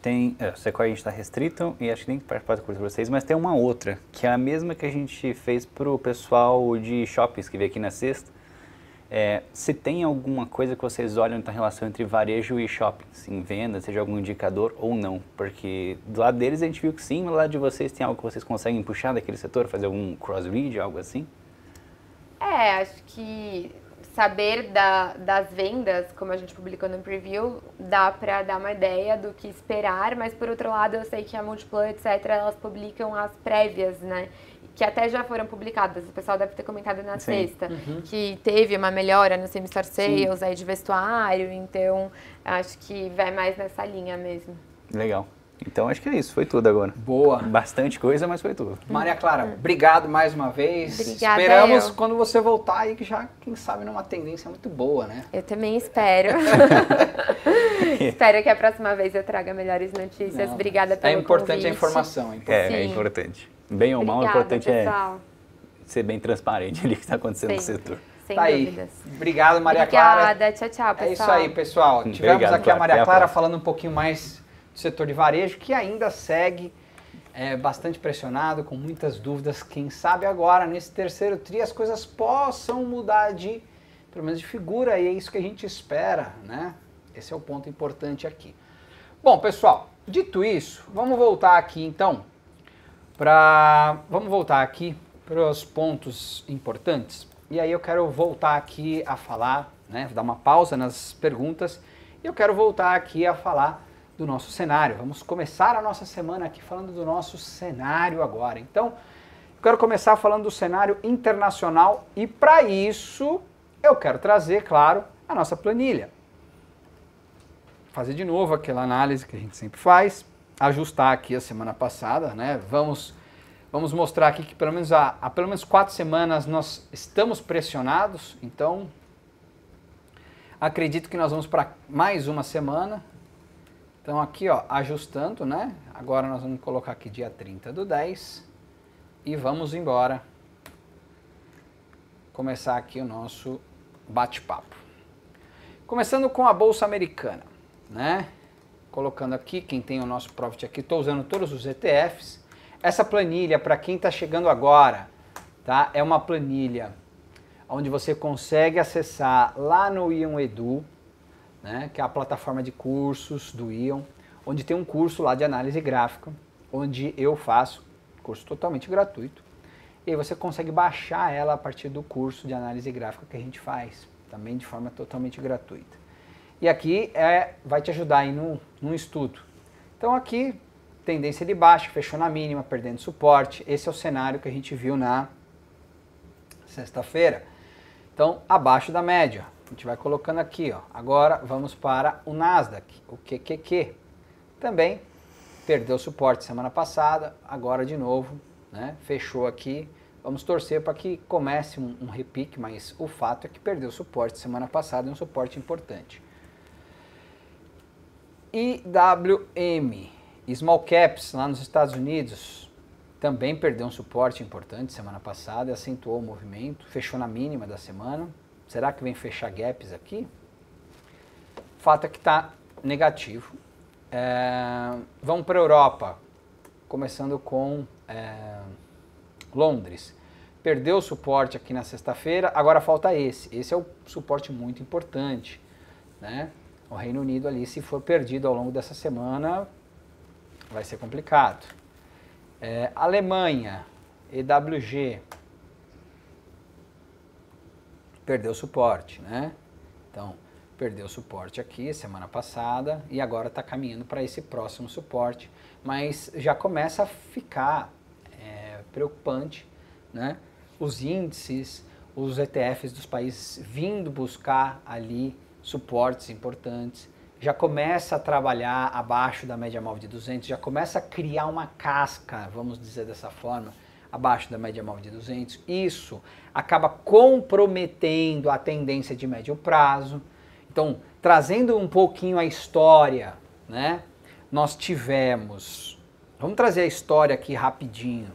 Tem, é, o Sequoia a gente está restrito e acho que nem participar do curso para vocês, mas tem uma outra, que é a mesma que a gente fez para o pessoal de shoppings que veio aqui na sexta, é, se tem alguma coisa que vocês olham na relação entre varejo e shopping, em venda, seja algum indicador ou não? Porque do lado deles a gente viu que sim, mas do lado de vocês tem algo que vocês conseguem puxar daquele setor, fazer algum cross-read, algo assim? É, acho que saber da, das vendas, como a gente publicou no preview, dá para dar uma ideia do que esperar, mas por outro lado eu sei que a Multiplan, etc., elas publicam as prévias, né? que até já foram publicadas, o pessoal deve ter comentado na Sim. sexta, uhum. que teve uma melhora no Semistore Sales Sim. aí de vestuário, então acho que vai mais nessa linha mesmo. Legal. Então acho que é isso, foi tudo agora. Boa. Bastante coisa, mas foi tudo. Maria Clara, hum. obrigado mais uma vez. Obrigada, Esperamos eu. quando você voltar aí, que já, quem sabe, numa tendência muito boa, né? Eu também espero. *laughs* *laughs* espero que a próxima vez eu traga melhores notícias. Não, obrigada pelo convite. É importante convite. a informação, então. É, Sim. É, é importante. Bem ou mal, o importante é pessoal. é ser bem transparente ali que está acontecendo no setor. Sem tá dúvidas. aí. Obrigado, Maria Clara. Obrigada, tchau, tchau, pessoal. É isso aí, pessoal. Hum, obrigado, Tivemos aqui a Maria Clara a falando um pouquinho mais do setor de varejo, que ainda segue é, bastante pressionado, com muitas dúvidas. Quem sabe agora, nesse terceiro tri, as coisas possam mudar de, pelo menos de figura, e é isso que a gente espera, né? Esse é o ponto importante aqui. Bom, pessoal, dito isso, vamos voltar aqui então para. Vamos voltar aqui para os pontos importantes. E aí eu quero voltar aqui a falar, né? dar uma pausa nas perguntas. E eu quero voltar aqui a falar do nosso cenário. Vamos começar a nossa semana aqui falando do nosso cenário agora. Então, eu quero começar falando do cenário internacional e para isso eu quero trazer, claro, a nossa planilha. Fazer de novo aquela análise que a gente sempre faz ajustar aqui a semana passada, né? Vamos vamos mostrar aqui que pelo menos há, há pelo menos quatro semanas nós estamos pressionados, então acredito que nós vamos para mais uma semana. Então aqui, ó, ajustando, né? Agora nós vamos colocar aqui dia 30 do 10 e vamos embora. Começar aqui o nosso bate-papo. Começando com a bolsa americana, né? colocando aqui, quem tem o nosso Profit aqui, estou usando todos os ETFs. Essa planilha, para quem está chegando agora, tá? é uma planilha onde você consegue acessar lá no Ion Edu, né? que é a plataforma de cursos do Ion, onde tem um curso lá de análise gráfica, onde eu faço, curso totalmente gratuito, e você consegue baixar ela a partir do curso de análise gráfica que a gente faz, também de forma totalmente gratuita. E aqui é, vai te ajudar aí no, estudo. Então aqui, tendência de baixa, fechou na mínima, perdendo suporte. Esse é o cenário que a gente viu na sexta-feira. Então, abaixo da média. A gente vai colocando aqui, ó. Agora vamos para o Nasdaq, o QQQ. Também perdeu suporte semana passada, agora de novo, né? Fechou aqui. Vamos torcer para que comece um, um repique, mas o fato é que perdeu suporte semana passada, um suporte importante. IWM. Small Caps, lá nos Estados Unidos, também perdeu um suporte importante semana passada e acentuou o movimento, fechou na mínima da semana. Será que vem fechar gaps aqui? Fato é que está negativo. É, vamos para a Europa, começando com é, Londres. Perdeu o suporte aqui na sexta-feira, agora falta esse. Esse é o suporte muito importante, né? O Reino Unido ali, se for perdido ao longo dessa semana, vai ser complicado. É, Alemanha, EWG, perdeu suporte, né? Então, perdeu suporte aqui semana passada e agora está caminhando para esse próximo suporte, mas já começa a ficar é, preocupante, né? Os índices, os ETFs dos países vindo buscar ali suportes importantes, já começa a trabalhar abaixo da média móvel de 200, já começa a criar uma casca, vamos dizer dessa forma, abaixo da média móvel de 200. Isso acaba comprometendo a tendência de médio prazo. Então, trazendo um pouquinho a história, né? Nós tivemos, vamos trazer a história aqui rapidinho.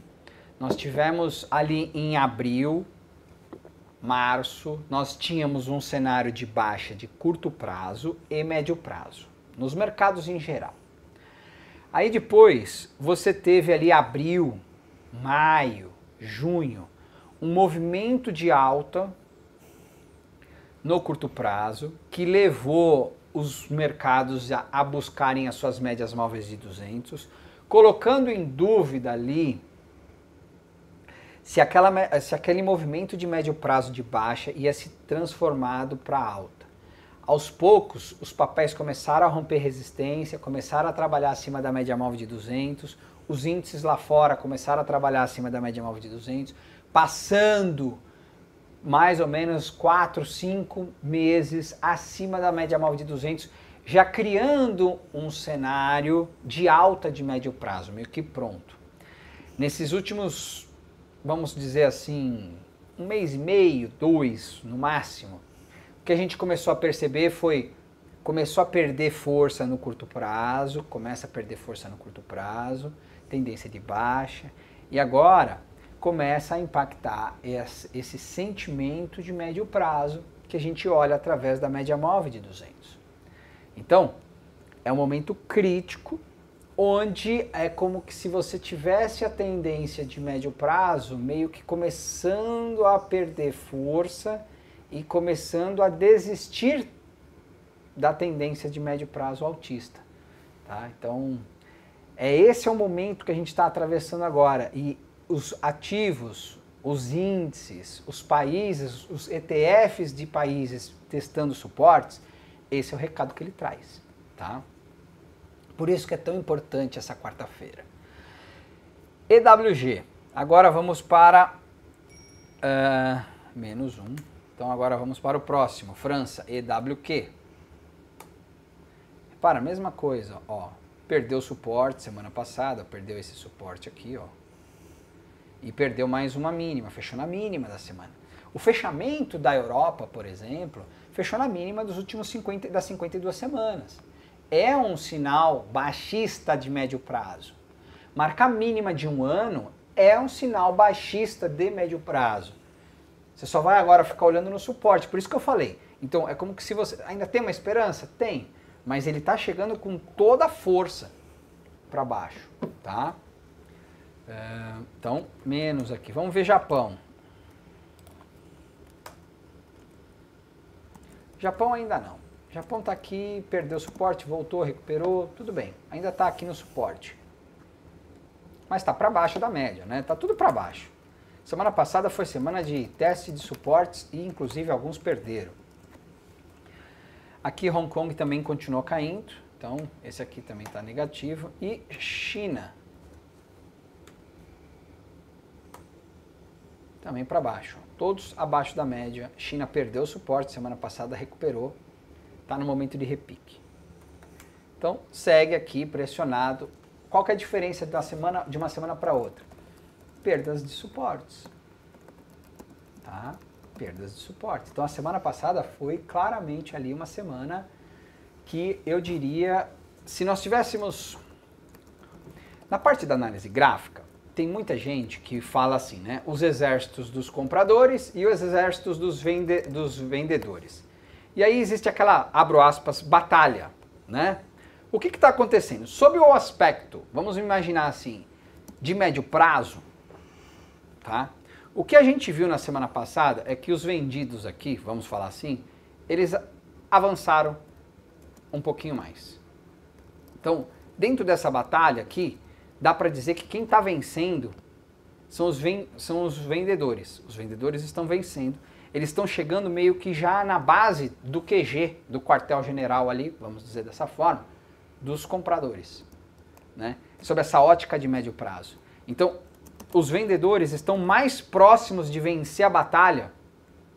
Nós tivemos ali em abril março, nós tínhamos um cenário de baixa de curto prazo e médio prazo, nos mercados em geral. Aí depois você teve ali abril, maio, junho, um movimento de alta no curto prazo que levou os mercados a, buscarem as suas médias móveis de 200, colocando em dúvida ali se, aquela, se aquele movimento de médio prazo de baixa ia se transformado para alta. Aos poucos, os papéis começaram a romper resistência, começaram a trabalhar acima da média móvel de 200, os índices lá fora começaram a trabalhar acima da média móvel de 200, passando mais ou menos 4, 5 meses acima da média móvel de 200, já criando um cenário de alta de médio prazo, meio que pronto. Nesses últimos vamos dizer assim, um mês e meio, dois no máximo, o que a gente começou a perceber foi começou a perder força no curto prazo, começa a perder força no curto prazo, tendência de baixa, e agora começa a impactar esse sentimento de médio prazo que a gente olha através da média móvel de 200. Então, é um momento crítico onde é como que se você tivesse a tendência de médio prazo meio que começando a perder força e começando a desistir da tendência de médio prazo autista. Tá? Então, é esse é o momento que a gente está atravessando agora e os ativos, os índices, os países, os ETFs de países testando suportes, esse é o recado que ele traz, tá? Por isso que é tão importante essa quarta-feira. EWG. Agora vamos para uh, menos um. Então agora vamos para o próximo. França, EWQ. Repara, mesma coisa, ó. Perdeu suporte semana passada, perdeu esse suporte aqui, ó. E perdeu mais uma mínima, fechou na mínima da semana. O fechamento da Europa, por exemplo, fechou na mínima dos últimos 50, das 52 semanas é um sinal baixista de médio prazo. Marca mínima de um ano é um sinal baixista de médio prazo. Você só vai agora ficar olhando no suporte, por isso que eu falei. Então é como que se você ainda tem uma esperança, tem, mas ele está chegando com toda a força para baixo, tá? É, então menos aqui. Vamos ver Japão. Japão ainda não. Japão está aqui, perdeu suporte, voltou, recuperou, tudo bem. Ainda está aqui no suporte. Mas está para baixo da média, né? Está tudo para baixo. Semana passada foi semana de teste de suportes e inclusive alguns perderam. Aqui Hong Kong também continuou caindo, então esse aqui também está negativo. E China também para baixo. Todos abaixo da média. China perdeu suporte, semana passada recuperou, está no momento de repique. Então, segue aqui pressionado. Qual que é a diferença da semana, de uma semana para outra? Perdas de suportes. Tá? Perdas de suporte. Então, a semana passada foi claramente ali uma semana que eu diria, se nós tivéssemos... Na parte da análise gráfica, tem muita gente que fala assim, né? Os exércitos dos compradores e os exércitos dos, vende, dos vendedores. E aí existe aquela, abro aspas, batalha, né? O que está acontecendo? Sob o aspecto, vamos imaginar assim, de médio prazo, tá? O que a gente viu na semana passada é que os vendidos aqui, vamos falar assim, eles avançaram um pouquinho mais. Então, dentro dessa batalha aqui, dá para dizer que quem está vencendo são os, são os vendedores. Os vendedores estão vencendo eles estão chegando meio que já na base do QG, do quartel-general ali, vamos dizer dessa forma, dos compradores, né? Sobre essa ótica de médio prazo. Então, os vendedores estão mais próximos de vencer a batalha,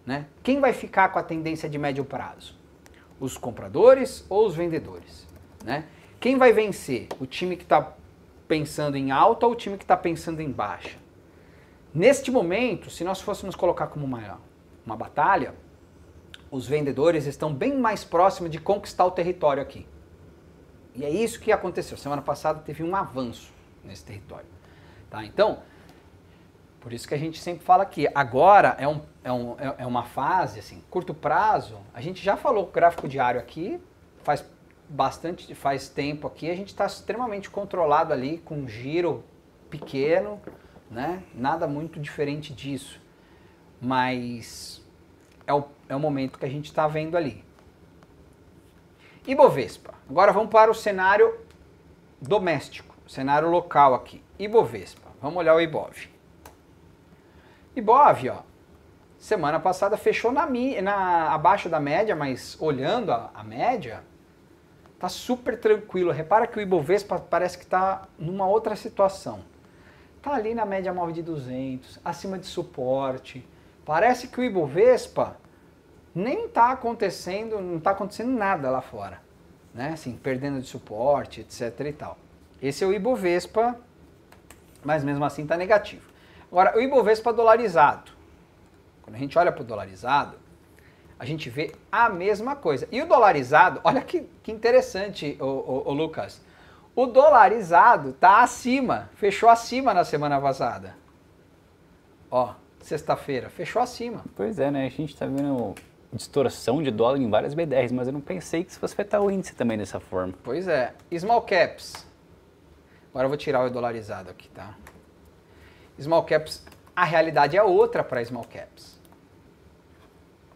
né? Quem vai ficar com a tendência de médio prazo? Os compradores ou os vendedores, né? Quem vai vencer? O time que está pensando em alta ou o time que está pensando em baixa? Neste momento, se nós fôssemos colocar como maior, uma batalha, os vendedores estão bem mais próximos de conquistar o território aqui. E é isso que aconteceu. Semana passada teve um avanço nesse território. Tá? Então, por isso que a gente sempre fala que agora é, um, é, um, é, é uma fase, assim, curto prazo. A gente já falou o gráfico diário aqui, faz bastante, faz tempo aqui. A gente está extremamente controlado ali, com um giro pequeno, né? Nada muito diferente disso. Mas é o, é o momento que a gente está vendo ali. Ibovespa. Agora vamos para o cenário doméstico, cenário local aqui. Ibovespa. Vamos olhar o Ibov. Ibov, ó, semana passada fechou na, na abaixo da média, mas olhando a, a média, tá super tranquilo. Repara que o Ibovespa parece que está numa outra situação. Tá ali na média móvel de 200, acima de suporte, Parece que o Ibovespa nem está acontecendo, não está acontecendo nada lá fora, né? Assim, perdendo de suporte, etc e tal. Esse é o Ibovespa, mas mesmo assim está negativo. Agora, o Ibovespa dolarizado. Quando a gente olha para o dolarizado, a gente vê a mesma coisa. E o dolarizado, *laughs* olha que, que interessante, o Lucas. O dolarizado está acima, fechou acima na semana vazada. Ó, sexta-feira. Fechou acima. Pois é, né? A gente está vendo distorção de dólar em várias BDRs, mas eu não pensei que isso fosse afetar o índice também dessa forma. Pois é. Small caps. Agora eu vou tirar o dolarizado aqui, tá? Small caps, a realidade é outra para small caps.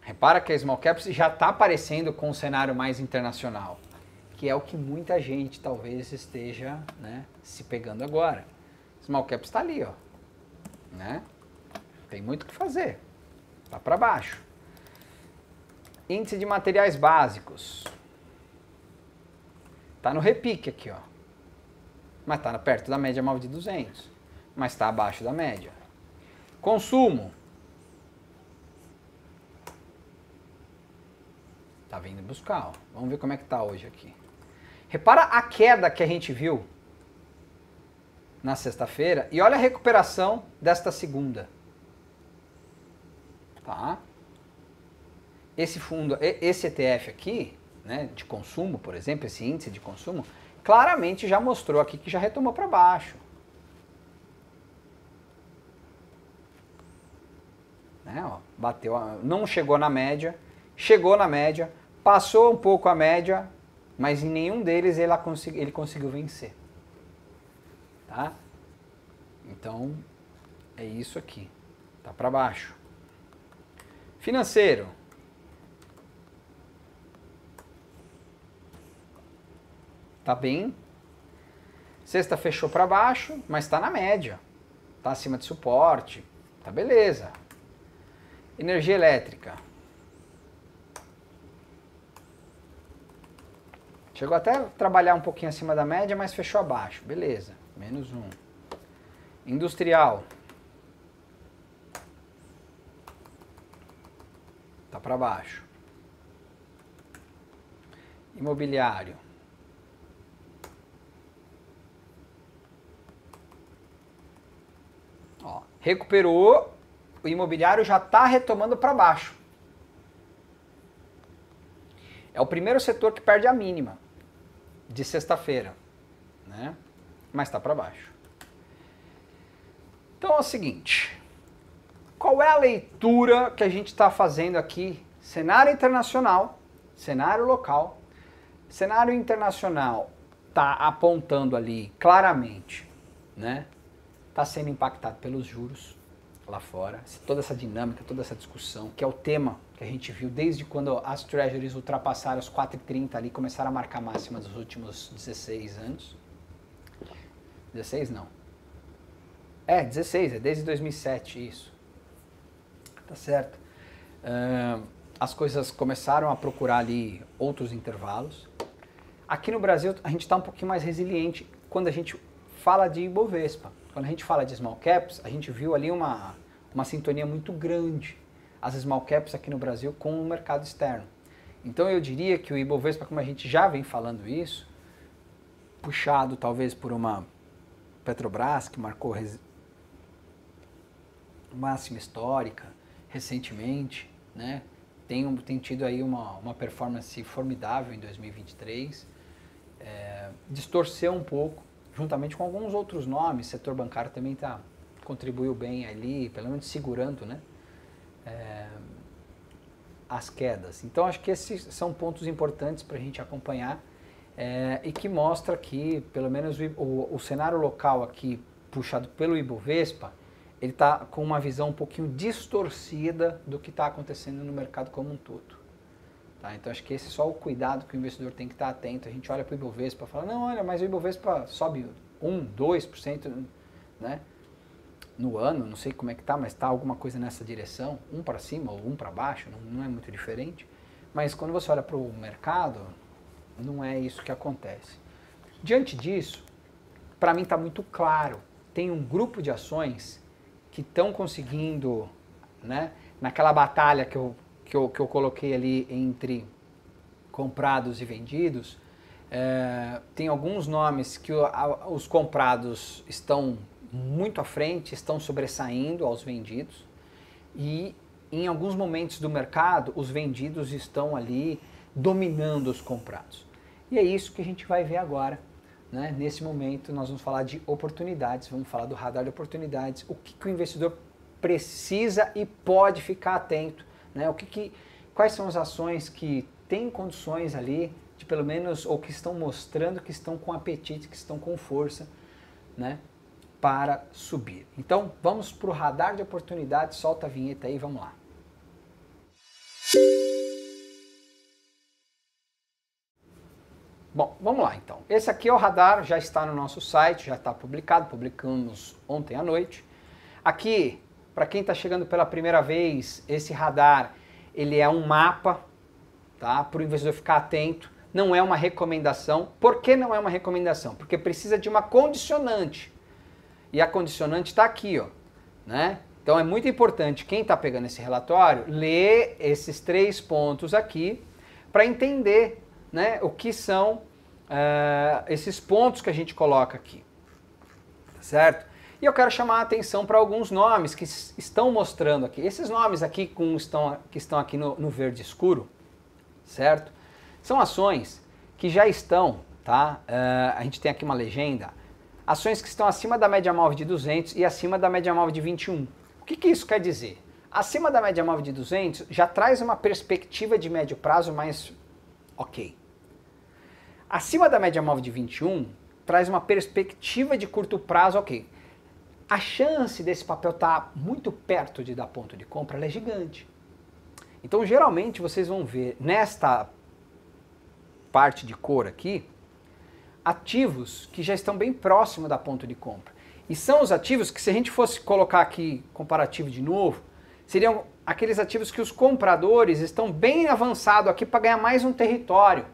Repara que a small caps já está aparecendo com um cenário mais internacional, que é o que muita gente talvez esteja né, se pegando agora. Small caps está ali, ó, né? tem muito o que fazer. Tá para baixo. Índice de materiais básicos. Tá no repique aqui, ó. Mas tá perto da média móvel de 200. Mas está abaixo da média. Consumo. Tá vindo buscar, ó. Vamos ver como é que tá hoje aqui. Repara a queda que a gente viu na sexta-feira e olha a recuperação desta segunda. Tá? Esse fundo, esse ETF aqui, né, de consumo, por exemplo, esse índice de consumo, claramente já mostrou aqui que já retomou para baixo. Né, ó, bateu, não chegou na média, chegou na média, passou um pouco a média, mas em nenhum deles ele, consegui, ele conseguiu vencer. Tá? Então, é isso aqui. Tá para baixo. Financeiro. Tá bem. Sexta fechou para baixo, mas está na média. Está acima de suporte. Tá beleza. Energia elétrica. Chegou até a trabalhar um pouquinho acima da média, mas fechou abaixo. Beleza. Menos um. Industrial. está para baixo. Imobiliário. Ó, recuperou, o imobiliário já está retomando para baixo. É o primeiro setor que perde a mínima de sexta-feira, né? Mas está para baixo. Então é o seguinte, qual é a leitura que a gente está fazendo aqui? Cenário internacional, cenário local. Cenário internacional está apontando ali claramente, né? Está sendo impactado pelos juros lá fora. Toda essa dinâmica, toda essa discussão, que é o tema que a gente viu desde quando as treasuries ultrapassaram os 4,30 ali, começaram a marcar máxima dos últimos 16 anos. 16 não. É, 16, é desde 2007 isso. Tá certo? Uh, as coisas começaram a procurar ali outros intervalos. Aqui no Brasil, a gente está um pouquinho mais resiliente quando a gente fala de Ibovespa. Quando a gente fala de small caps, a gente viu ali uma, uma sintonia muito grande, as small caps aqui no Brasil, com o mercado externo. Então eu diria que o Ibovespa, como a gente já vem falando isso, puxado talvez por uma Petrobras que marcou máxima histórica, recentemente, né? Tem, tem tido aí uma, uma performance formidável em 2023. É, distorceu um pouco, juntamente com alguns outros nomes, setor bancário também tá, contribuiu bem ali, pelo menos segurando, né? É, as quedas. Então, acho que esses são pontos importantes para a gente acompanhar é, e que mostra que, pelo menos, o, o, o, cenário local aqui, puxado pelo Ibovespa, ele está com uma visão um pouquinho distorcida do que está acontecendo no mercado como um todo. Tá? Então acho que esse é só o cuidado que o investidor tem que estar tá atento. A gente olha para o Ibovespa e fala, não, olha, mas o Ibovespa sobe 1, 2% né? no ano, não sei como é que está, mas está alguma coisa nessa direção, um para cima ou um para baixo, não, não é muito diferente. Mas quando você olha para o mercado, não é isso que acontece. Diante disso, para mim está muito claro, tem um grupo de ações que estão conseguindo, né, naquela batalha que eu, que, eu, que eu coloquei ali entre comprados e vendidos, é, tem alguns nomes que o, a, os comprados estão muito à frente, estão sobressaindo aos vendidos, e em alguns momentos do mercado, os vendidos estão ali dominando os comprados. E é isso que a gente vai ver agora né? Nesse momento, nós vamos falar de oportunidades, vamos falar do radar de oportunidades, o que, que o investidor precisa e pode ficar atento, né? o que, que, quais são as ações que têm condições ali de pelo menos, ou que estão mostrando que estão com apetite, que estão com força né? para subir. Então, vamos para o radar de oportunidades, solta a vinheta aí, vamos lá. Música Bom, vamos lá então. Esse aqui é o radar, já está no nosso site, já está publicado, publicamos ontem à noite. Aqui, para quem está chegando pela primeira vez, esse radar ele é um mapa, tá? Para o investidor ficar atento. Não é uma recomendação. Por que não é uma recomendação? Porque precisa de uma condicionante. E a condicionante está aqui, ó, né? Então é muito importante quem está pegando esse relatório ler esses três pontos aqui para entender né, o que são uh, esses pontos que a gente coloca aqui, tá certo? E eu quero chamar a atenção para alguns nomes que estão mostrando aqui. Esses nomes aqui com, estão, que estão aqui no, no verde escuro, certo? São ações que já estão, tá? Uh, a gente tem aqui uma legenda. Ações que estão acima da média móvel de 200 e acima da média móvel de 21. O que, que isso quer dizer? Acima da média móvel de 200 já traz uma perspectiva de médio prazo mais ok. Acima da média móvel de 21 traz uma perspectiva de curto prazo, ok. A chance desse papel estar tá muito perto de dar ponto de compra é gigante. Então, geralmente, vocês vão ver nesta parte de cor aqui ativos que já estão bem próximo da ponto de compra. E são os ativos que, se a gente fosse colocar aqui comparativo de novo, seriam aqueles ativos que os compradores estão bem avançados aqui para ganhar mais um território,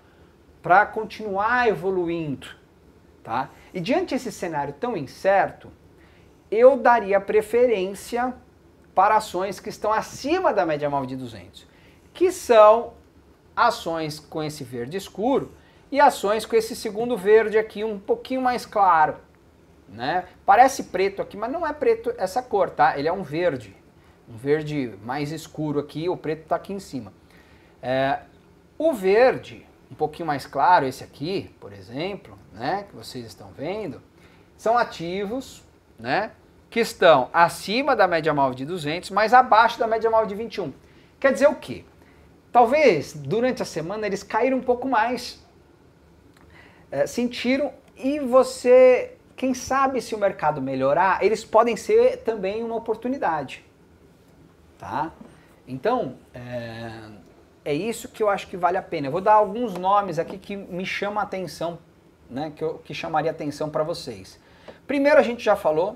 para continuar evoluindo, tá? E diante desse cenário tão incerto, eu daria preferência para ações que estão acima da média móvel de 200, que são ações com esse verde escuro e ações com esse segundo verde aqui um pouquinho mais claro, né? Parece preto aqui, mas não é preto essa cor, tá? Ele é um verde um verde mais escuro aqui, o preto está aqui em cima. É, o verde, um pouquinho mais claro, esse aqui, por exemplo, né, que vocês estão vendo, são ativos né, que estão acima da média móvel de 200, mas abaixo da média móvel de 21. Quer dizer o quê? Talvez durante a semana eles caíram um pouco mais, é, sentiram e você, quem sabe se o mercado melhorar, eles podem ser também uma oportunidade tá? Então, é, é, isso que eu acho que vale a pena. Eu vou dar alguns nomes aqui que me chamam a atenção, né, que, eu, que chamaria atenção para vocês. Primeiro, a gente já falou,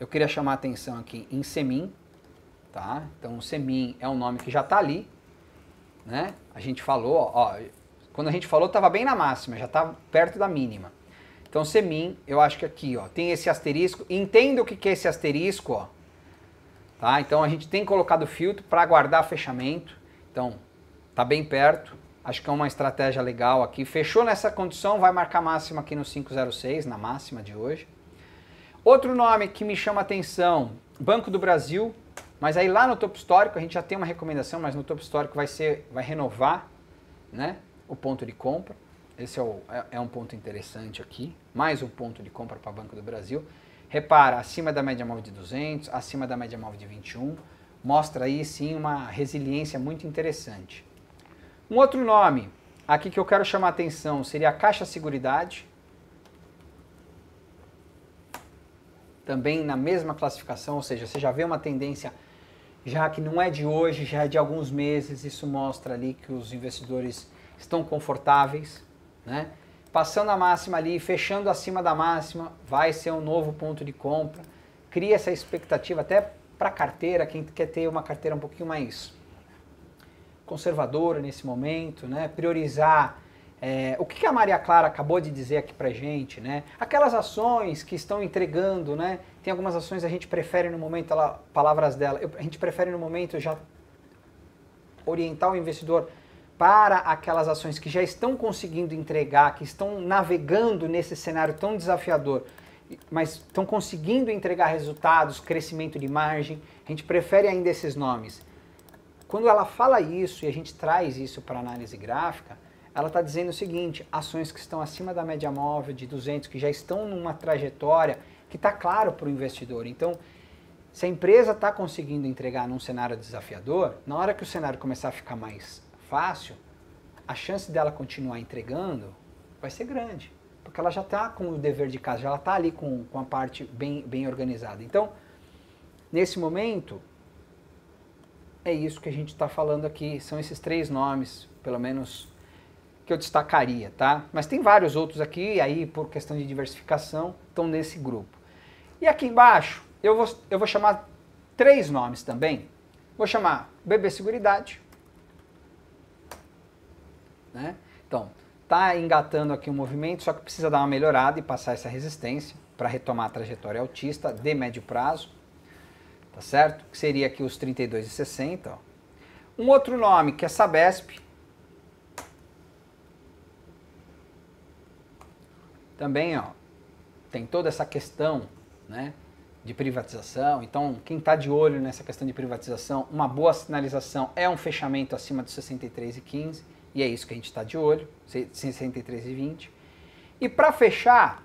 eu queria chamar a atenção aqui em Semin, tá? Então, Semin é um nome que já está ali, né? A gente falou, ó, quando a gente falou estava bem na máxima, já está perto da mínima. Então, Semin, eu acho que aqui, ó, tem esse asterisco. Entenda o que, que é esse asterisco, ó Tá? Então a gente tem colocado filtro para guardar fechamento. Então, tá bem perto. Acho que é uma estratégia legal aqui. Fechou nessa condição, vai marcar máxima aqui no 506, na máxima de hoje. Outro nome que me chama atenção, Banco do Brasil, mas aí lá no topo histórico a gente já tem uma recomendação, mas no topo histórico vai ser, vai renovar, né, o ponto de compra. Esse é, o, é, é um ponto interessante aqui, mais um ponto de compra para Banco do Brasil. Repara, acima da média móvel de 200, acima da média móvel de 21, mostra aí sim uma resiliência muito interessante. Um outro nome aqui que eu quero chamar a atenção seria a Caixa Seguridade. Também na mesma classificação, ou seja, você já vê uma tendência já que não é de hoje, já é de alguns meses, isso mostra ali que os investidores estão confortáveis, né? passando a máxima ali, fechando acima da máxima, vai ser um novo ponto de compra. Cria essa expectativa até para carteira, quem quer ter uma carteira um pouquinho mais conservadora nesse momento, né? Priorizar é, o que a Maria Clara acabou de dizer aqui para gente, né? Aquelas ações que estão entregando, né? Tem algumas ações a gente prefere no momento, ela, palavras dela, a gente prefere no momento já orientar o investidor para aquelas ações que já estão conseguindo entregar, que estão navegando nesse cenário tão desafiador, mas estão conseguindo entregar resultados, crescimento de margem, a gente prefere ainda esses nomes. Quando ela fala isso e a gente traz isso para análise gráfica, ela está dizendo o seguinte: ações que estão acima da média móvel de 200, que já estão numa trajetória que está claro para o investidor. Então, se a empresa está conseguindo entregar num cenário desafiador, na hora que o cenário começar a ficar mais fácil, a chance dela continuar entregando vai ser grande. Porque ela já está com o dever de casa, já ela está ali com, com a parte bem, bem organizada. Então, nesse momento, é isso que a gente está falando aqui. São esses três nomes, pelo menos, que eu destacaria, tá? Mas tem vários outros aqui, aí por questão de diversificação, estão nesse grupo. E aqui embaixo, eu vou, eu vou chamar três nomes também. Vou chamar BB Seguridade, né? Então, está engatando aqui o um movimento, só que precisa dar uma melhorada e passar essa resistência para retomar a trajetória altista de médio prazo, tá certo? Que seria aqui os 32,60. Um outro nome que é Sabesp, também ó, tem toda essa questão né, de privatização. Então, quem está de olho nessa questão de privatização, uma boa sinalização é um fechamento acima e 63,15. E é isso que a gente está de olho, 63,20. E para fechar,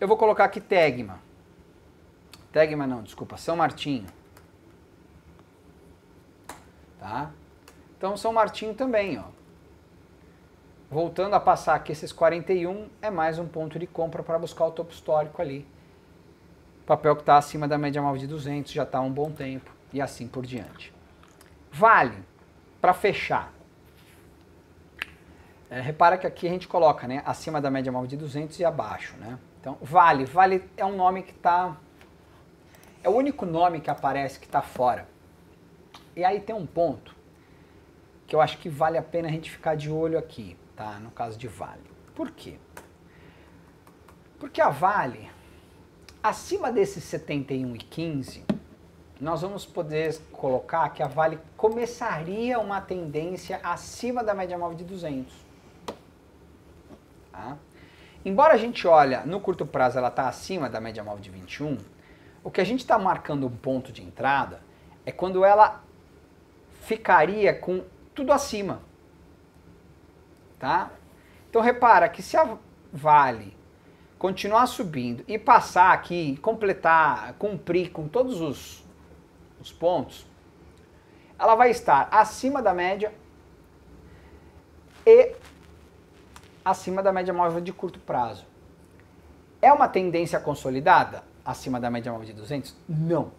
eu vou colocar aqui Tegma. Tegma não, desculpa, São Martinho. Tá? Então São Martinho também, ó. Voltando a passar aqui esses 41, é mais um ponto de compra para buscar o topo histórico ali. Papel que está acima da média móvel de 200, já está há um bom tempo e assim por diante. Vale, para fechar, é, repara que aqui a gente coloca, né, acima da média móvel de 200 e abaixo, né? Então, Vale, Vale é um nome que está é o único nome que aparece que está fora. E aí tem um ponto que eu acho que vale a pena a gente ficar de olho aqui, tá? No caso de Vale. Por quê? Porque a Vale, acima desses 71,15, nós vamos poder colocar que a Vale começaria uma tendência acima da média móvel de 200. Tá? Embora a gente olha no curto prazo ela está acima da média móvel de 21, o que a gente está marcando um ponto de entrada é quando ela ficaria com tudo acima. Tá? Então repara que se a Vale continuar subindo e passar aqui, completar, cumprir com todos os, os pontos, ela vai estar acima da média e acima da média móvel de curto prazo. É uma tendência consolidada acima da média móvel de 200? Não.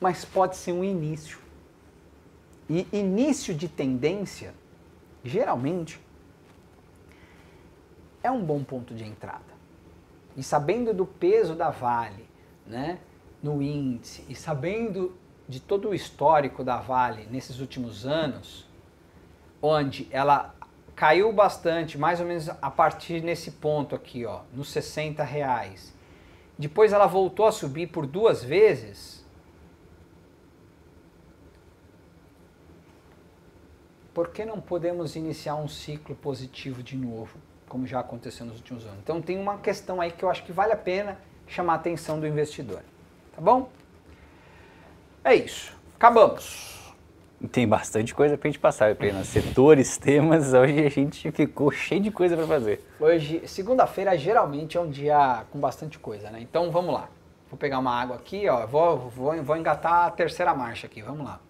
Mas pode ser um início. E início de tendência, geralmente, é um bom ponto de entrada. E sabendo do peso da Vale né, no índice e sabendo de todo o histórico da Vale nesses últimos anos, onde ela caiu bastante, mais ou menos a partir nesse ponto aqui, ó, nos 60 reais. Depois ela voltou a subir por duas vezes. Por que não podemos iniciar um ciclo positivo de novo, como já aconteceu nos últimos anos? Então tem uma questão aí que eu acho que vale a pena chamar a atenção do investidor. Tá bom? É isso. Acabamos tem bastante coisa pra gente passar, Pena. Setores, *laughs* temas, hoje a gente ficou cheio de coisa para fazer. Hoje, segunda-feira, geralmente é um dia com bastante coisa, né? Então vamos lá. Vou pegar uma água aqui, ó. Vou, vou, vou engatar a terceira marcha aqui, vamos lá.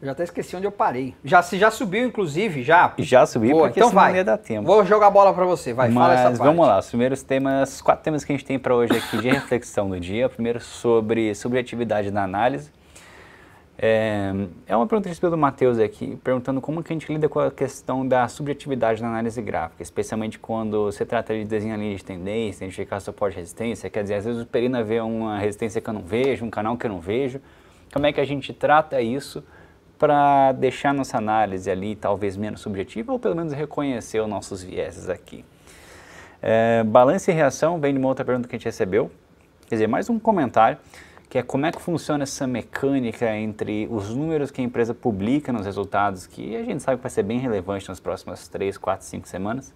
Eu já até esqueci onde eu parei. Já, se já subiu, inclusive, já? Já subiu, porque então vai. não ia dar tempo. Vou jogar a bola para você, vai, Mas, fala essa parte. vamos lá, os primeiros temas, quatro temas que a gente tem para hoje aqui de *laughs* reflexão do dia. O primeiro sobre subjetividade na análise. É, é uma pergunta recebida do Matheus aqui, perguntando como que a gente lida com a questão da subjetividade na análise gráfica, especialmente quando se trata de desenhar linha de tendência, identificar suporte e resistência, quer dizer, às vezes o Perina vê uma resistência que eu não vejo, um canal que eu não vejo, como é que a gente trata isso para deixar nossa análise ali talvez menos subjetiva ou pelo menos reconhecer os nossos vieses aqui. É, balanço e reação vem de uma outra pergunta que a gente recebeu, quer dizer, mais um comentário que é como é que funciona essa mecânica entre os números que a empresa publica nos resultados, que a gente sabe que vai ser bem relevante nas próximas 3, 4, 5 semanas,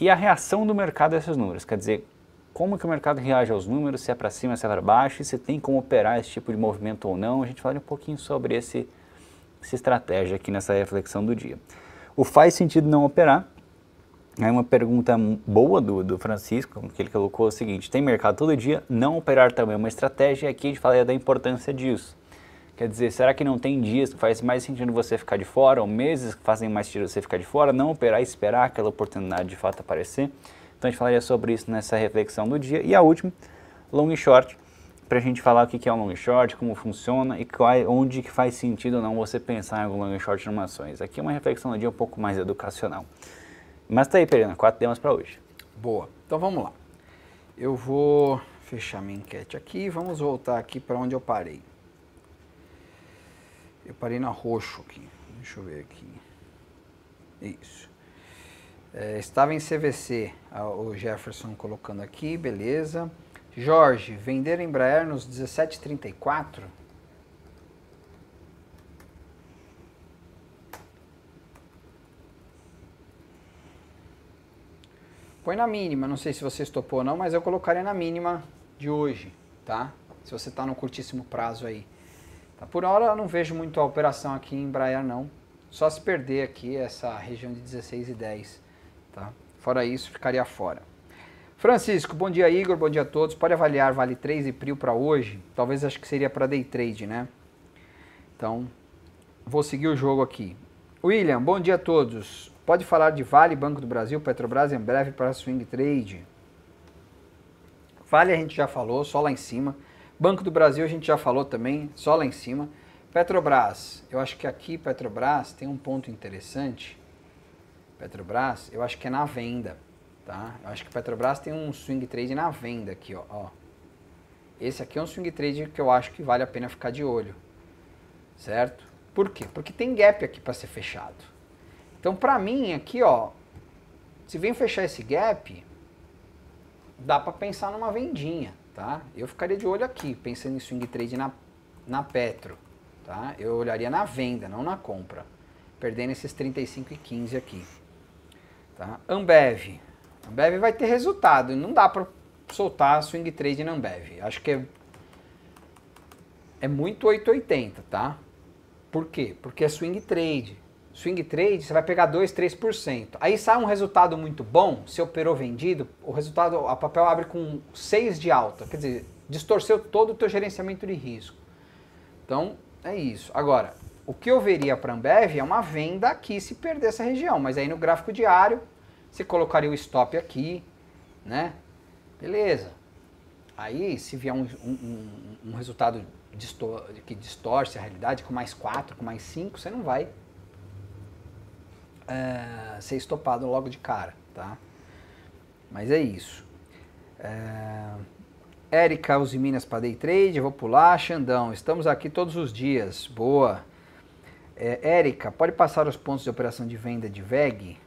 e a reação do mercado a esses números. Quer dizer, como que o mercado reage aos números, se é para cima, se é para baixo, e se tem como operar esse tipo de movimento ou não. A gente fala um pouquinho sobre esse, essa estratégia aqui nessa reflexão do dia. O faz sentido não operar Aí uma pergunta boa do, do Francisco, que ele colocou o seguinte: tem mercado todo dia, não operar também é uma estratégia, e aqui a gente fala é da importância disso. Quer dizer, será que não tem dias que faz mais sentido você ficar de fora, ou meses que fazem mais sentido você ficar de fora, não operar e esperar aquela oportunidade de fato aparecer? Então a gente falaria sobre isso nessa reflexão do dia. E a última, long e short, para a gente falar o que é o long e short, como funciona e qual, é, onde que faz sentido ou não você pensar em algum long e short em ações. Aqui é uma reflexão do dia um pouco mais educacional. Mas tá aí, Perina, quatro temas para hoje. Boa. Então vamos lá. Eu vou fechar minha enquete aqui. Vamos voltar aqui para onde eu parei. Eu parei na roxo aqui. Deixa eu ver aqui. Isso. É, estava em CVC, o Jefferson colocando aqui, beleza. Jorge, vender Embraer nos 1734? Põe na mínima, não sei se você estopou ou não, mas eu colocaria na mínima de hoje, tá? Se você está no curtíssimo prazo aí. Tá? Por hora eu não vejo muito a operação aqui em Embraer não. Só se perder aqui essa região de 16 e 10, tá? Fora isso, ficaria fora. Francisco, bom dia Igor, bom dia a todos. Pode avaliar Vale 3 e Prio para hoje? Talvez acho que seria para day trade, né? Então, vou seguir o jogo aqui. William, bom dia a todos. Pode falar de Vale, Banco do Brasil, Petrobras em breve para swing trade. Vale a gente já falou, só lá em cima. Banco do Brasil a gente já falou também, só lá em cima. Petrobras, eu acho que aqui Petrobras tem um ponto interessante. Petrobras, eu acho que é na venda, tá? Eu acho que Petrobras tem um swing trade na venda aqui, ó. ó. Esse aqui é um swing trade que eu acho que vale a pena ficar de olho, certo? Por quê? Porque tem gap aqui para ser fechado. Então, para mim, aqui, ó, se vem fechar esse gap, dá para pensar numa vendinha, tá? Eu ficaria de olho aqui, pensando em swing trade na, na Petro, tá? Eu olharia na venda, não na compra, perdendo esses 35 e 15 aqui, tá? Ambev, Ambev vai ter resultado, não dá para soltar swing trade na Ambev. Acho que é é muito 880, tá? Por quê? Porque é swing trade. Swing trade, você vai pegar 2, 3%. Aí sai um resultado muito bom, se operou vendido, o resultado, a papel abre com 6 de alta, quer dizer, distorceu todo o teu gerenciamento de risco. Então, é isso. Agora, o que eu veria para a Ambev é uma venda aqui se perder essa região, mas aí no gráfico diário, você colocaria o stop aqui, né? Beleza. Aí, se vier um, um, um resultado distor que distorce a realidade, com mais 4, com mais 5, você não vai é, ser estopado logo de cara, tá? Mas é isso. É... Érica Uzi Minas para Day Trade, vou pular. Xandão, estamos aqui todos os dias, boa. É, Érica, pode passar os pontos de operação de venda de VEG?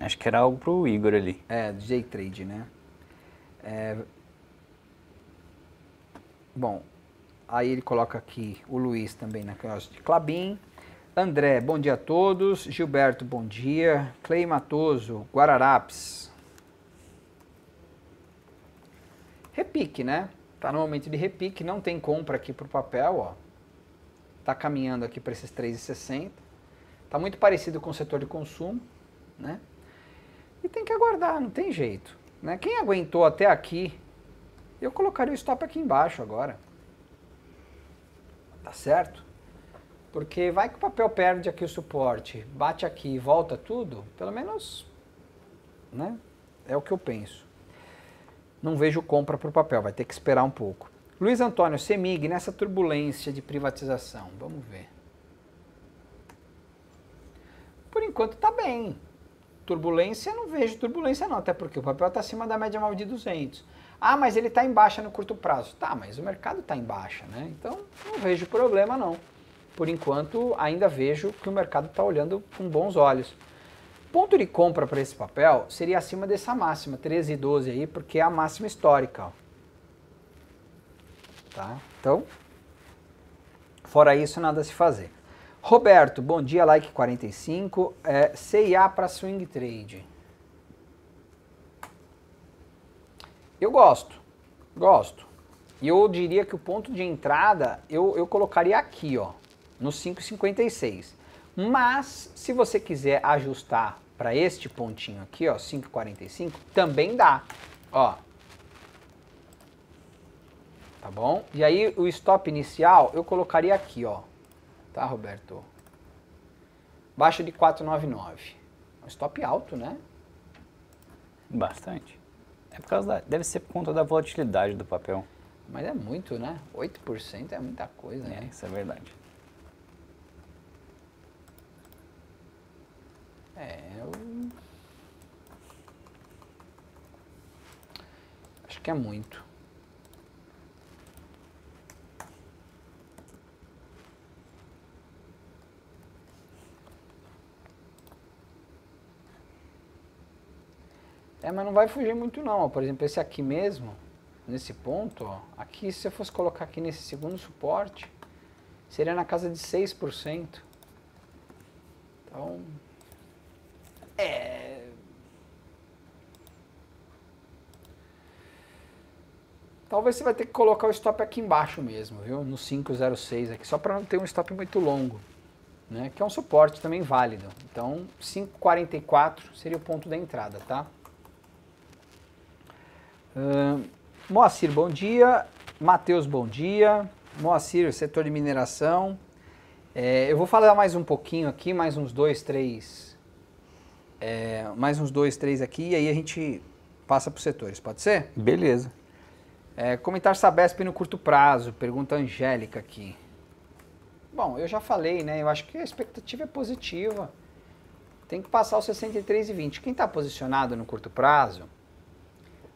Acho que era algo pro Igor ali. É, do Day Trade, né? É... Bom, aí ele coloca aqui o Luiz também na loja de Clabin. André, bom dia a todos. Gilberto, bom dia. Clay Matoso, Guararapes. Repique, né? Tá no momento de repique, não tem compra aqui pro papel, ó. Tá caminhando aqui para esses 3,60. Tá muito parecido com o setor de consumo, né? E tem que aguardar, não tem jeito, né? Quem aguentou até aqui, eu colocaria o stop aqui embaixo agora. Tá certo? Porque vai que o papel perde aqui o suporte, bate aqui e volta tudo, pelo menos né, é o que eu penso. Não vejo compra para o papel, vai ter que esperar um pouco. Luiz Antônio, CEMIG, nessa turbulência de privatização, vamos ver. Por enquanto está bem. Turbulência, não vejo turbulência não, até porque o papel está acima da média móvel de 200. Ah, mas ele está em baixa no curto prazo. Tá, mas o mercado está em baixa, né? Então, não vejo problema não por enquanto, ainda vejo que o mercado está olhando com bons olhos. Ponto de compra para esse papel seria acima dessa máxima, 13 e 12 aí, porque é a máxima histórica. Ó. Tá? Então, fora isso, nada a se fazer. Roberto, bom dia, like 45. É, CIA para swing trade. Eu gosto, gosto. E eu diria que o ponto de entrada eu, eu colocaria aqui, ó no 5,56. Mas se você quiser ajustar para este pontinho aqui, ó, 5,45, também dá. Ó. Tá bom? E aí o stop inicial eu colocaria aqui, ó. Tá, Roberto? Baixo de 4,99. É um stop alto, né? Bastante. É por causa da, deve ser por conta da volatilidade do papel. Mas é muito, né? 8% é muita coisa, é, né? Isso é verdade. É, eu... Acho que é muito. É, mas não vai fugir muito não, por exemplo, esse aqui mesmo, nesse ponto, ó, aqui se eu fosse colocar aqui nesse segundo suporte, seria na casa de 6%. Então, é. Talvez você vai ter que colocar o stop aqui embaixo mesmo, viu? No 506 aqui, só para não ter um stop muito longo, né? Que é um suporte também válido. Então, 544 seria o ponto da entrada, tá? Uh, Moacir, bom dia. Matheus, bom dia. Moacir, setor de mineração. É, eu vou falar mais um pouquinho aqui, mais uns dois, três é, mais uns dois, três aqui e aí a gente passa para os setores, pode ser? Beleza. É, comentar Sabesp no curto prazo, pergunta Angélica aqui. Bom, eu já falei, né? Eu acho que a expectativa é positiva. Tem que passar os 63,20. Quem está posicionado no curto prazo,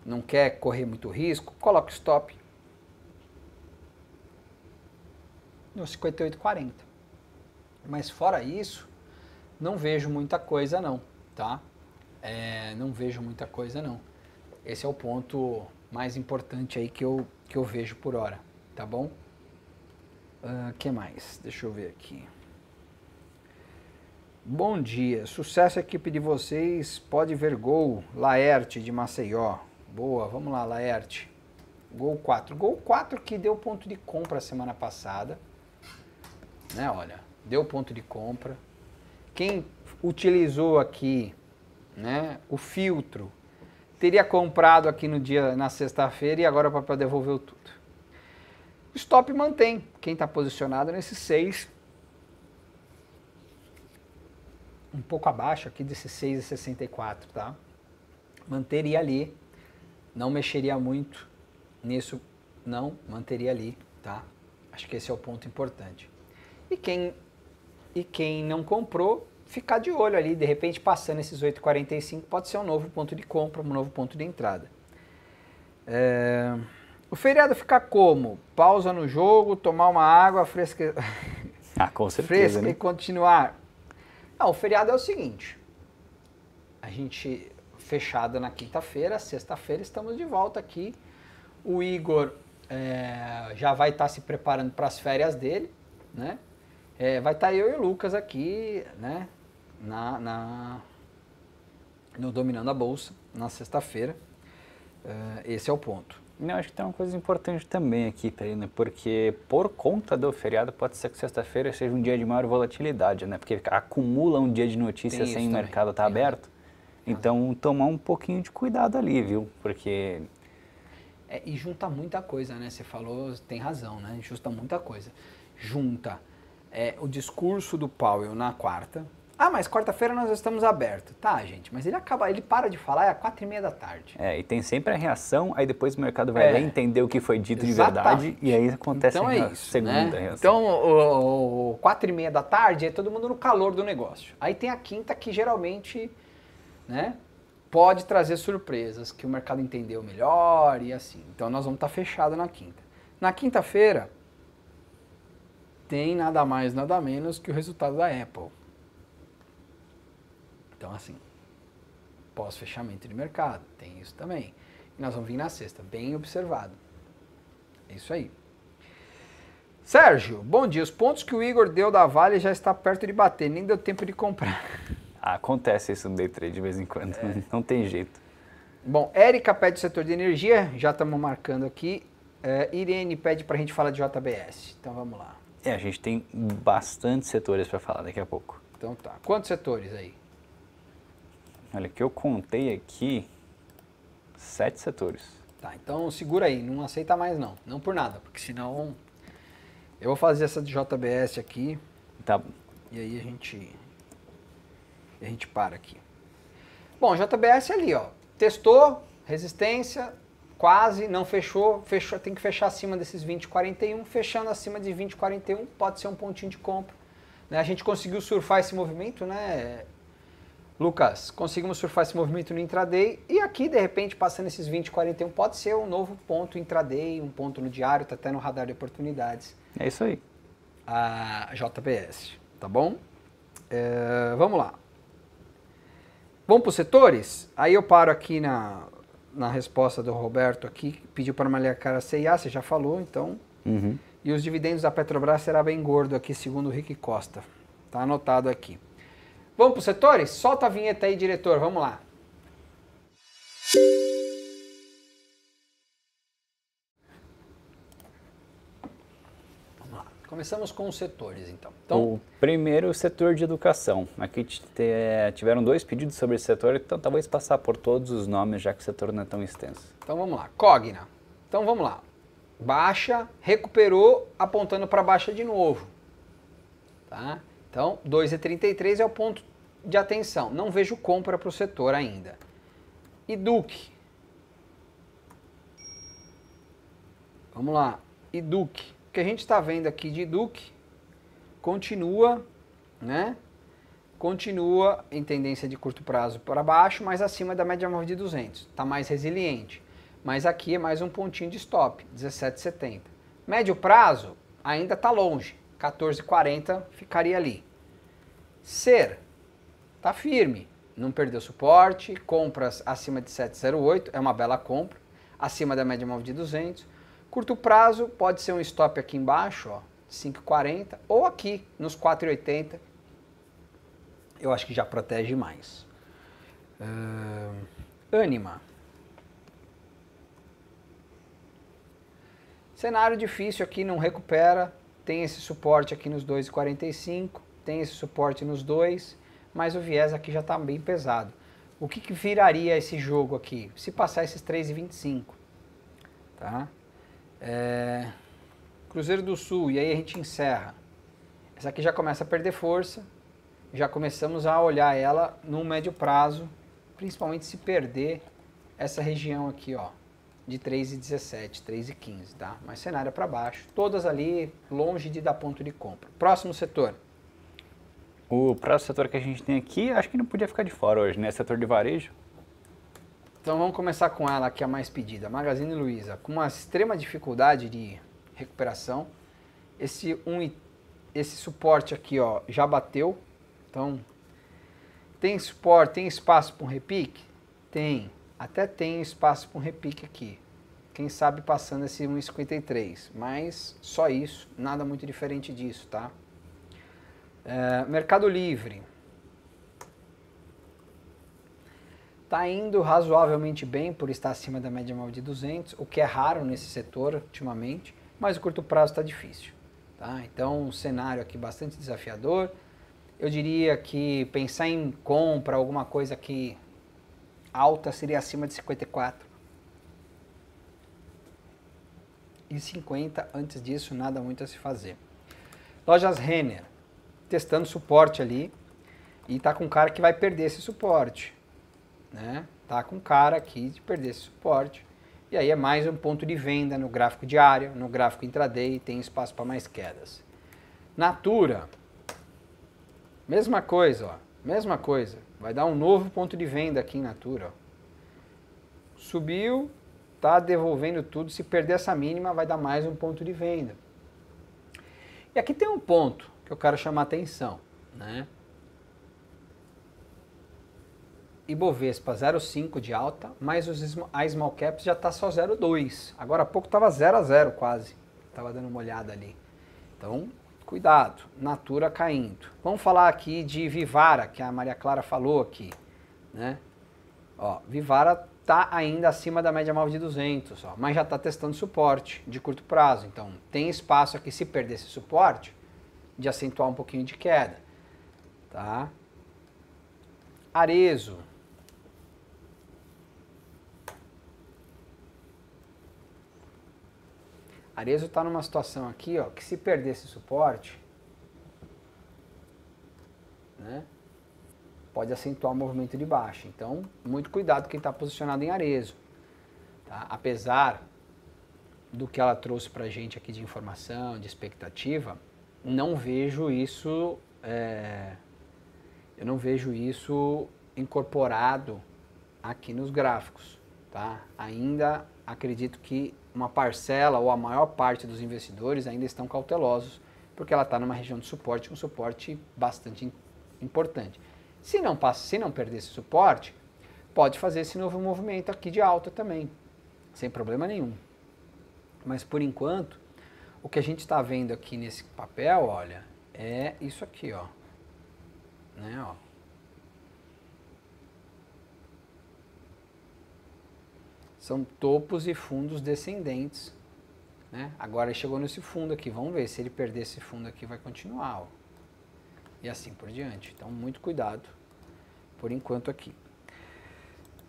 não quer correr muito risco, coloca stop no 58,40. Mas fora isso, não vejo muita coisa não tá? É, não vejo muita coisa não. Esse é o ponto mais importante aí que eu, que eu vejo por hora, tá bom? Uh, que mais? Deixa eu ver aqui. Bom dia, sucesso equipe de vocês, pode ver gol, Laerte de Maceió. Boa, vamos lá Laerte. Gol 4, gol 4 que deu ponto de compra semana passada, né, olha, deu ponto de compra. Quem utilizou aqui né, o filtro, teria comprado aqui no dia na sexta-feira e agora é o papel devolveu tudo. O stop mantém quem está posicionado nesse 6, um pouco abaixo aqui desse 6,64, tá? Manteria ali, não mexeria muito nisso, não, manteria ali, tá? Acho que esse é o ponto importante. E quem, e quem não comprou, ficar de olho ali, de repente passando esses 8,45 pode ser um novo ponto de compra, um novo ponto de entrada. É... O feriado fica como? Pausa no jogo, tomar uma água fresca, *laughs* ah, com certeza, fresca né? e continuar. Não, o feriado é o seguinte, a gente fechada na quinta-feira, sexta-feira estamos de volta aqui. O Igor é, já vai estar tá se preparando para as férias dele, né? É, vai estar tá eu e o Lucas aqui, né? na, na no Dominando a Bolsa, na sexta-feira. Uh, esse é o ponto. Eu acho que tem uma coisa importante também aqui, porque por conta do feriado, pode ser que sexta-feira seja um dia de maior volatilidade, né? Porque acumula um dia de notícias sem o mercado estar tá aberto. Então, tomar um pouquinho de cuidado ali, viu? Porque... É, e junta muita coisa, né? Você falou, tem razão, né? Justa muita coisa. Junta é, o discurso do Powell na quarta, ah, mas quarta-feira nós estamos abertos. Tá, gente, mas ele acaba, ele para de falar é às quatro e meia da tarde. É, e tem sempre a reação, aí depois o mercado vai é. ler, entender o que foi dito Exatamente. de verdade, e aí acontece então a é isso, segunda né? reação. Então, o, o, quatro e meia da tarde é todo mundo no calor do negócio. Aí tem a quinta que geralmente, né, pode trazer surpresas, que o mercado entendeu melhor e assim. Então nós vamos estar tá fechado na quinta. Na quinta-feira, tem nada mais, nada menos que o resultado da Apple. Então, assim, pós-fechamento de mercado, tem isso também. E nós vamos vir na sexta, bem observado. É isso aí. Sérgio, bom dia. Os pontos que o Igor deu da Vale já está perto de bater, nem deu tempo de comprar. *laughs* Acontece isso no day trade de vez em quando, é. não tem jeito. Bom, Érica pede o setor de energia, já estamos marcando aqui. É, Irene pede para a gente falar de JBS, então vamos lá. É, a gente tem bastante setores para falar daqui a pouco. Então tá. Quantos setores aí? Olha, que eu contei aqui sete setores. Tá, então segura aí, não aceita mais não. Não por nada, porque senão eu vou fazer essa de JBS aqui. Tá. E aí a gente a gente para aqui. Bom, JBS é ali, ó. Testou resistência, quase não fechou, fechou, tem que fechar acima desses 20,41, fechando acima de 20,41 pode ser um pontinho de compra. Né? A gente conseguiu surfar esse movimento, né? Lucas, conseguimos surfar esse movimento no intraday e aqui, de repente, passando esses 20, 41, pode ser um novo ponto intraday, um ponto no diário, tá até no radar de oportunidades. É isso aí. A JBS, tá bom? É, vamos lá. Vamos para os setores? Aí eu paro aqui na, na resposta do Roberto aqui, pediu para marcar a CIA, você já falou, então. Uhum. E os dividendos da Petrobras será bem gordo aqui, segundo o Rick Costa. Tá anotado aqui. Vamos para os setores? Solta a vinheta aí, diretor, vamos lá. Começamos com os setores, então. então o primeiro o setor de educação. Aqui tiveram dois pedidos sobre esse setor, então talvez passar por todos os nomes, já que o setor não é tão extenso. Então vamos lá. Cogna. Então vamos lá. Baixa, recuperou, apontando para baixa de novo. Tá? Então, 2,33 é o ponto de atenção. Não vejo compra para o setor ainda. E Duque. Vamos lá. E Duque. O que a gente está vendo aqui de Duque continua, né? Continua em tendência de curto prazo para baixo, mas acima da média móvel de 200. Está mais resiliente. Mas aqui é mais um pontinho de stop, 17,70. Médio prazo ainda está longe. 14,40 ficaria ali. Ser tá firme, não perdeu suporte, compras acima de 708 é uma bela compra, acima da média móvel de 200. Curto prazo pode ser um stop aqui embaixo, ó, 5,40 ou aqui nos 4,80. Eu acho que já protege mais. Uh, Anima. Cenário difícil aqui, não recupera tem esse suporte aqui nos 2,45, tem esse suporte nos dois mas o viés aqui já está bem pesado. O que, que, viraria esse jogo aqui? Se passar esses 3,25, tá? É... Cruzeiro do Sul, e aí a gente encerra. Essa aqui já começa a perder força, já começamos a olhar ela no médio prazo, principalmente se perder essa região aqui, ó de 3,17, 3,15, tá? Mas cenário é para baixo, todas ali longe de dar ponto de compra. Próximo setor. O próximo setor que a gente tem aqui, acho que não podia ficar de fora hoje, né? Setor de varejo. Então vamos começar com ela, que é a mais pedida, Magazine Luiza, com uma extrema dificuldade de recuperação. Esse um esse suporte aqui, ó, já bateu. Então tem suporte, tem espaço para um repique? Tem até tem espaço para um repique aqui. Quem sabe passando esse 1,53. Mas só isso, nada muito diferente disso, tá? É, Mercado Livre. Está indo razoavelmente bem por estar acima da média móvel de 200, o que é raro nesse setor ultimamente, mas o curto prazo está difícil. Tá? Então, um cenário aqui bastante desafiador. Eu diria que pensar em compra, alguma coisa que alta seria acima de 54. E 50, antes disso, nada muito a se fazer. Lojas Renner, testando suporte ali. E tá com cara que vai perder esse suporte. Né? Tá com cara aqui de perder esse suporte. E aí é mais um ponto de venda no gráfico diário, no gráfico intraday, tem espaço para mais quedas. Natura, mesma coisa, ó, mesma coisa. Vai dar um novo ponto de venda aqui em Natura. Subiu, está devolvendo tudo. Se perder essa mínima, vai dar mais um ponto de venda. E aqui tem um ponto que eu quero chamar atenção. Né? Ibovespa 0,5 de alta, mas os, a small caps já está só 0,2. Agora há pouco estava 0 a 0 quase. Estava dando uma olhada ali. Então, Cuidado, Natura caindo. Vamos falar aqui de Vivara, que a Maria Clara falou aqui, né? Ó, Vivara tá ainda acima da média móvel de 200, ó, mas já está testando suporte de curto prazo. Então, tem espaço aqui se perder esse suporte de acentuar um pouquinho de queda, tá? Arezo, Arezo está numa situação aqui, ó, que se perder esse suporte, né, pode acentuar o movimento de baixa. Então, muito cuidado quem está posicionado em Arezo. Tá? Apesar do que ela trouxe para a gente aqui de informação, de expectativa, não vejo isso, é, eu não vejo isso incorporado aqui nos gráficos, tá? Ainda acredito que uma parcela ou a maior parte dos investidores ainda estão cautelosos, porque ela está numa região de suporte, um suporte bastante importante. Se não passa, se não perder esse suporte, pode fazer esse novo movimento aqui de alta também, sem problema nenhum. Mas por enquanto, o que a gente está vendo aqui nesse papel, olha, é isso aqui, ó. Né, ó. são topos e fundos descendentes. Né? Agora ele chegou nesse fundo aqui, vamos ver se ele perder esse fundo aqui vai continuar. Ó. E assim por diante. Então, muito cuidado por enquanto aqui.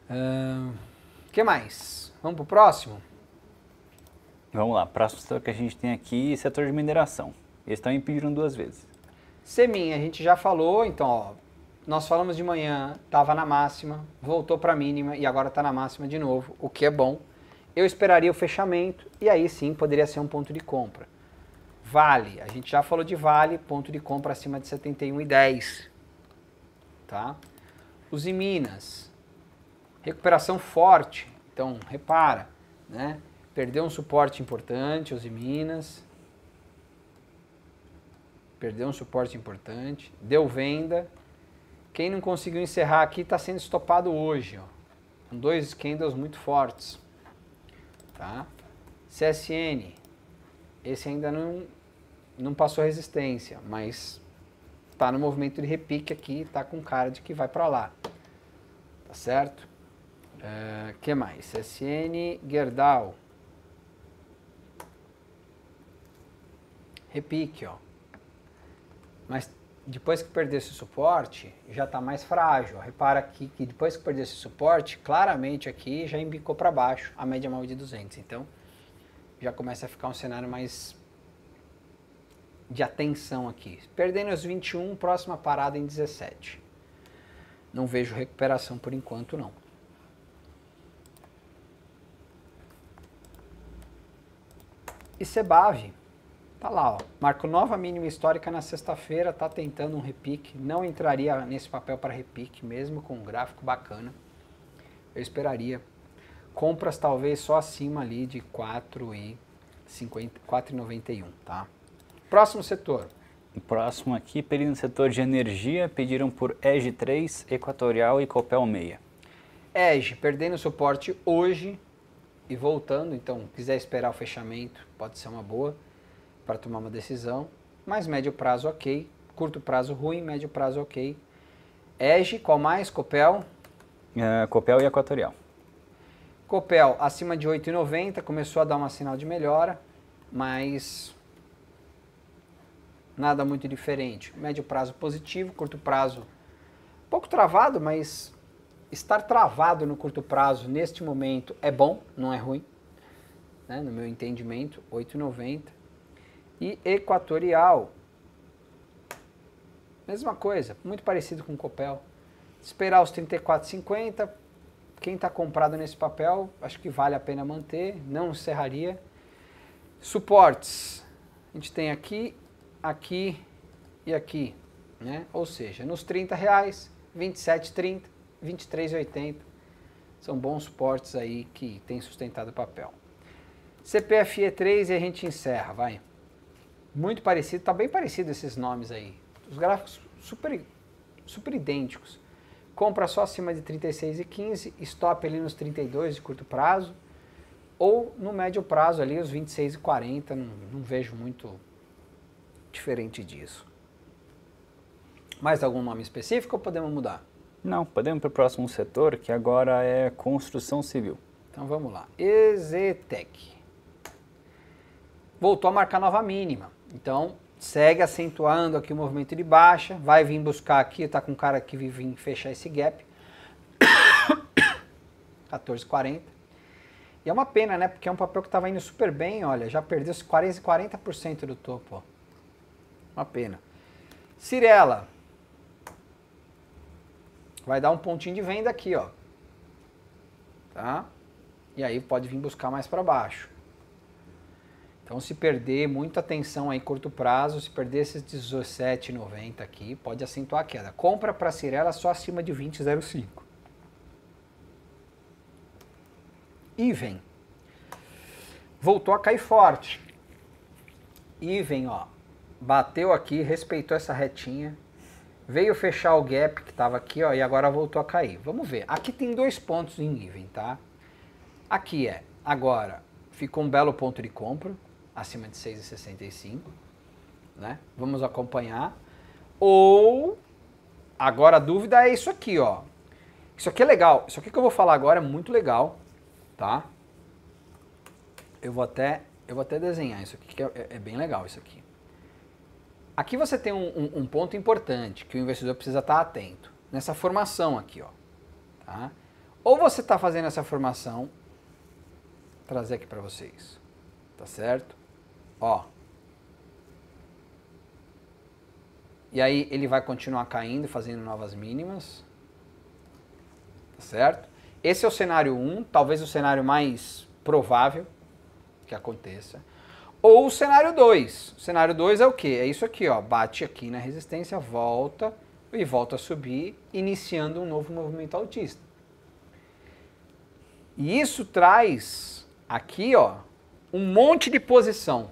O uh, que mais? Vamos para o próximo? Vamos lá, próximo setor que a gente tem aqui, setor de mineração. Eles também pediram duas vezes. Semin, a gente já falou, então, ó, nós falamos de manhã, estava na máxima, voltou para a mínima e agora está na máxima de novo, o que é bom. Eu esperaria o fechamento e aí sim poderia ser um ponto de compra. Vale, a gente já falou de Vale, ponto de compra acima de 71,10. Tá? Os em Minas, recuperação forte, então repara, né? Perdeu um suporte importante, os em Minas. Perdeu um suporte importante, deu venda, quem não conseguiu encerrar aqui está sendo estopado hoje. Ó. Com dois candles muito fortes. Tá? CSN. Esse ainda não, não passou resistência, mas está no movimento de repique aqui, está com cara de que vai para lá. Tá certo? Uh, que mais? CSN, Gerdau. Repique, ó. Mas depois que perder esse suporte, já está mais frágil. Repara aqui que depois que perder esse suporte, claramente aqui já embicou para baixo a média móvel de 200. Então, já começa a ficar um cenário mais de atenção aqui. Perdendo os 21, próxima parada em 17. Não vejo recuperação por enquanto, não. E Sebave Tá lá, ó. Marco nova mínima histórica na sexta-feira, tá tentando um repique. Não entraria nesse papel para repique, mesmo com um gráfico bacana. Eu esperaria. Compras talvez só acima ali de 4,91, tá? Próximo setor. Próximo aqui, pedindo setor de energia, pediram por EG 3, Equatorial e Copel 6. EG perdendo suporte hoje e voltando, então quiser esperar o fechamento, pode ser uma boa para tomar uma decisão, mas médio prazo ok, curto prazo ruim, médio prazo ok. EGE, qual mais? Copel? É, Copel e Equatorial. Copel acima de 8,90 começou a dar uma sinal de melhora, mas nada muito diferente. Médio prazo positivo, curto prazo pouco travado, mas estar travado no curto prazo neste momento é bom, não é ruim, né? no meu entendimento, 8,90. E Equatorial, mesma coisa, muito parecido com o Copel. Esperar os 34,50, quem está comprado nesse papel, acho que vale a pena manter, não encerraria. Suportes, a gente tem aqui, aqui e aqui, né? Ou seja, nos 30 reais, 27,30, 23,80, são bons suportes aí que tem sustentado o papel. CPFE 3 e a gente encerra, vai muito parecido, tá bem parecido esses nomes aí. Os gráficos super, super idênticos. Compra só acima de 36 e 15, stop ali nos 32 de curto prazo, ou no médio prazo ali os 26 e 40, não, não vejo muito diferente disso. Mais algum nome específico ou podemos mudar? Não, podemos para o próximo setor, que agora é construção civil. Então vamos lá. Exetec voltou a marcar nova mínima. Então, segue acentuando aqui o movimento de baixa, vai vir buscar aqui, tá com um cara que vir fechar esse gap. 14,40. *coughs* E é uma pena, né? Porque é um papel que estava indo super bem, olha, já perdeu 40%, 40 do topo. Ó. Uma pena. Cirela. Vai dar um pontinho de venda aqui, ó. Tá? E aí pode vir buscar mais para baixo. Então, se perder muita atenção aí curto prazo, se perder esses 17,90 aqui, pode acentuar a queda. Compra para Cirela só acima de 20,05. Iven. Voltou a cair forte. Iven, ó, bateu aqui, respeitou essa retinha, veio fechar o gap que estava aqui, ó, e agora voltou a cair. Vamos ver. Aqui tem dois pontos em Iven, tá? Aqui é, agora, ficou um belo ponto de compra, acima de 6,65, né? Vamos acompanhar. Ou agora a dúvida é isso aqui, ó. Isso aqui é legal. Isso aqui que eu vou falar agora é muito legal, tá? Eu vou até eu vou até desenhar isso aqui que é, é bem legal isso aqui. Aqui você tem um, um, um, ponto importante que o investidor precisa estar atento nessa formação aqui, ó. Tá? Ou você está fazendo essa formação, trazer aqui para vocês, tá certo? Ó. E aí ele vai continuar caindo, fazendo novas mínimas. Tá certo? Esse é o cenário 1, um, talvez o cenário mais provável que aconteça. Ou o cenário 2. O cenário 2 é o quê? É isso aqui, ó. Bate aqui na resistência, volta e volta a subir, iniciando um novo movimento altista. E isso traz aqui, ó, um monte de posição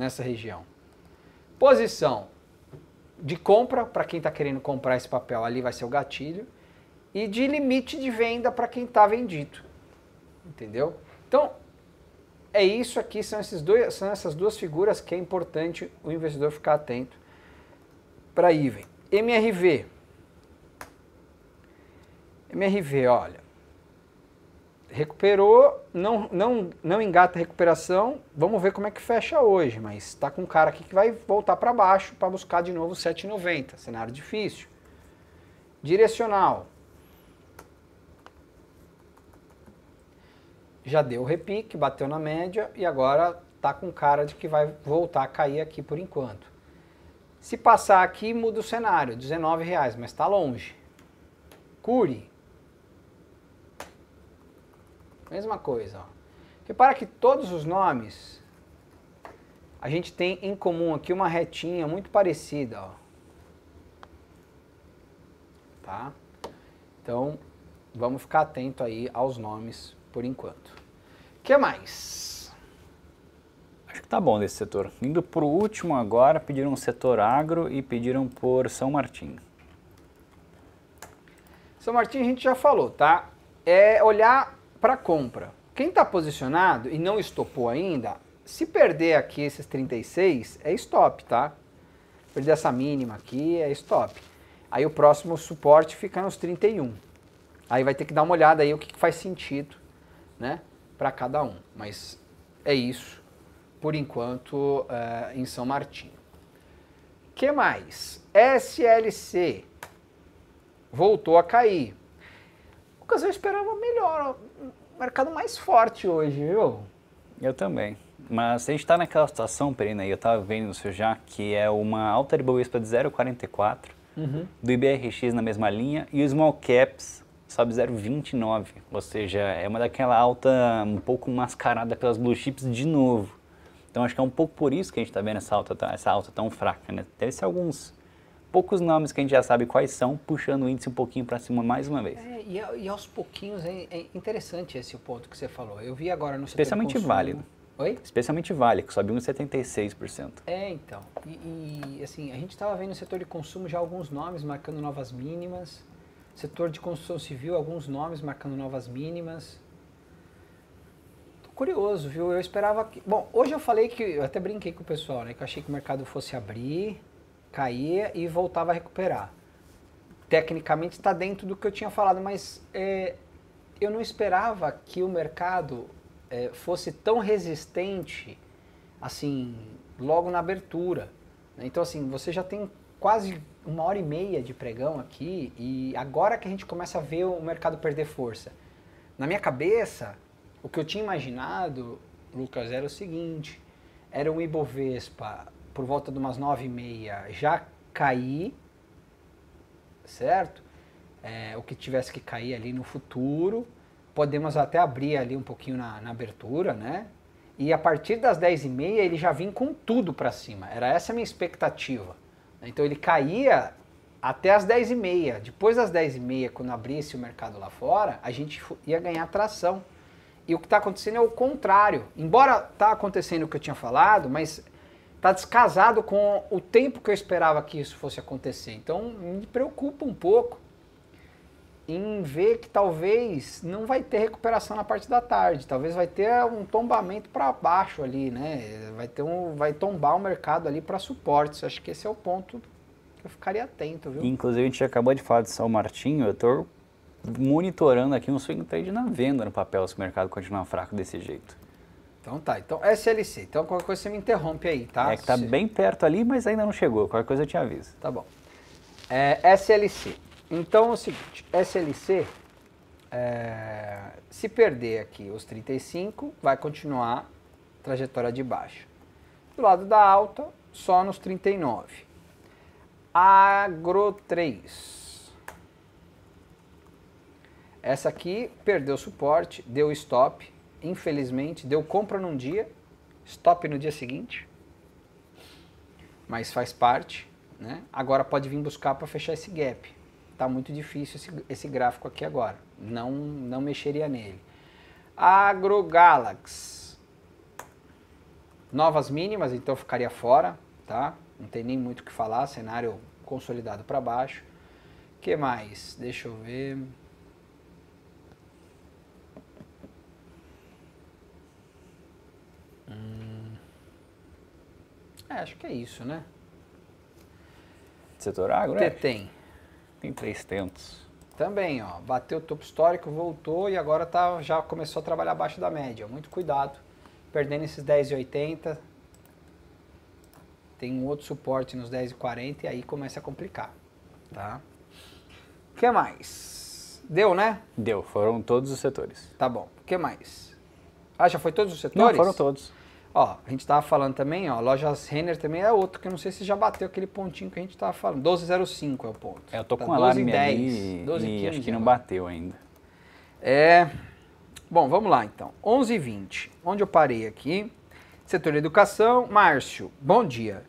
nessa região. Posição de compra para quem está querendo comprar esse papel, ali vai ser o gatilho, e de limite de venda para quem está vendido. Entendeu? Então, é isso aqui, são, esses dois, são essas duas figuras que é importante o investidor ficar atento para IVEN. MRV. MRV, olha recuperou, não, não, não engata recuperação, vamos ver como é que fecha hoje, mas está com um cara aqui que vai voltar para baixo para buscar de novo 7,90, cenário difícil. Direcional. Já deu o repique, bateu na média e agora está com cara de que vai voltar a cair aqui por enquanto. Se passar aqui, muda o cenário, R$19,00, mas está longe. Cure, Mesma coisa. Ó. Repara que todos os nomes a gente tem em comum aqui uma retinha muito parecida. Ó. Tá? Então, vamos ficar atento aí aos nomes por enquanto. O que mais? Acho que tá bom desse setor. Indo para o último agora, pediram setor agro e pediram por São Martinho. São Martinho a gente já falou, tá? É olhar para compra. Quem está posicionado e não estopou ainda, se perder aqui esses 36, é stop, tá? Perder essa mínima aqui é stop. Aí o próximo suporte fica nos 31. Aí vai ter que dar uma olhada aí o que faz sentido, né? Para cada um. Mas é isso, por enquanto, eh, em São Martinho. que mais? SLC voltou a cair. Lucas, eu esperava melhor, mercado mais forte hoje, viu? Eu também. Mas a gente está naquela situação, Perina, e eu estava vendo isso já, que é uma alta de Bovespa de 0,44, uhum. do IBRX na mesma linha, e os small caps sobe 0,29, ou seja, é uma daquela alta um pouco mascarada pelas blue chips de novo. Então acho que é um pouco por isso que a gente está vendo essa alta, tá, essa alta tão fraca, né? Deve ser alguns poucos nomes que a gente já sabe quais são, puxando o índice um pouquinho para cima mais uma vez. É, e, e, aos pouquinhos é, é, interessante esse ponto que você falou. Eu vi agora no Especialmente válido. Oi? Especialmente Vale, que subiu uns 76%. É, então. E, e assim, a gente estava vendo no setor de consumo já alguns nomes marcando novas mínimas. Setor de construção civil, alguns nomes marcando novas mínimas curioso, viu? Eu esperava que. Bom, hoje eu falei que. Eu até brinquei com o pessoal, né? Que eu achei que o mercado fosse abrir caía e voltava a recuperar. Tecnicamente está dentro do que eu tinha falado, mas é, eu não esperava que o mercado é, fosse tão resistente assim logo na abertura. Né? Então assim você já tem quase uma hora e meia de pregão aqui e agora que a gente começa a ver o mercado perder força. Na minha cabeça, o que eu tinha imaginado, Lucas, era o seguinte: era um Ibovespa por volta de umas nove e meia, já caí, certo? É, o que tivesse que cair ali no futuro. Podemos até abrir ali um pouquinho na, na abertura, né? E a partir das dez e meia ele já vinha com tudo para cima. Era essa a minha expectativa. Então ele caía até as 10 e meia. Depois das 10 e meia, quando abrisse o mercado lá fora, a gente ia ganhar tração. E o que está acontecendo é o contrário. Embora está acontecendo o que eu tinha falado, mas está descasado com o tempo que eu esperava que isso fosse acontecer. Então me preocupa um pouco em ver que talvez não vai ter recuperação na parte da tarde, talvez vai ter um tombamento para baixo ali, né? Vai ter um, vai tombar o mercado ali para suportes. Acho que esse é o ponto que eu ficaria atento, viu? Inclusive a gente acabou de falar de São Martinho, eu estou monitorando aqui um swing trade na venda no papel se o mercado continuar fraco desse jeito. Então tá, então SLC. Então qualquer coisa você me interrompe aí, tá? É que tá bem perto ali, mas ainda não chegou. Qualquer coisa eu te aviso. Tá bom. É, SLC. Então é o seguinte, SLC é, se perder aqui os 35, vai continuar trajetória de baixa. Do lado da alta, só nos 39. Agro 3. Essa aqui perdeu suporte, deu stop, infelizmente, deu compra num dia, stop no dia seguinte, mas faz parte. Né? Agora pode vir buscar para fechar esse gap. Está muito difícil esse, esse, gráfico aqui agora. Não, não mexeria nele. AgroGalax. Novas mínimas, então ficaria fora, tá? Não tem nem muito o que falar, cenário consolidado para baixo. que mais? Deixa eu ver. Hum. É, acho que é isso, né? Setor agro, né? Tem. Tem três tentos. Também, ó. Bateu o topo histórico, voltou e agora tá, já começou a trabalhar abaixo da média. Muito cuidado. Perdendo esses 10,80. Tem um outro suporte nos 10,40 e aí começa a complicar. Tá? O que mais? Deu, né? Deu. Foram todos os setores. Tá bom. O que mais? Ah, já foi todos os setores? Não, foram todos. Ó, a gente estava falando também, ó, lojas Renner também é outro, que eu não sei se já bateu aquele pontinho que a gente estava falando. 12,05 é o ponto. É, eu tô tá com 12, alarme 10, ali 12, e 15, acho que não bateu ainda. É, bom, vamos lá então. 11,20, onde eu parei aqui. Setor de Educação, Márcio, bom dia.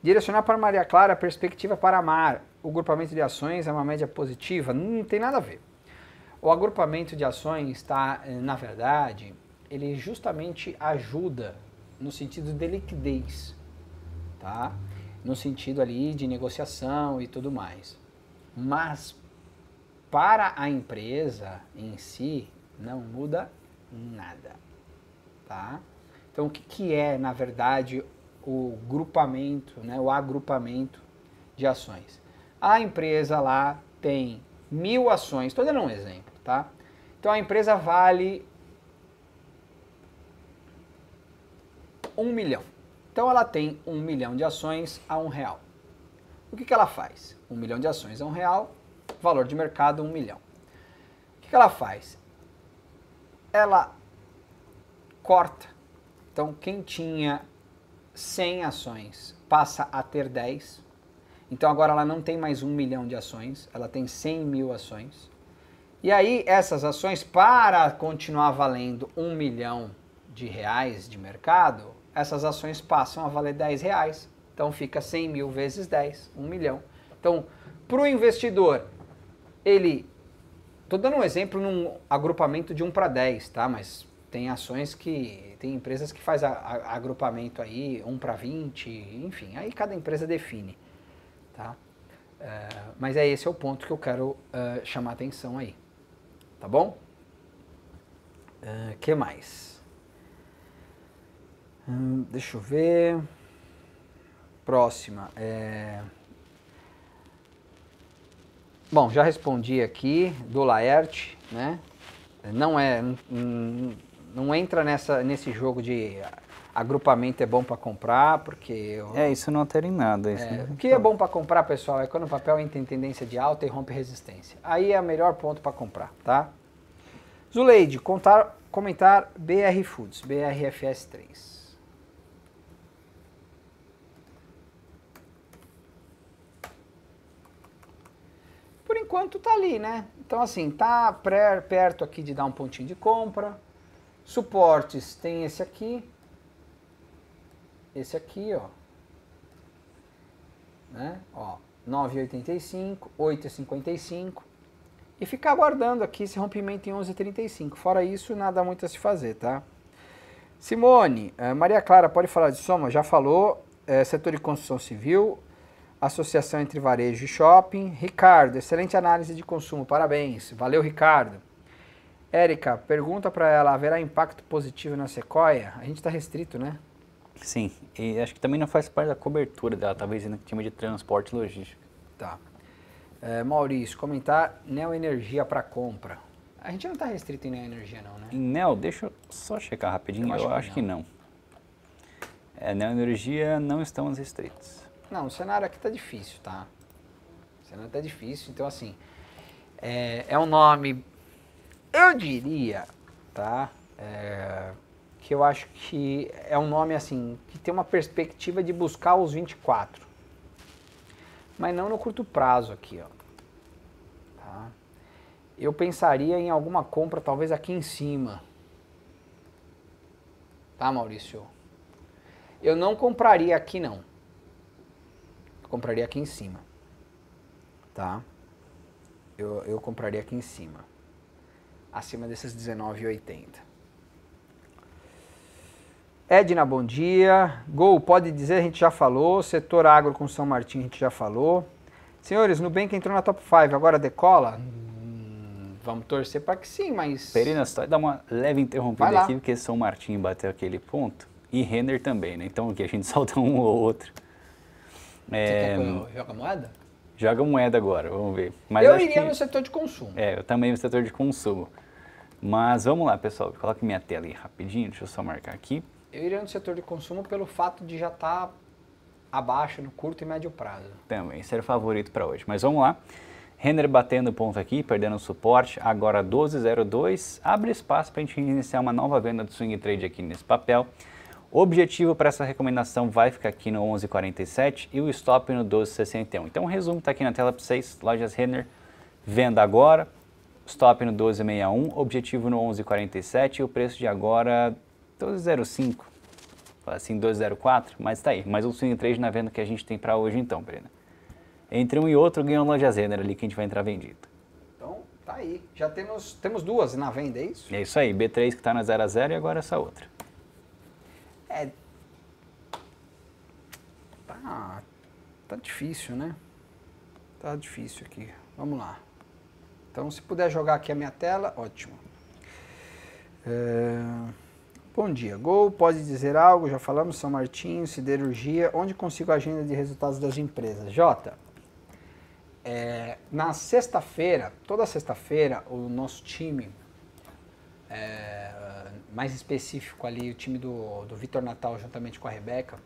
Direcionar para Maria Clara a perspectiva para amar. O agrupamento de ações é uma média positiva? Não tem nada a ver. O agrupamento de ações está, eh, na verdade, ele justamente ajuda no sentido de liquidez, tá? No sentido ali de negociação e tudo mais. Mas para a empresa em si não muda nada, tá? Então o que, que é na verdade o grupamento, né? O agrupamento de ações. A empresa lá tem mil ações, estou dando um exemplo, tá? Então a empresa vale um milhão. Então ela tem um milhão de ações a um real. O que, que ela faz? Um milhão de ações a um real, valor de mercado um milhão. O que, que ela faz? Ela corta. Então quem tinha 100 ações passa a ter 10. Então agora ela não tem mais um milhão de ações, ela tem 100 mil ações. E aí essas ações, para continuar valendo um milhão de reais de mercado, essas ações passam a valer 10 reais. Então fica 100 mil vezes 10, 1 milhão. Então, para o investidor, ele. Estou dando um exemplo num agrupamento de 1 para 10, tá? Mas tem ações que. Tem empresas que faz a, a, agrupamento aí 1 para 20, enfim. Aí cada empresa define, tá? Uh, mas é esse é o ponto que eu quero uh, chamar atenção aí. Tá bom? O é, uh, que mais? Hum, deixa eu ver. Próxima. É... Bom, já respondi aqui do Laerte, né? Não é, não, entra nessa, nesse jogo de agrupamento é bom para comprar, porque eu... é isso não altera em nada. Isso é, o que é bom para comprar, pessoal, é quando o papel entra em tendência de alta e rompe resistência. Aí é o melhor ponto para comprar, tá? Zuleide, contar, comentar BR Foods, BRFS3. por enquanto tá ali, né? Então assim, tá pré, perto aqui de dar um pontinho de compra. Suportes tem esse aqui. Esse aqui, ó. Né? Ó, 9,85, 8,55 e ficar aguardando aqui esse rompimento em 11,35. Fora isso, nada muito a se fazer, tá? Simone, eh, Maria Clara, pode falar de soma? Já falou. É, setor de construção civil, associação entre varejo e shopping. Ricardo, excelente análise de consumo, parabéns. Valeu, Ricardo. Érica, pergunta para ela, haverá impacto positivo na Sequoia? A gente está restrito, né? Sim, e acho que também não faz parte da cobertura dela, talvez no né, time de transporte e logística. Tá. É, Maurício, comentar Neoenergia para compra. A gente não está restrito em Neoenergia não, né? Em Neo, deixa eu só checar rapidinho, eu acho, eu que, não. que não. É, Neoenergia não estamos restritos. Não, o cenário aqui tá difícil, tá? O cenário tá difícil, então assim. É, é um nome. Eu diria, tá? É, que eu acho que é um nome assim, que tem uma perspectiva de buscar os 24. Mas não no curto prazo aqui, ó. Tá? Eu pensaria em alguma compra, talvez aqui em cima. Tá, Maurício? Eu não compraria aqui, não compraria aqui em cima, tá? Eu, eu compraria aqui em cima, acima desses 19,80. Edna, bom dia. Gol, pode dizer, a gente já falou. Setor agro com São Martin, a gente já falou. Senhores, Nubank entrou na top 5, agora decola? Hum, vamos torcer para que sim, mas. Perina, só dá uma leve interrompida aqui, porque São Martin bateu aquele ponto e Renner também, né? Então aqui a gente *laughs* solta um ou outro. É, Você quer joga moeda? Joga moeda agora, vamos ver. Mas eu iria que... no setor de consumo. É, eu também no setor de consumo. Mas vamos lá, pessoal. Coloque minha tela aí rapidinho, deixa eu só marcar aqui. Eu iria no setor de consumo pelo fato de já estar tá abaixo no curto e médio prazo. Também, ser favorito para hoje. Mas vamos lá. Renner batendo ponto aqui, perdendo suporte, agora 12,02. Abre espaço para a gente iniciar uma nova venda do swing trade aqui nesse papel. O objetivo para essa recomendação vai ficar aqui no 11,47 e o stop no 12,61. Então o resumo está aqui na tela para vocês, lojas Renner, venda agora, stop no 12,61, objetivo no 11,47 e o preço de agora 12,05, assim 12,04, mas está aí. Mais um swing trade na venda que a gente tem para hoje então, Brena. Entre um e outro ganhou uma loja Renner ali que a gente vai entrar vendido. Então tá aí, já temos, temos duas na venda, é isso? É isso aí, B3 que está na 0 0 e agora essa outra. É. Tá. Tá difícil, né? Tá difícil aqui. Vamos lá. Então, se puder jogar aqui a minha tela, ótimo. É... Bom dia, Gol, pode dizer algo, já falamos, São Martinho, siderurgia, onde consigo a agenda de resultados das empresas? Jota, é, na sexta-feira, toda sexta-feira, o nosso time, é, mais específico ali, o time do, do Vitor Natal juntamente com a Rebeca,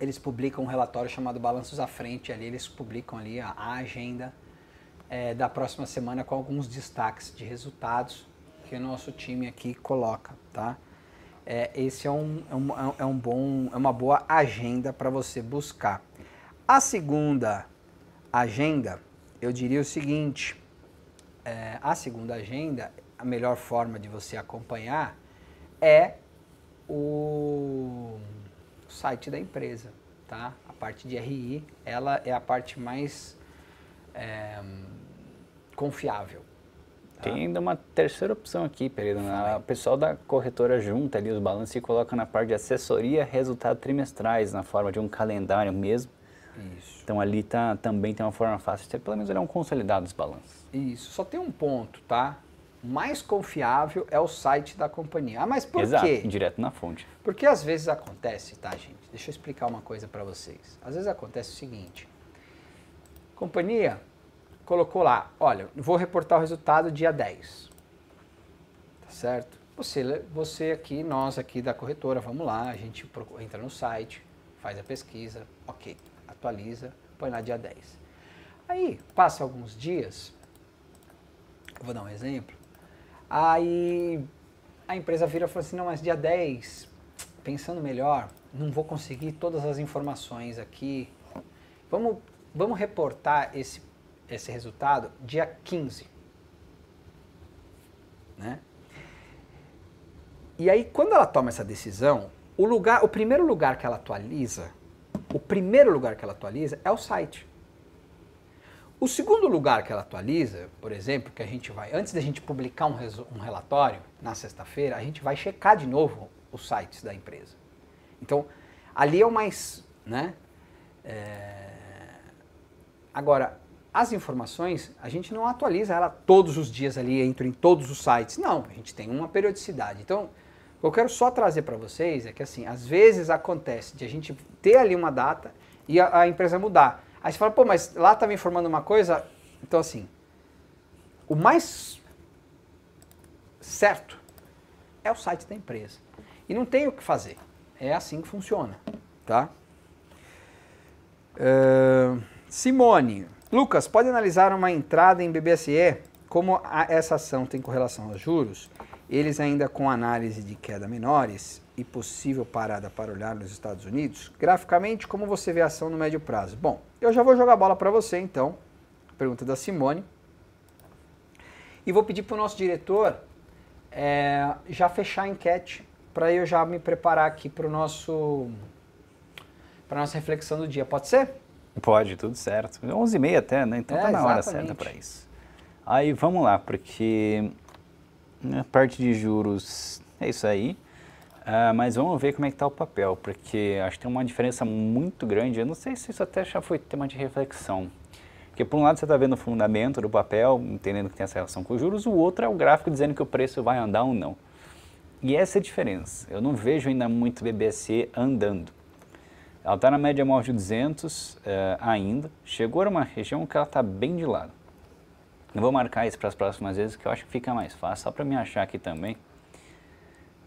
eles publicam um relatório chamado Balanços à Frente, ali eles publicam ali a, a agenda é, da próxima semana com alguns destaques de resultados que o nosso time aqui coloca, tá? É, esse é um, é, um, é um bom, é uma boa agenda para você buscar. A segunda agenda, eu diria o seguinte, é, a segunda agenda a melhor forma de você acompanhar é o site da empresa, tá? A parte de RI, ela é a parte mais é, confiável. Tá? Tem ainda uma terceira opção aqui, Pereira. Né? O pessoal da corretora junta ali os balanços e coloca na parte de assessoria resultados trimestrais, na forma de um calendário mesmo. Isso. Então ali tá, também tem uma forma fácil de ter, pelo menos, olhar é um consolidado dos balanços. Isso. Só tem um ponto, tá? mais confiável é o site da companhia. Ah, mas por Exato, quê? Direto na fonte. Porque às vezes acontece, tá, gente? Deixa eu explicar uma coisa para vocês. Às vezes acontece o seguinte: a companhia colocou lá, olha, vou reportar o resultado dia 10. Tá certo? Você, você aqui, nós aqui da corretora, vamos lá, a gente entra no site, faz a pesquisa, ok, atualiza, põe lá dia 10. Aí, passa alguns dias, vou dar um exemplo, Aí a empresa vira e fala assim: não, mas dia 10, pensando melhor, não vou conseguir todas as informações aqui. Vamos, vamos reportar esse, esse resultado dia 15. Né? E aí, quando ela toma essa decisão, o, lugar, o primeiro lugar que ela atualiza, o primeiro lugar que ela atualiza é o site. O segundo lugar que ela atualiza, por exemplo, que a gente vai, antes da gente publicar um, um relatório na sexta-feira, a gente vai checar de novo os sites da empresa. Então, ali é o mais, né? É... Agora, as informações, a gente não atualiza ela todos os dias ali, entra em todos os sites. Não, a gente tem uma periodicidade. Então, o que eu quero só trazer para vocês é que, assim, às vezes acontece de a gente ter ali uma data e a, a empresa mudar. Aí você fala, pô, mas lá tá estava informando uma coisa. Então, assim, o mais certo é o site da empresa. E não tem o que fazer. É assim que funciona, tá? Uh, Simone, Lucas, pode analisar uma entrada em BBSE? Como a, essa ação tem correlação aos juros, eles ainda com análise de queda menores, e possível parada para olhar nos Estados Unidos? Graficamente, como você vê a ação no médio prazo? Bom, eu já vou jogar bola para você então, pergunta da Simone. E vou pedir para o nosso diretor é, já fechar a enquete para eu já me preparar aqui para o nosso para nossa reflexão do dia. Pode ser? Pode, tudo certo. 11h30 até, né? Então tá é, tá na exatamente. hora certa para isso. Aí vamos lá, porque a né, parte de juros é isso aí. Uh, mas vamos ver como é que está o papel, porque acho que tem uma diferença muito grande. Eu não sei se isso até já foi tema de reflexão. Porque por um lado você está vendo o fundamento do papel, entendendo que tem essa relação com os juros, o outro é o gráfico dizendo que o preço vai andar ou não. E essa é a diferença. Eu não vejo ainda muito BBSE andando. Ela está na média móvel de 200 uh, eh, ainda. Chegou a uma região que ela está bem de lado. Eu vou marcar isso para as próximas vezes, que eu acho que fica mais fácil, só para me achar aqui também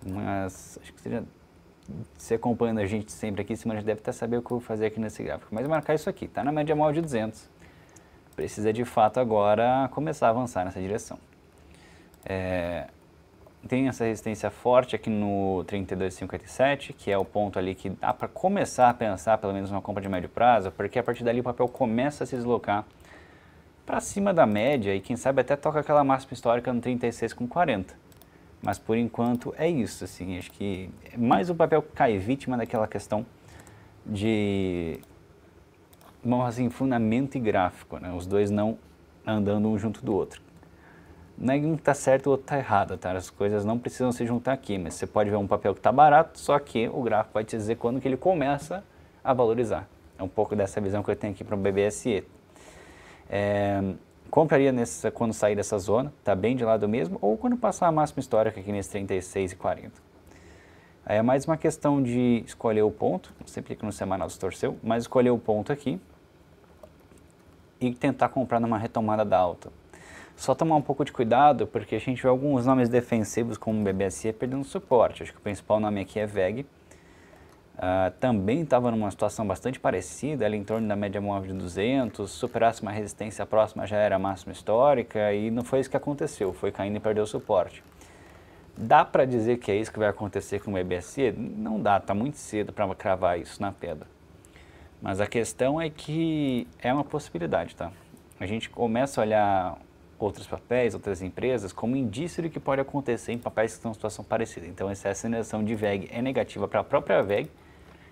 umas. Acho que seja. Se acompanhando a gente sempre aqui, semana deve até saber o que eu vou fazer aqui nesse gráfico. Mas marcar isso aqui, está na média móvel de 200. Precisa de fato agora começar a avançar nessa direção. É, tem essa resistência forte aqui no 32,57, que é o ponto ali que dá para começar a pensar pelo menos uma compra de médio prazo, porque a partir dali o papel começa a se deslocar para cima da média e quem sabe até toca aquela máxima histórica no 36,40. Mas por enquanto é isso, assim, acho que é mais o papel que cai vítima daquela questão de, vamos assim, fundamento e gráfico, né? Os dois não andando um junto do outro. Não é que um está certo e o outro está errado, tá? As coisas não precisam se juntar aqui, mas você pode ver um papel que está barato, só que o gráfico vai te dizer quando que ele começa a valorizar. É um pouco dessa visão que eu tenho aqui para o BBSE. É, compraria nessa, quando sair dessa zona, tá bem de lado mesmo, ou quando passar a máxima histórica aqui nesse 36 e 40. Aí é mais uma questão de escolher o ponto, sempre que no semanal torceu, mas escolher o ponto aqui e tentar comprar numa retomada da alta. Só tomar um pouco de cuidado, porque a gente vê alguns nomes defensivos como o BBSE perdendo suporte. Acho que o principal nome aqui é VEG, Uh, também estava numa situação bastante parecida, ali em torno da média móvel de 200, superasse uma resistência próxima já era a máxima histórica e não foi isso que aconteceu, foi caindo e perdeu o suporte. Dá para dizer que é isso que vai acontecer com o EBSC? Não dá, está muito cedo para cravar isso na pedra. Mas a questão é que é uma possibilidade, tá? A gente começa a olhar outros papéis, outras empresas, como indício do que pode acontecer em papéis que estão em situação parecida. Então, essa é sinalização de VEG é negativa para a própria VEG,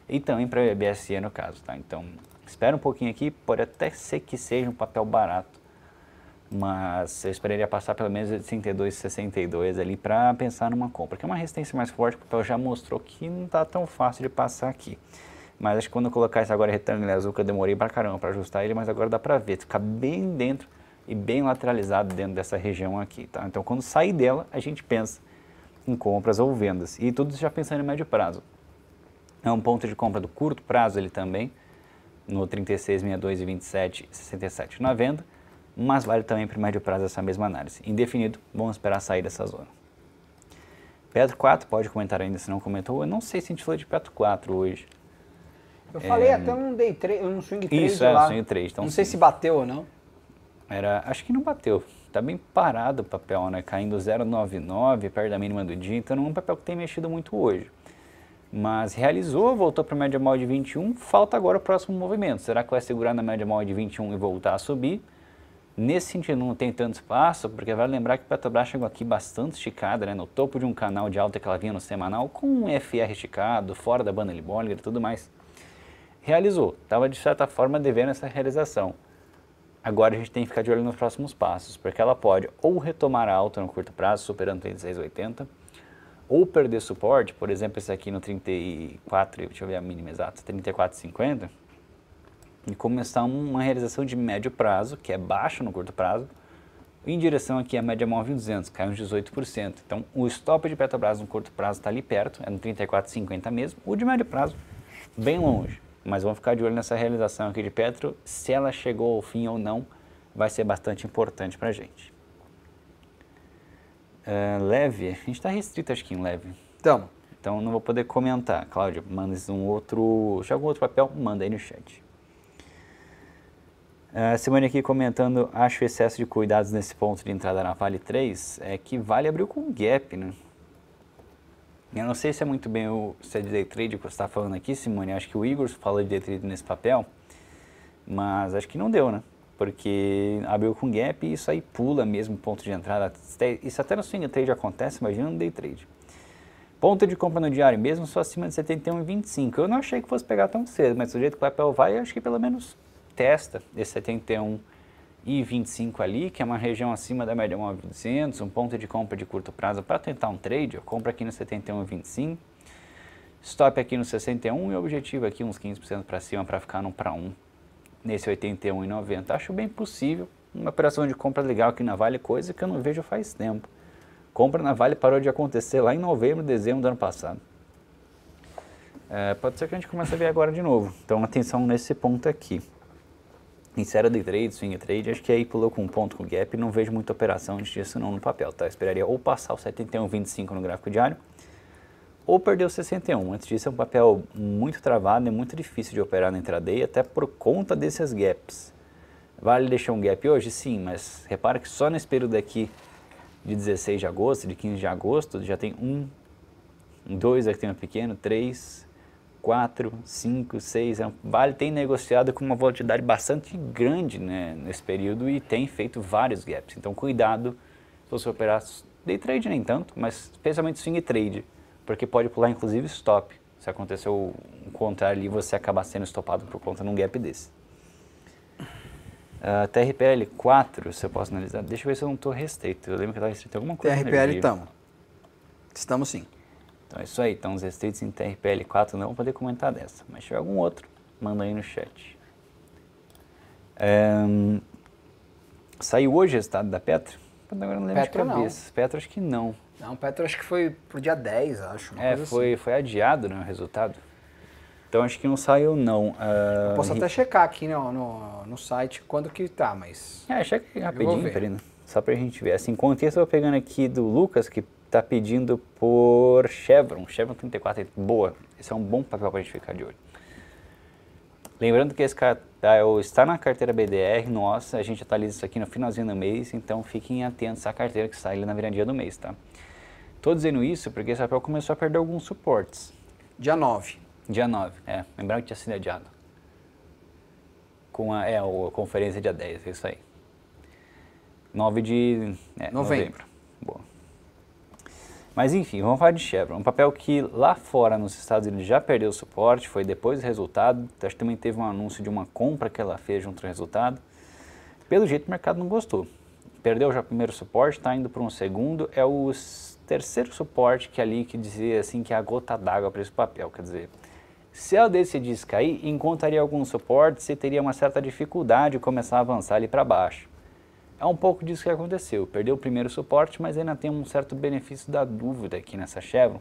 e também para a BSE no caso, tá? Então, espera um pouquinho aqui, pode até ser que seja um papel barato, mas eu esperaria passar pelo menos 82, ali para pensar numa compra, que é uma resistência mais forte, porque o papel já mostrou que não está tão fácil de passar aqui. Mas acho que quando eu colocar esse agora retângulo azul, que eu demorei pra caramba para ajustar ele, mas agora dá para ver, fica bem dentro e bem lateralizado dentro dessa região aqui, tá? Então quando sair dela, a gente pensa em compras ou vendas, e tudo já pensando em médio prazo. É um ponto de compra do curto prazo ele também, no 36,62 e 27, mas vale também para o médio prazo essa mesma análise. Indefinido, vamos esperar sair dessa zona. Petro 4, pode comentar ainda se não comentou. Eu não sei se a gente falou de Petro 4 hoje. Eu é... falei até um day 3, um swing trade Isso, é, um swing trade. Então, não sei se bateu ou não. Era, acho que não bateu. Está bem parado o papel, né? Caindo 0,99, perto da mínima do dia. Então, não é um papel que tem mexido muito hoje mas realizou, voltou para a média móvel de 21, falta agora o próximo movimento. Será que vai segurar na média móvel de 21 e voltar a subir? Nesse sentido, não tem tanto espaço, porque vai lembrar que a Petrobras chegou aqui bastante esticada, né, no topo de um canal de alta que ela vinha no semanal, com um FR esticado, fora da banda libólica e tudo mais. Realizou, estava de certa forma devendo essa realização. Agora a gente tem que ficar de olho nos próximos passos, porque ela pode ou retomar a alta no curto prazo, superando 36,80, ou perder suporte, por exemplo, esse aqui no 34, deixa eu ver a mínima exata, 34,50, e começar uma realização de médio prazo, que é baixo no curto prazo, em direção aqui à média móvel 200, cai uns 18%. Então, o stop de Petrobras no curto prazo está ali perto, é no 34,50 mesmo, o de médio prazo, bem longe. Mas vamos ficar de olho nessa realização aqui de Petro, se ela chegou ao fim ou não, vai ser bastante importante para a gente. Eh, leve, a gente está restrito acho que em leve. Então. Então não vou poder comentar. Cláudia, manda um outro. Se algum outro papel, manda aí no chat. Eh, Simone aqui comentando, acho o excesso de cuidados nesse ponto de entrada na Vale 3 é que Vale abriu com gap, né? Eu não sei se é muito bem o se é de day trade que você está falando aqui, Simone. acho que o Igor fala de day trade nesse papel, mas acho que não deu, né? porque abriu com gap e isso aí pula mesmo ponto de entrada. Isso até no swing trade acontece, imagina no day trade. Ponto de compra no diário mesmo só acima de 71,25. Eu não achei que fosse pegar tão cedo, mas do jeito que o papel vai, eu acho que pelo menos testa esse 71,25 ali, que é uma região acima da média móvel de 200, um ponto de compra de curto prazo para tentar um trade. Eu compro aqui no 71,25, stop aqui no 61 e objetivo aqui uns 15% para cima para ficar no para 1 nesse 81,90. Acho bem possível. Uma operação de compra legal aqui na Vale, coisa que eu não vejo faz tempo. Compra na Vale parou de acontecer lá em novembro, dezembro do ano passado. É, pode ser que a gente comece a ver agora de novo. Então, atenção nesse ponto aqui. Em série de trade, swing trade, acho que aí pulou com um ponto com gap. Não vejo muita operação antes disso não no papel, tá? Eu esperaria ou passar o 71,25 no gráfico diário, ou perdeu 61. Antes disso, é um papel muito travado e muito difícil de operar na intraday, até por conta desses gaps. Vale deixar um gap hoje? Sim, mas repara que só nesse período aqui de 16 de agosto, de 15 de agosto, já tem um, dois aqui tem um pequeno, três, quatro, cinco, seis. É um, vale tem negociado com uma volatilidade bastante grande né, nesse período e tem feito vários gaps. Então, cuidado se você operar day trade nem tanto, mas especialmente swing trade porque pode pular inclusive stop. Se acontecer o contrário ali, você acabar sendo estopado por conta de um gap desse. Uh, ah, TRPL 4, se eu posso analisar. Deixa eu ver se eu não estou restrito. Eu lembro que estava restrito alguma coisa. TRPL estamos. Estamos sim. Então é isso aí. Então os restritos em TRPL 4 não vou poder comentar dessa. Mas se tiver algum outro, manda aí no chat. Um, saiu hoje o resultado da Petro? agora não lembro Petro, de cabeça. Não. Petro acho que não. Não, Petro acho que foi pro dia 10, acho. é, foi, assim. foi adiado né, o resultado. Então acho que não saiu, não. Uh, posso até checar aqui no, né, no, no, site quando que tá, mas. É, checa rapidinho, Perino. Só pra gente ver. Assim, isso eu vou pegando aqui do Lucas, que tá pedindo por Chevron. Chevron 34, boa. Esse é um bom papel pra gente ficar de olho. Lembrando que esse cartel tá, está na carteira BDR, nossa, a gente atualiza isso aqui no finalzinho do mês, então fiquem atentos à carteira que sai ali na viradinha do mês, tá? Tô dizendo isso porque esse papel começou a perder alguns suportes. Dia 9. Dia 9, é. lembrando que tinha sido adiado. Com a, é, a conferência dia 10, é isso aí. 9 de é, novembro. novembro. Boa. Mas enfim, vamos falar de Chevron, um papel que lá fora nos Estados Unidos já perdeu suporte, foi depois do resultado, então, acho que também teve um anúncio de uma compra que ela fez junto ao resultado. Pelo jeito o mercado não gostou. Perdeu já o primeiro suporte, está indo para um segundo, é o terceiro suporte que é ali que dizia assim que é a gota d'água para esse papel, quer dizer, se ela decidisse cair, encontraria algum suporte, se teria uma certa dificuldade de começar a avançar ali para baixo. É um pouco disso que aconteceu. Perdeu o primeiro suporte, mas ainda tem um certo benefício da dúvida aqui nessa Chevron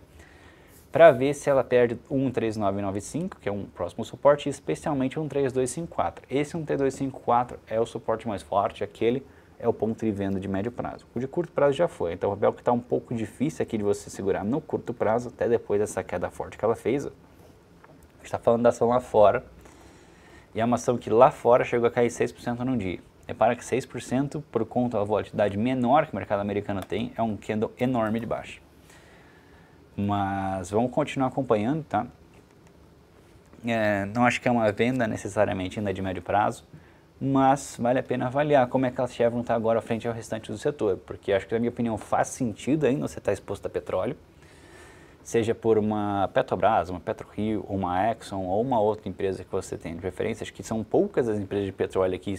para ver se ela perde 13995, que é um próximo suporte, especialmente especialmente 13254. Esse 13254 é o suporte mais forte, aquele é o ponto de venda de médio prazo. O de curto prazo já foi, então o papel que está um pouco difícil aqui de você segurar no curto prazo, até depois dessa queda forte que ela fez. A gente está falando da ação lá fora, e é uma ação que lá fora chegou a cair 6% num dia. Repara é que 6%, por conta da volatilidade menor que o mercado americano tem, é um candle enorme de baixa. Mas vamos continuar acompanhando, tá? É, não acho que é uma venda necessariamente ainda de médio prazo, mas vale a pena avaliar como é que a Chevron está agora frente ao restante do setor, porque acho que, na minha opinião, faz sentido ainda você estar tá exposto a petróleo, seja por uma Petrobras, uma PetroRio, uma Exxon ou uma outra empresa que você tem de referência. Acho que são poucas as empresas de petróleo que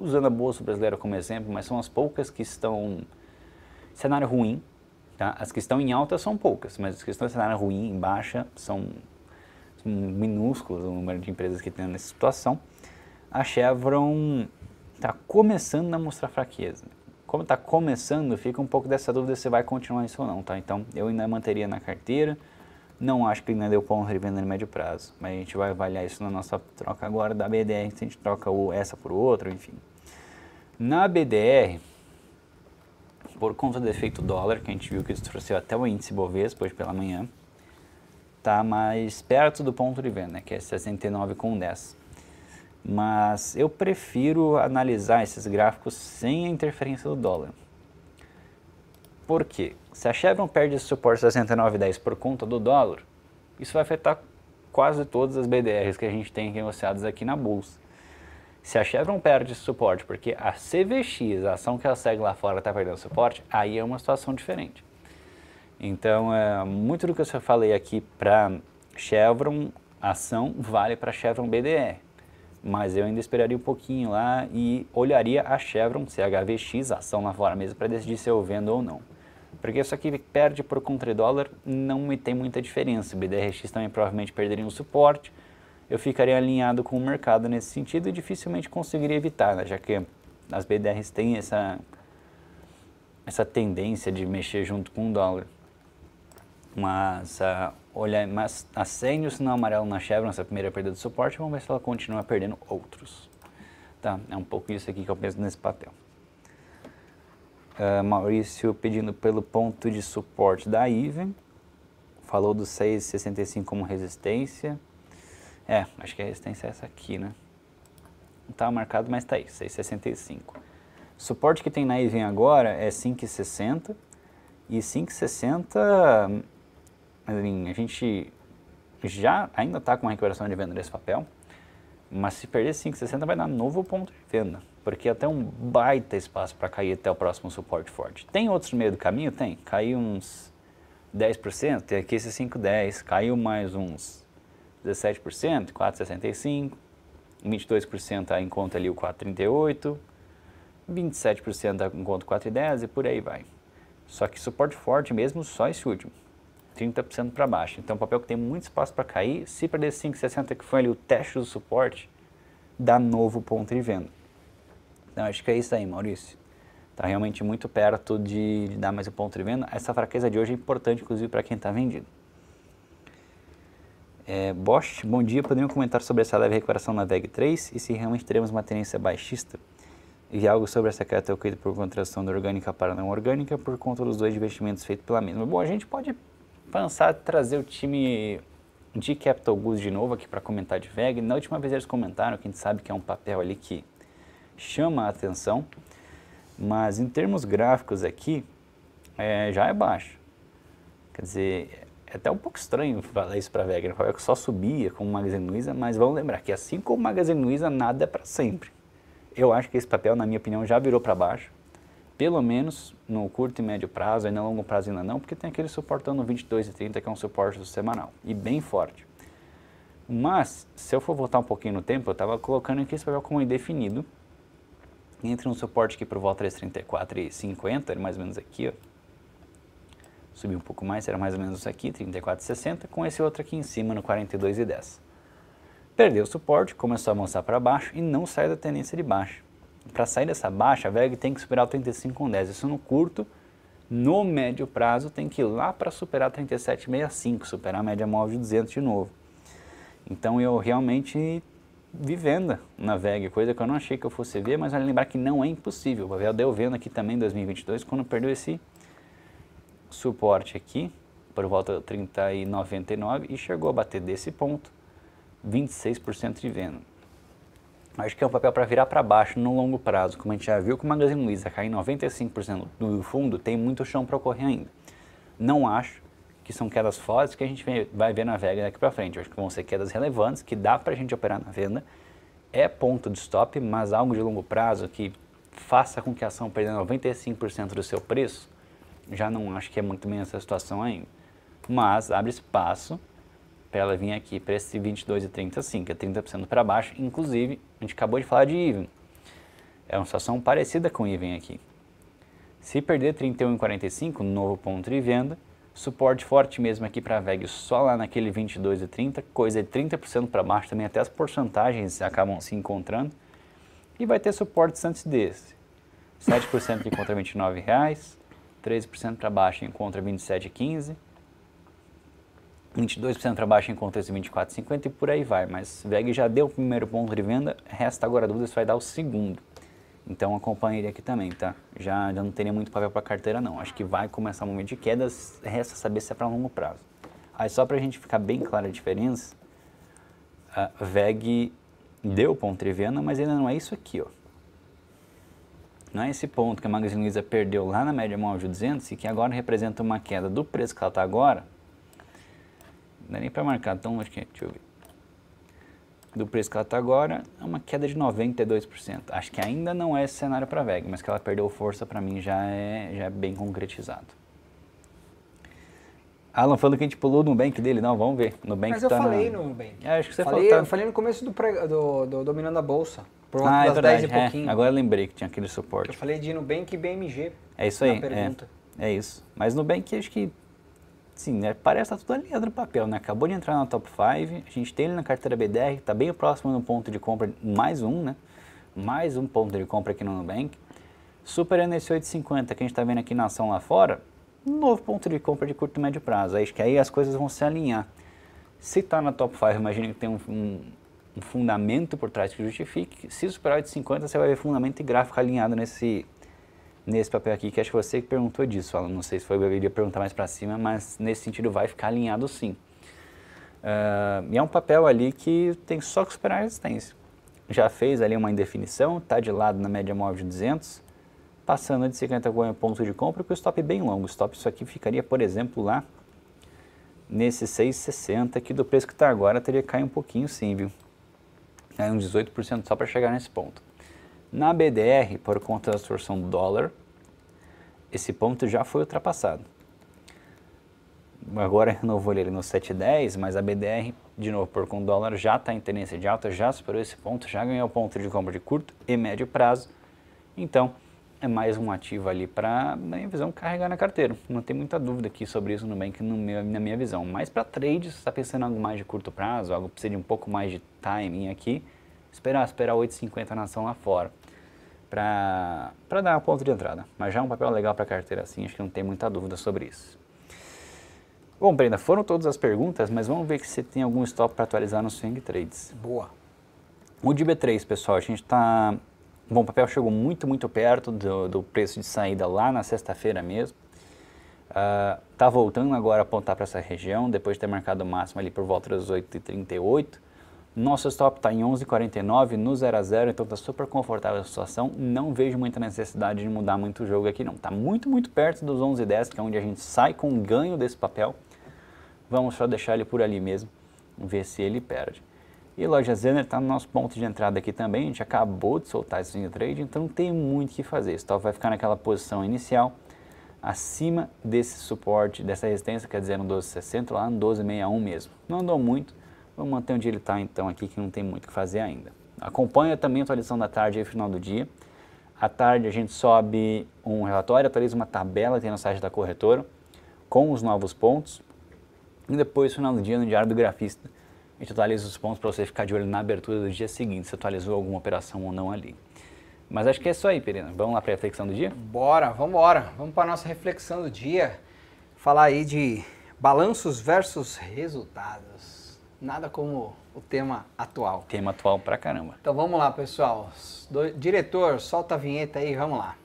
usando a Bolsa Brasileira como exemplo, mas são as poucas que estão cenário ruim. Tá? As que estão em alta são poucas, mas as que estão em cenário ruim, em baixa, são, são minúsculas o número de empresas que tem nessa situação. A Chevron está começando a mostrar fraqueza. Como está começando, fica um pouco dessa dúvida se vai continuar isso ou não. Tá? Então, eu ainda manteria na carteira. Não acho que ainda deu ponto de venda no médio prazo, mas a gente vai avaliar isso na nossa troca agora da BDR, se a gente troca essa por outra, enfim. Na BDR, por conta do efeito dólar, que a gente viu que isso trouxe até o índice Bovespa hoje pela manhã, está mais perto do ponto de venda, que é 69,10. Mas eu prefiro analisar esses gráficos sem a interferência do dólar. Por quê? Se a Chevron perde esse suporte 69,10 por conta do dólar, isso vai afetar quase todas as BDRs que a gente tem negociadas aqui na bolsa. Se a Chevron perde suporte porque a CVX, a ação que ela segue lá fora, está perdendo suporte, aí é uma situação diferente. Então, é, muito do que eu falei aqui para Chevron ação vale para Chevron BDR, mas eu ainda esperaria um pouquinho lá e olharia a Chevron CHVX, ação lá fora mesmo, para decidir se eu vendo ou não. Porque isso aqui perde por contra dólar, não me tem muita diferença. BDRX também provavelmente perderia um suporte, eu ficaria alinhado com o mercado nesse sentido e dificilmente conseguiria evitar, né? já que as BDRs têm essa, essa tendência de mexer junto com o dólar. Mas, uh, olha, mas a o sinal amarelo na Chevron, essa primeira perda de suporte, vamos ver se ela continua perdendo outros. Tá, é um pouco isso aqui que eu penso nesse papel. Uh, Maurício pedindo pelo ponto de suporte da IVE, falou do 6,65 como resistência. É, acho que a resistência é essa aqui, né? Não tá marcado, mas tá aí, 665. O suporte que tem na Even agora é 560. E 560, assim, a gente já ainda está com uma recuperação de venda desse papel. Mas se perder 560 vai dar novo ponto de venda, porque é até um baita espaço para cair até o próximo suporte forte. Tem outros no meio do caminho? Tem. Caiu uns 10%, tem aqui esse 510, caiu mais uns 17%, 4,65%, 22% está em conta ali o 4,38%, 27% está em conta 4,10% e por aí vai. Só que suporte forte mesmo só esse último, 30% para baixo. Então, papel que tem muito espaço para cair, se perder 5,60 que foi ali o teste do suporte, dá novo ponto de venda. Então, acho que é isso aí, Maurício. Está realmente muito perto de, de dar mais um ponto de venda. Essa fraqueza de hoje é importante, inclusive, para quem está vendido. É, Bosch, bom dia. Poderiam comentar sobre essa leve recuperação na VEG3 e se realmente teremos uma tendência baixista? E algo sobre essa carta ocorrida por contração da orgânica para não orgânica por conta dos dois investimentos feitos pela mesma. Bom, a gente pode pensar trazer o time de Capital Goods de novo aqui para comentar de VEG. Na última vez eles comentaram que a gente sabe que é um papel ali que chama a atenção, mas em termos gráficos aqui, é, já é baixo. Quer dizer, é até um pouco estranho falar isso para Wegner. Né? Falar que só subia com o Magazine Luiza, mas vamos lembrar que assim como o Magazine Luiza, nada é para sempre. Eu acho que esse papel, na minha opinião, já virou para baixo. Pelo menos no curto e médio prazo, ainda longo prazo ainda não, porque tem aquele suportando 22 e 30, que é um suporte do semanal e bem forte. Mas, se eu for voltar um pouquinho no tempo, eu estava colocando aqui esse papel como indefinido, entre um suporte aqui para volta de 34 e 50, mais ou menos aqui, ó, Subi um pouco mais, era mais ou menos isso aqui, 34,60, com esse outro aqui em cima no 42,10. Perdeu o suporte, começou a avançar para baixo e não sai da tendência de baixa. Para sair dessa baixa, a VEG tem que superar o 35,10. Isso no curto, no médio prazo, tem que ir lá para superar 37,65, superar a média móvel de 200 de novo. Então eu realmente vi venda na VEG, coisa que eu não achei que eu fosse ver, mas vale lembrar que não é impossível. O Pavel deu venda aqui também em 2022, quando perdeu esse suporte aqui por volta de 30,99 e chegou a bater desse ponto 26% de venda. Acho que é um papel para virar para baixo no longo prazo, como a gente já viu com o Magazine Luiza cai em 95% do fundo, tem muito chão para ocorrer ainda. Não acho que são quedas fortes que a gente vai ver na Vega daqui para frente. Acho que vão ser quedas relevantes que dá para a gente operar na venda. É ponto de stop, mas algo de longo prazo que faça com que a ação perda 95% do seu preço já não acho que é muito bem essa situação ainda. Mas abre espaço para ela vir aqui para esse 22 e 35, é 30% para baixo. Inclusive, a gente acabou de falar de even. É uma situação parecida com even aqui. Se perder 31 e 45, novo ponto de venda. Suporte forte mesmo aqui para a VEG, só lá naquele 22 e 30, coisa de 30% para baixo também, até as porcentagens acabam se encontrando. E vai ter suportes antes desse. 7% de contra R$29,00. 13% para baixo encontra 27,15%. 22% para baixo encontra esse 24,50 e por aí vai. Mas VEG já deu o primeiro ponto de venda, resta agora a dúvida se vai dar o segundo. Então acompanhe ele aqui também, tá? Já, já não teria muito papel para carteira não. Acho que vai começar um momento de quedas, resta saber se é para longo prazo. Aí só para a gente ficar bem clara a diferença, a VEG deu ponto de venda, mas ainda não é isso aqui, ó. Não é esse ponto que a Magazine Luiza perdeu lá na média móvel de 200 e que agora representa uma queda do preço que ela está agora. Não dá nem para marcar, então acho que é, deixa eu ver. Do preço que ela está agora, é uma queda de 92%. Acho que ainda não é esse cenário para a VEG, mas que ela perdeu força para mim já é, já é bem concretizado. Alan falando que a gente pulou no bank dele. Não, vamos ver. no bank. Mas eu tá falei na... no Nubank. É, acho que você falei, falou. Tá... Eu falei no começo do, pre... do, do Dominando a Bolsa. Por volta ah, é das é verdade, 10 e pouquinho. agora eu lembrei que tinha aquele suporte. Eu falei de Nubank e BMG. É isso aí. É, é, isso. Mas Nubank acho que, sim, né, parece que tá tudo alinhado no papel, né? Acabou de entrar na top 5, a gente tem ele na carteira BDR, está bem próximo no ponto de compra, mais um, né? Mais um ponto de compra aqui no Nubank. Super NS850 que a gente está vendo aqui na ação lá fora, um novo ponto de compra de curto e médio prazo. Acho é que aí as coisas vão se alinhar. Se está na top 5, imagina que tem um, um, um, fundamento por trás que justifique. Se superar de 50, você vai ver fundamento e gráfico alinhado nesse, nesse papel aqui, que acho que você que perguntou disso. Não sei se foi eu ia perguntar mais para cima, mas nesse sentido vai ficar alinhado sim. Uh, e é um papel ali que tem só que superar a resistência. Já fez ali uma indefinição, está de lado na média móvel de 200, passando de 50 como ponto de compra, com o stop bem longo. O stop isso aqui ficaria, por exemplo, lá nesse 6,60 aqui do preço que está agora, teria que cair um pouquinho sim, viu? Aí um 18% só para chegar nesse ponto. Na BDR, por conta da distorção do dólar, esse ponto já foi ultrapassado. Agora renovou ele no 7,10, mas a BDR, de novo, por conta do dólar, já está em tendência de alta, já superou esse ponto, já ganhou ponto de compra de curto e médio prazo. Então, é mais um ativo ali para, na minha visão, carregar na carteira. Não tem muita dúvida aqui sobre isso no Nubank, no meu, na minha visão. Mas para trade, se está pensando em algo mais de curto prazo, algo que precisa de um pouco mais de timing aqui, esperar, esperar 8,50 na ação lá fora para dar a ponto de entrada. Mas já é um papel legal para carteira assim, acho que não tem muita dúvida sobre isso. Bom, Brenda, foram todas as perguntas, mas vamos ver se tem algum stop para atualizar no Swing Trades. Boa. O de B3, pessoal, a gente está Bom, o papel chegou muito, muito perto do, do preço de saída lá na sexta-feira mesmo. Está ah, uh, voltando agora a apontar para essa região, depois de ter marcado o máximo ali por volta das 8h38. Nosso stop está em 11,49 no 0 a 0 então está super confortável a situação. Não vejo muita necessidade de mudar muito o jogo aqui, não. Está muito, muito perto dos 11,10, que é onde a gente sai com o ganho desse papel. Vamos só deixar ele por ali mesmo, ver se ele perde. E a loja Zener está no nosso ponto de entrada aqui também, a gente acabou de soltar esse swing trade, então não tem muito o que fazer. O stop vai ficar naquela posição inicial, acima desse suporte, dessa resistência, quer dizer, no 12,60, lá no 12,61 mesmo. Não andou muito, vamos manter onde ele está então aqui, que não tem muito o que fazer ainda. Acompanha também a atualização da tarde e final do dia. À tarde a gente sobe um relatório, atualiza uma tabela, tem no site da corretora, com os novos pontos. E depois, final do dia, no Diário do Grafista, e gente atualiza os pontos para você ficar de olho na abertura do dia seguinte, se atualizou alguma operação ou não ali. Mas acho que é isso aí, Perina. Vamos lá para a reflexão do dia? Bora, vamos embora. Vamos para a nossa reflexão do dia. Falar aí de balanços versus resultados. Nada como o tema atual. Tema atual pra caramba. Então vamos lá, pessoal. Diretor, solta a vinheta aí, vamos lá.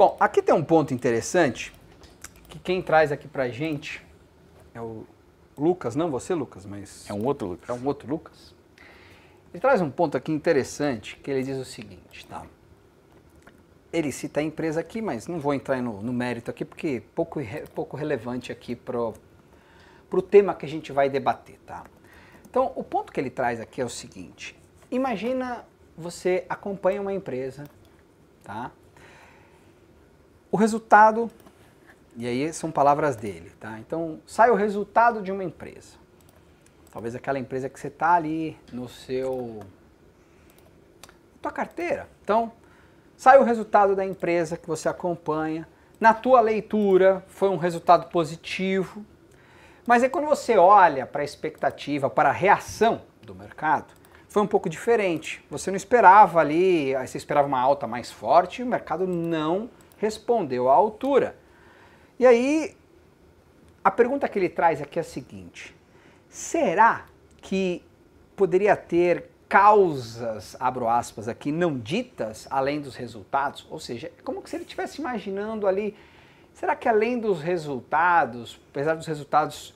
Bom, aqui tem um ponto interessante que quem traz aqui pra gente é o Lucas, não você, Lucas, mas. É um outro Lucas. É um outro Lucas. Ele traz um ponto aqui interessante que ele diz o seguinte, tá? Ele cita a empresa aqui, mas não vou entrar no, no mérito aqui porque é pouco, pouco relevante aqui pro, o tema que a gente vai debater, tá? Então, o ponto que ele traz aqui é o seguinte: imagina você acompanha uma empresa, tá? O resultado, e aí são palavras dele, tá? Então, sai o resultado de uma empresa. Talvez aquela empresa que você está ali no seu. tua carteira. Então, sai o resultado da empresa que você acompanha. Na tua leitura, foi um resultado positivo. Mas aí, quando você olha para a expectativa, para a reação do mercado, foi um pouco diferente. Você não esperava ali, você esperava uma alta mais forte, o mercado não respondeu à altura. E aí, a pergunta que ele traz aqui é a seguinte: será que poderia ter causas, abro aspas aqui, não ditas além dos resultados? Ou seja, é como se ele estivesse imaginando ali, será que além dos resultados, apesar dos resultados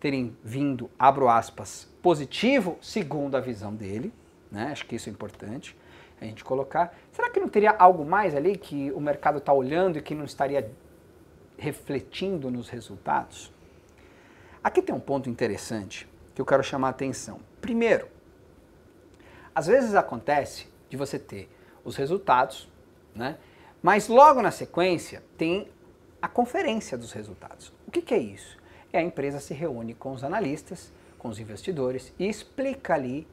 terem vindo, abro aspas, positivo, segundo a visão dele, né? acho que isso é importante, a gente colocar. Será que não teria algo mais ali que o mercado está olhando e que não estaria refletindo nos resultados? Aqui tem um ponto interessante que eu quero chamar a atenção. Primeiro, às vezes acontece de você ter os resultados, né? Mas logo na sequência tem a conferência dos resultados. O que, que é isso? É a empresa se reúne com os analistas, com os investidores e explica ali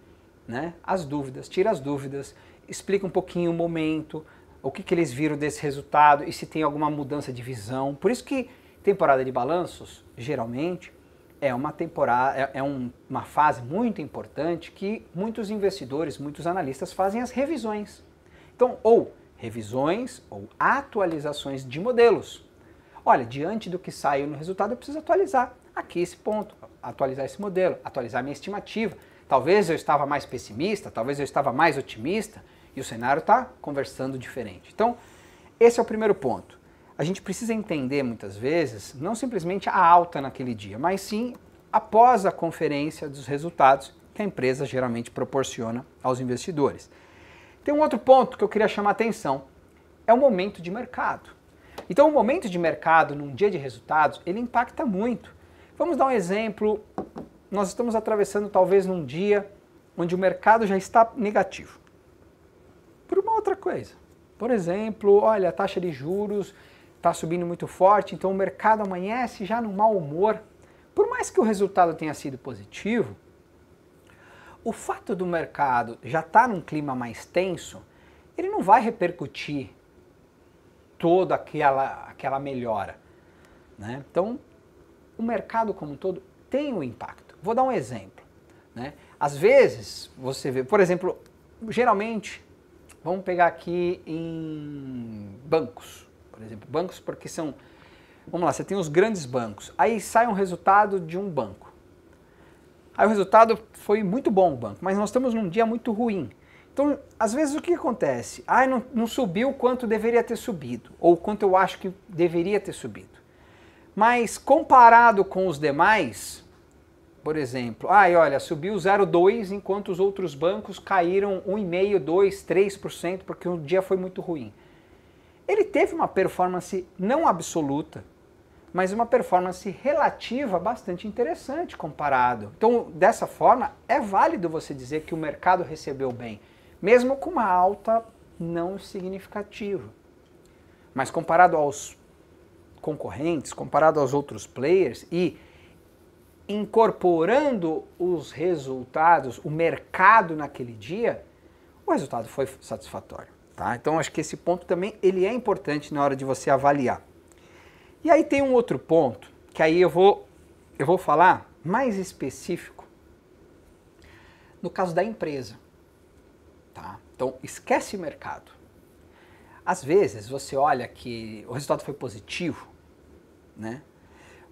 né, as dúvidas, tira as dúvidas, explica um pouquinho o momento, o que, que eles viram desse resultado e se tem alguma mudança de visão. Por isso que temporada de balanços, geralmente, é uma temporada, é, é, um, uma fase muito importante que muitos investidores, muitos analistas fazem as revisões. Então, ou revisões ou atualizações de modelos. Olha, diante do que saiu no resultado, eu preciso atualizar aqui esse ponto, atualizar esse modelo, atualizar minha estimativa. Talvez eu estava mais pessimista, talvez eu estava mais otimista, e o cenário está conversando diferente. Então, esse é o primeiro ponto. A gente precisa entender muitas vezes, não simplesmente a alta naquele dia, mas sim após a conferência dos resultados que a empresa geralmente proporciona aos investidores. Tem um outro ponto que eu queria chamar a atenção: é o momento de mercado. Então, o momento de mercado num dia de resultados ele impacta muito. Vamos dar um exemplo. Nós estamos atravessando talvez num dia onde o mercado já está negativo outra coisa. Por exemplo, olha, a taxa de juros está subindo muito forte, então o mercado amanhece já no mau humor. Por mais que o resultado tenha sido positivo, o fato do mercado já estar tá num clima mais tenso, ele não vai repercutir toda aquela, aquela melhora. Né? Então, o mercado como um todo tem um impacto. Vou dar um exemplo. Né? Às vezes, você vê, por exemplo, geralmente Vamos pegar aqui em bancos, por exemplo. Bancos porque são... Vamos lá, você tem os grandes bancos. Aí sai um resultado de um banco. Aí o resultado foi muito bom o banco, mas nós estamos num dia muito ruim. Então, às vezes o que acontece? Ah, não, não subiu o quanto deveria ter subido, ou quanto eu acho que deveria ter subido. Mas comparado com os demais, por exemplo, ai, e olha, subiu 0,2 enquanto os outros bancos caíram 1,5, 2, 3% porque o dia foi muito ruim. Ele teve uma performance não absoluta, mas uma performance relativa bastante interessante comparado. Então, dessa forma, é válido você dizer que o mercado recebeu bem, mesmo com uma alta não significativa. Mas comparado aos concorrentes, comparado aos outros players e incorporando os resultados, o mercado naquele dia, o resultado foi satisfatório. Tá? Então acho que esse ponto também ele é importante na hora de você avaliar. E aí tem um outro ponto que aí eu vou eu vou falar mais específico no caso da empresa. Tá? Então esquece mercado. Às vezes você olha que o resultado foi positivo, né?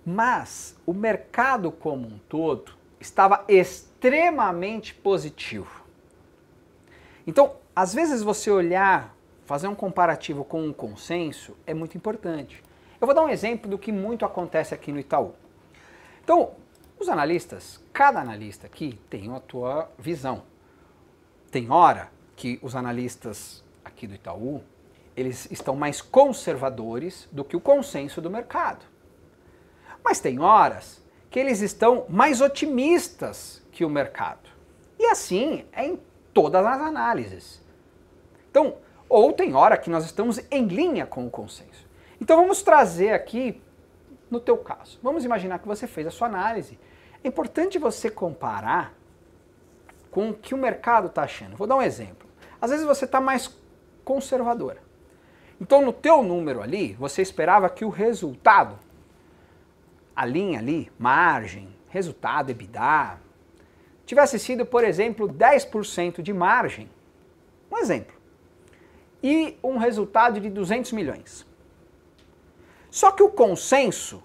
Mas o mercado como um todo estava extremamente positivo. Então, às vezes você olhar, fazer um comparativo com um consenso é muito importante. Eu vou dar um exemplo do que muito acontece aqui no Itaú. Então, os analistas, cada analista aqui tem a sua visão. Tem hora que os analistas aqui do Itaú, eles estão mais conservadores do que o consenso do mercado. Mas tem horas que eles estão mais otimistas que o mercado. E assim é em todas as análises. Então, ou tem hora que nós estamos em linha com o consenso. Então vamos trazer aqui no teu caso. Vamos imaginar que você fez a sua análise. É importante você comparar com o que o mercado está achando. Vou dar um exemplo. Às vezes você está mais conservadora. Então no teu número ali, você esperava que o resultado a linha ali, margem, resultado, EBITDA, tivesse sido, por exemplo, 10% de margem, um exemplo, e um resultado de 200 milhões. Só que o consenso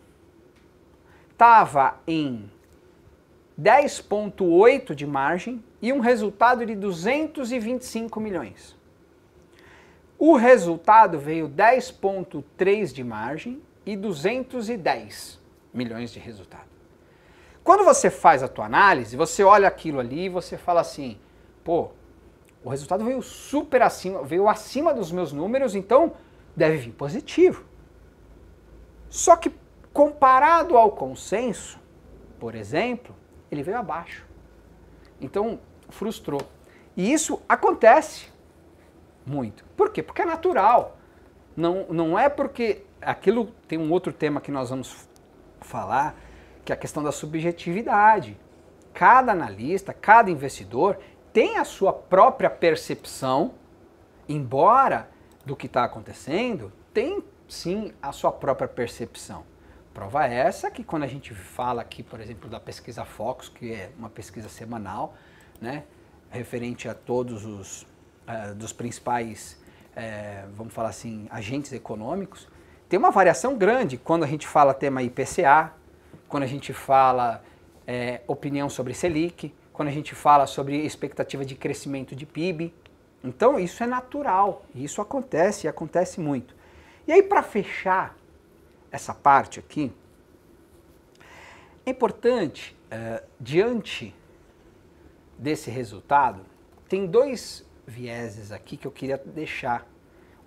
estava em 10,8 de margem e um resultado de 225 milhões. O resultado veio 10,3 de margem e 210 milhões de resultados. Quando você faz a tua análise, você olha aquilo ali e você fala assim, pô, o resultado veio super acima, veio acima dos meus números, então deve vir positivo. Só que comparado ao consenso, por exemplo, ele veio abaixo. Então, frustrou. E isso acontece muito. Por quê? Porque é natural. Não, não é porque aquilo tem um outro tema que nós vamos falar, que é a questão da subjetividade. Cada analista, cada investidor tem a sua própria percepção, embora do que está acontecendo, tem sim a sua própria percepção. Prova essa que quando a gente fala aqui, por exemplo, da pesquisa Fox que é uma pesquisa semanal, né, referente a todos os uh, dos principais, uh, vamos falar assim, agentes econômicos, tem uma variação grande quando a gente fala tema IPCA, quando a gente fala é, opinião sobre Selic, quando a gente fala sobre expectativa de crescimento de PIB. Então isso é natural, isso acontece e acontece muito. E aí para fechar essa parte aqui, é importante, é, diante desse resultado, tem dois vieses aqui que eu queria deixar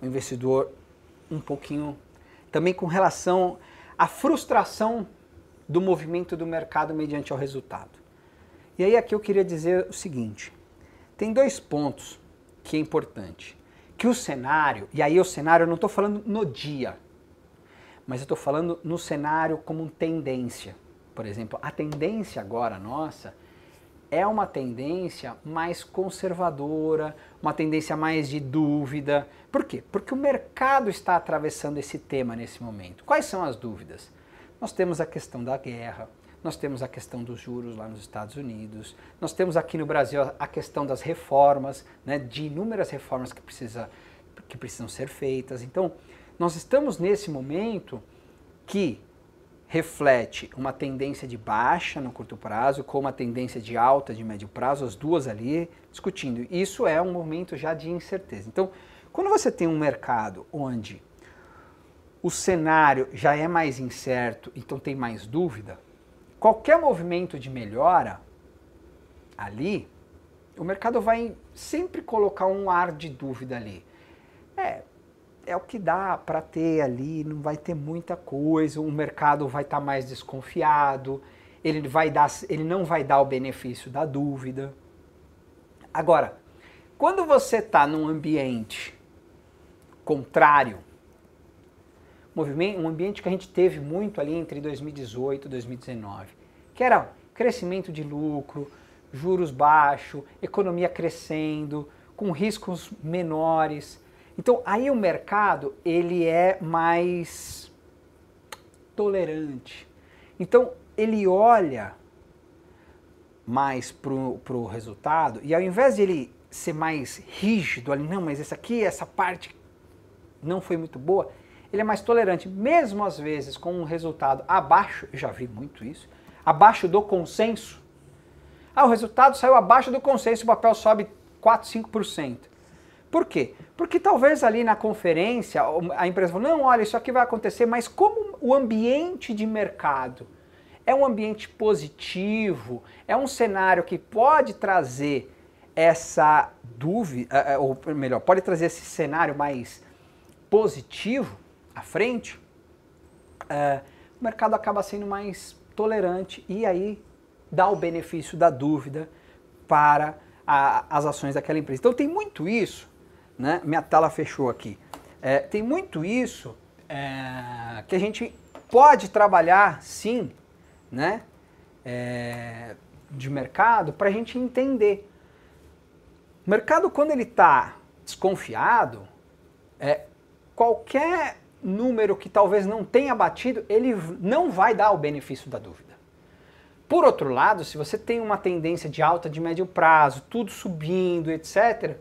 o investidor um pouquinho também com relação à frustração do movimento do mercado mediante ao resultado. E aí aqui eu queria dizer o seguinte: tem dois pontos que é importante. Que o cenário, e aí o cenário eu não estou falando no dia, mas eu estou falando no cenário como tendência. Por exemplo, a tendência agora nossa é uma tendência mais conservadora, uma tendência mais de dúvida. Por quê? Porque o mercado está atravessando esse tema nesse momento. Quais são as dúvidas? Nós temos a questão da guerra, nós temos a questão dos juros lá nos Estados Unidos, nós temos aqui no Brasil a questão das reformas, né, de inúmeras reformas que, precisa, que precisam ser feitas. Então, nós estamos nesse momento que reflete uma tendência de baixa no curto prazo com uma tendência de alta de médio prazo, as duas ali discutindo. Isso é um momento já de incerteza. Então, quando você tem um mercado onde o cenário já é mais incerto, então tem mais dúvida, qualquer movimento de melhora ali, o mercado vai sempre colocar um ar de dúvida ali. É, é o que dá para ter ali, não vai ter muita coisa, o mercado vai estar tá mais desconfiado, ele, vai dar, ele não vai dar o benefício da dúvida. Agora, quando você está num ambiente contrário, um ambiente que a gente teve muito ali entre 2018 e 2019, que era crescimento de lucro, juros baixos, economia crescendo, com riscos menores, então aí o mercado ele é mais tolerante. Então ele olha mais pro, o resultado e ao invés de ele ser mais rígido ali, não, mas essa aqui, essa parte não foi muito boa, ele é mais tolerante, mesmo às vezes com um resultado abaixo, eu já vi muito isso, abaixo do consenso. Ah, o resultado saiu abaixo do consenso, o papel sobe 4, 5%. Por quê? Porque talvez ali na conferência a empresa falou: não, olha, isso aqui vai acontecer, mas como o ambiente de mercado é um ambiente positivo, é um cenário que pode trazer essa dúvida, eh, eh, ou melhor, pode trazer esse cenário mais positivo à frente, eh, o mercado acaba sendo mais tolerante e aí dá o benefício da dúvida para a, as ações daquela empresa. Então tem muito isso né? Minha tela fechou aqui. É, tem muito isso é, que a gente pode trabalhar, sim, né? É, de mercado para a gente entender. O mercado, quando ele está desconfiado, é, qualquer número que talvez não tenha batido, ele não vai dar o benefício da dúvida. Por outro lado, se você tem uma tendência de alta de médio prazo, tudo subindo, etc.,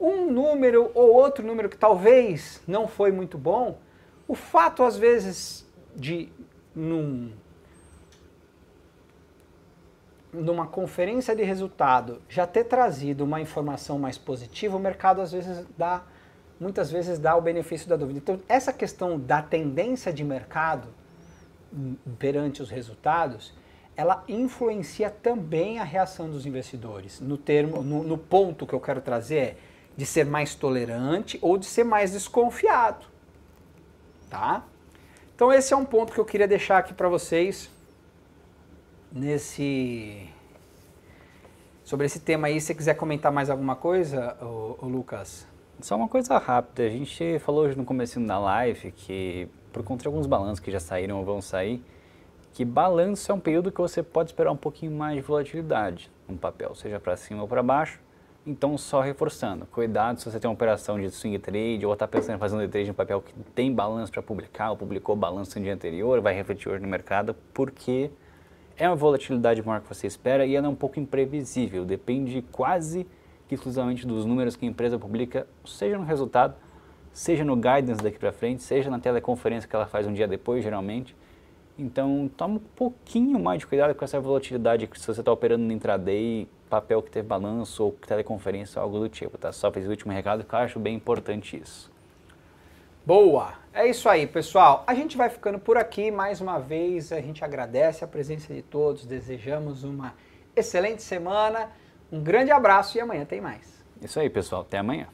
um número ou outro número que talvez não foi muito bom, o fato às vezes de num, numa conferência de resultado já ter trazido uma informação mais positiva, o mercado às vezes dá muitas vezes dá o benefício da dúvida. Então, essa questão da tendência de mercado hum, perante os resultados, ela influencia também a reação dos investidores. No termo, no, no ponto que eu quero trazer é de ser mais tolerante ou de ser mais desconfiado, tá? Então esse é um ponto que eu queria deixar aqui para vocês nesse sobre esse tema aí. Se você quiser comentar mais alguma coisa, ô, ô Lucas? Só uma coisa rápida. A gente falou hoje no começo da live que por conta de alguns balanços que já saíram ou vão sair que balanço é um período que você pode esperar um pouquinho mais de volatilidade no papel, seja para cima ou para baixo. Então, só reforçando, cuidado se você tem uma operação de swing trade ou está pensando em fazer um day trade em papel que tem balanço para publicar ou publicou balanço no dia anterior, vai refletir hoje no mercado, porque é uma volatilidade maior que você espera e ela é um pouco imprevisível, depende quase que exclusivamente dos números que a empresa publica, seja no resultado, seja no guidance daqui para frente, seja na teleconferência que ela faz um dia depois, geralmente. Então, toma um pouquinho mais de cuidado com essa volatilidade que se você está operando no intraday papel que teve balanço ou teleconferência, algo do tipo, tá? Só fez o último recado que eu acho bem importante isso. Boa! É isso aí, pessoal. A gente vai ficando por aqui. Mais uma vez, a gente agradece a presença de todos, desejamos uma excelente semana, um grande abraço e amanhã tem mais. Isso aí, pessoal. Até amanhã.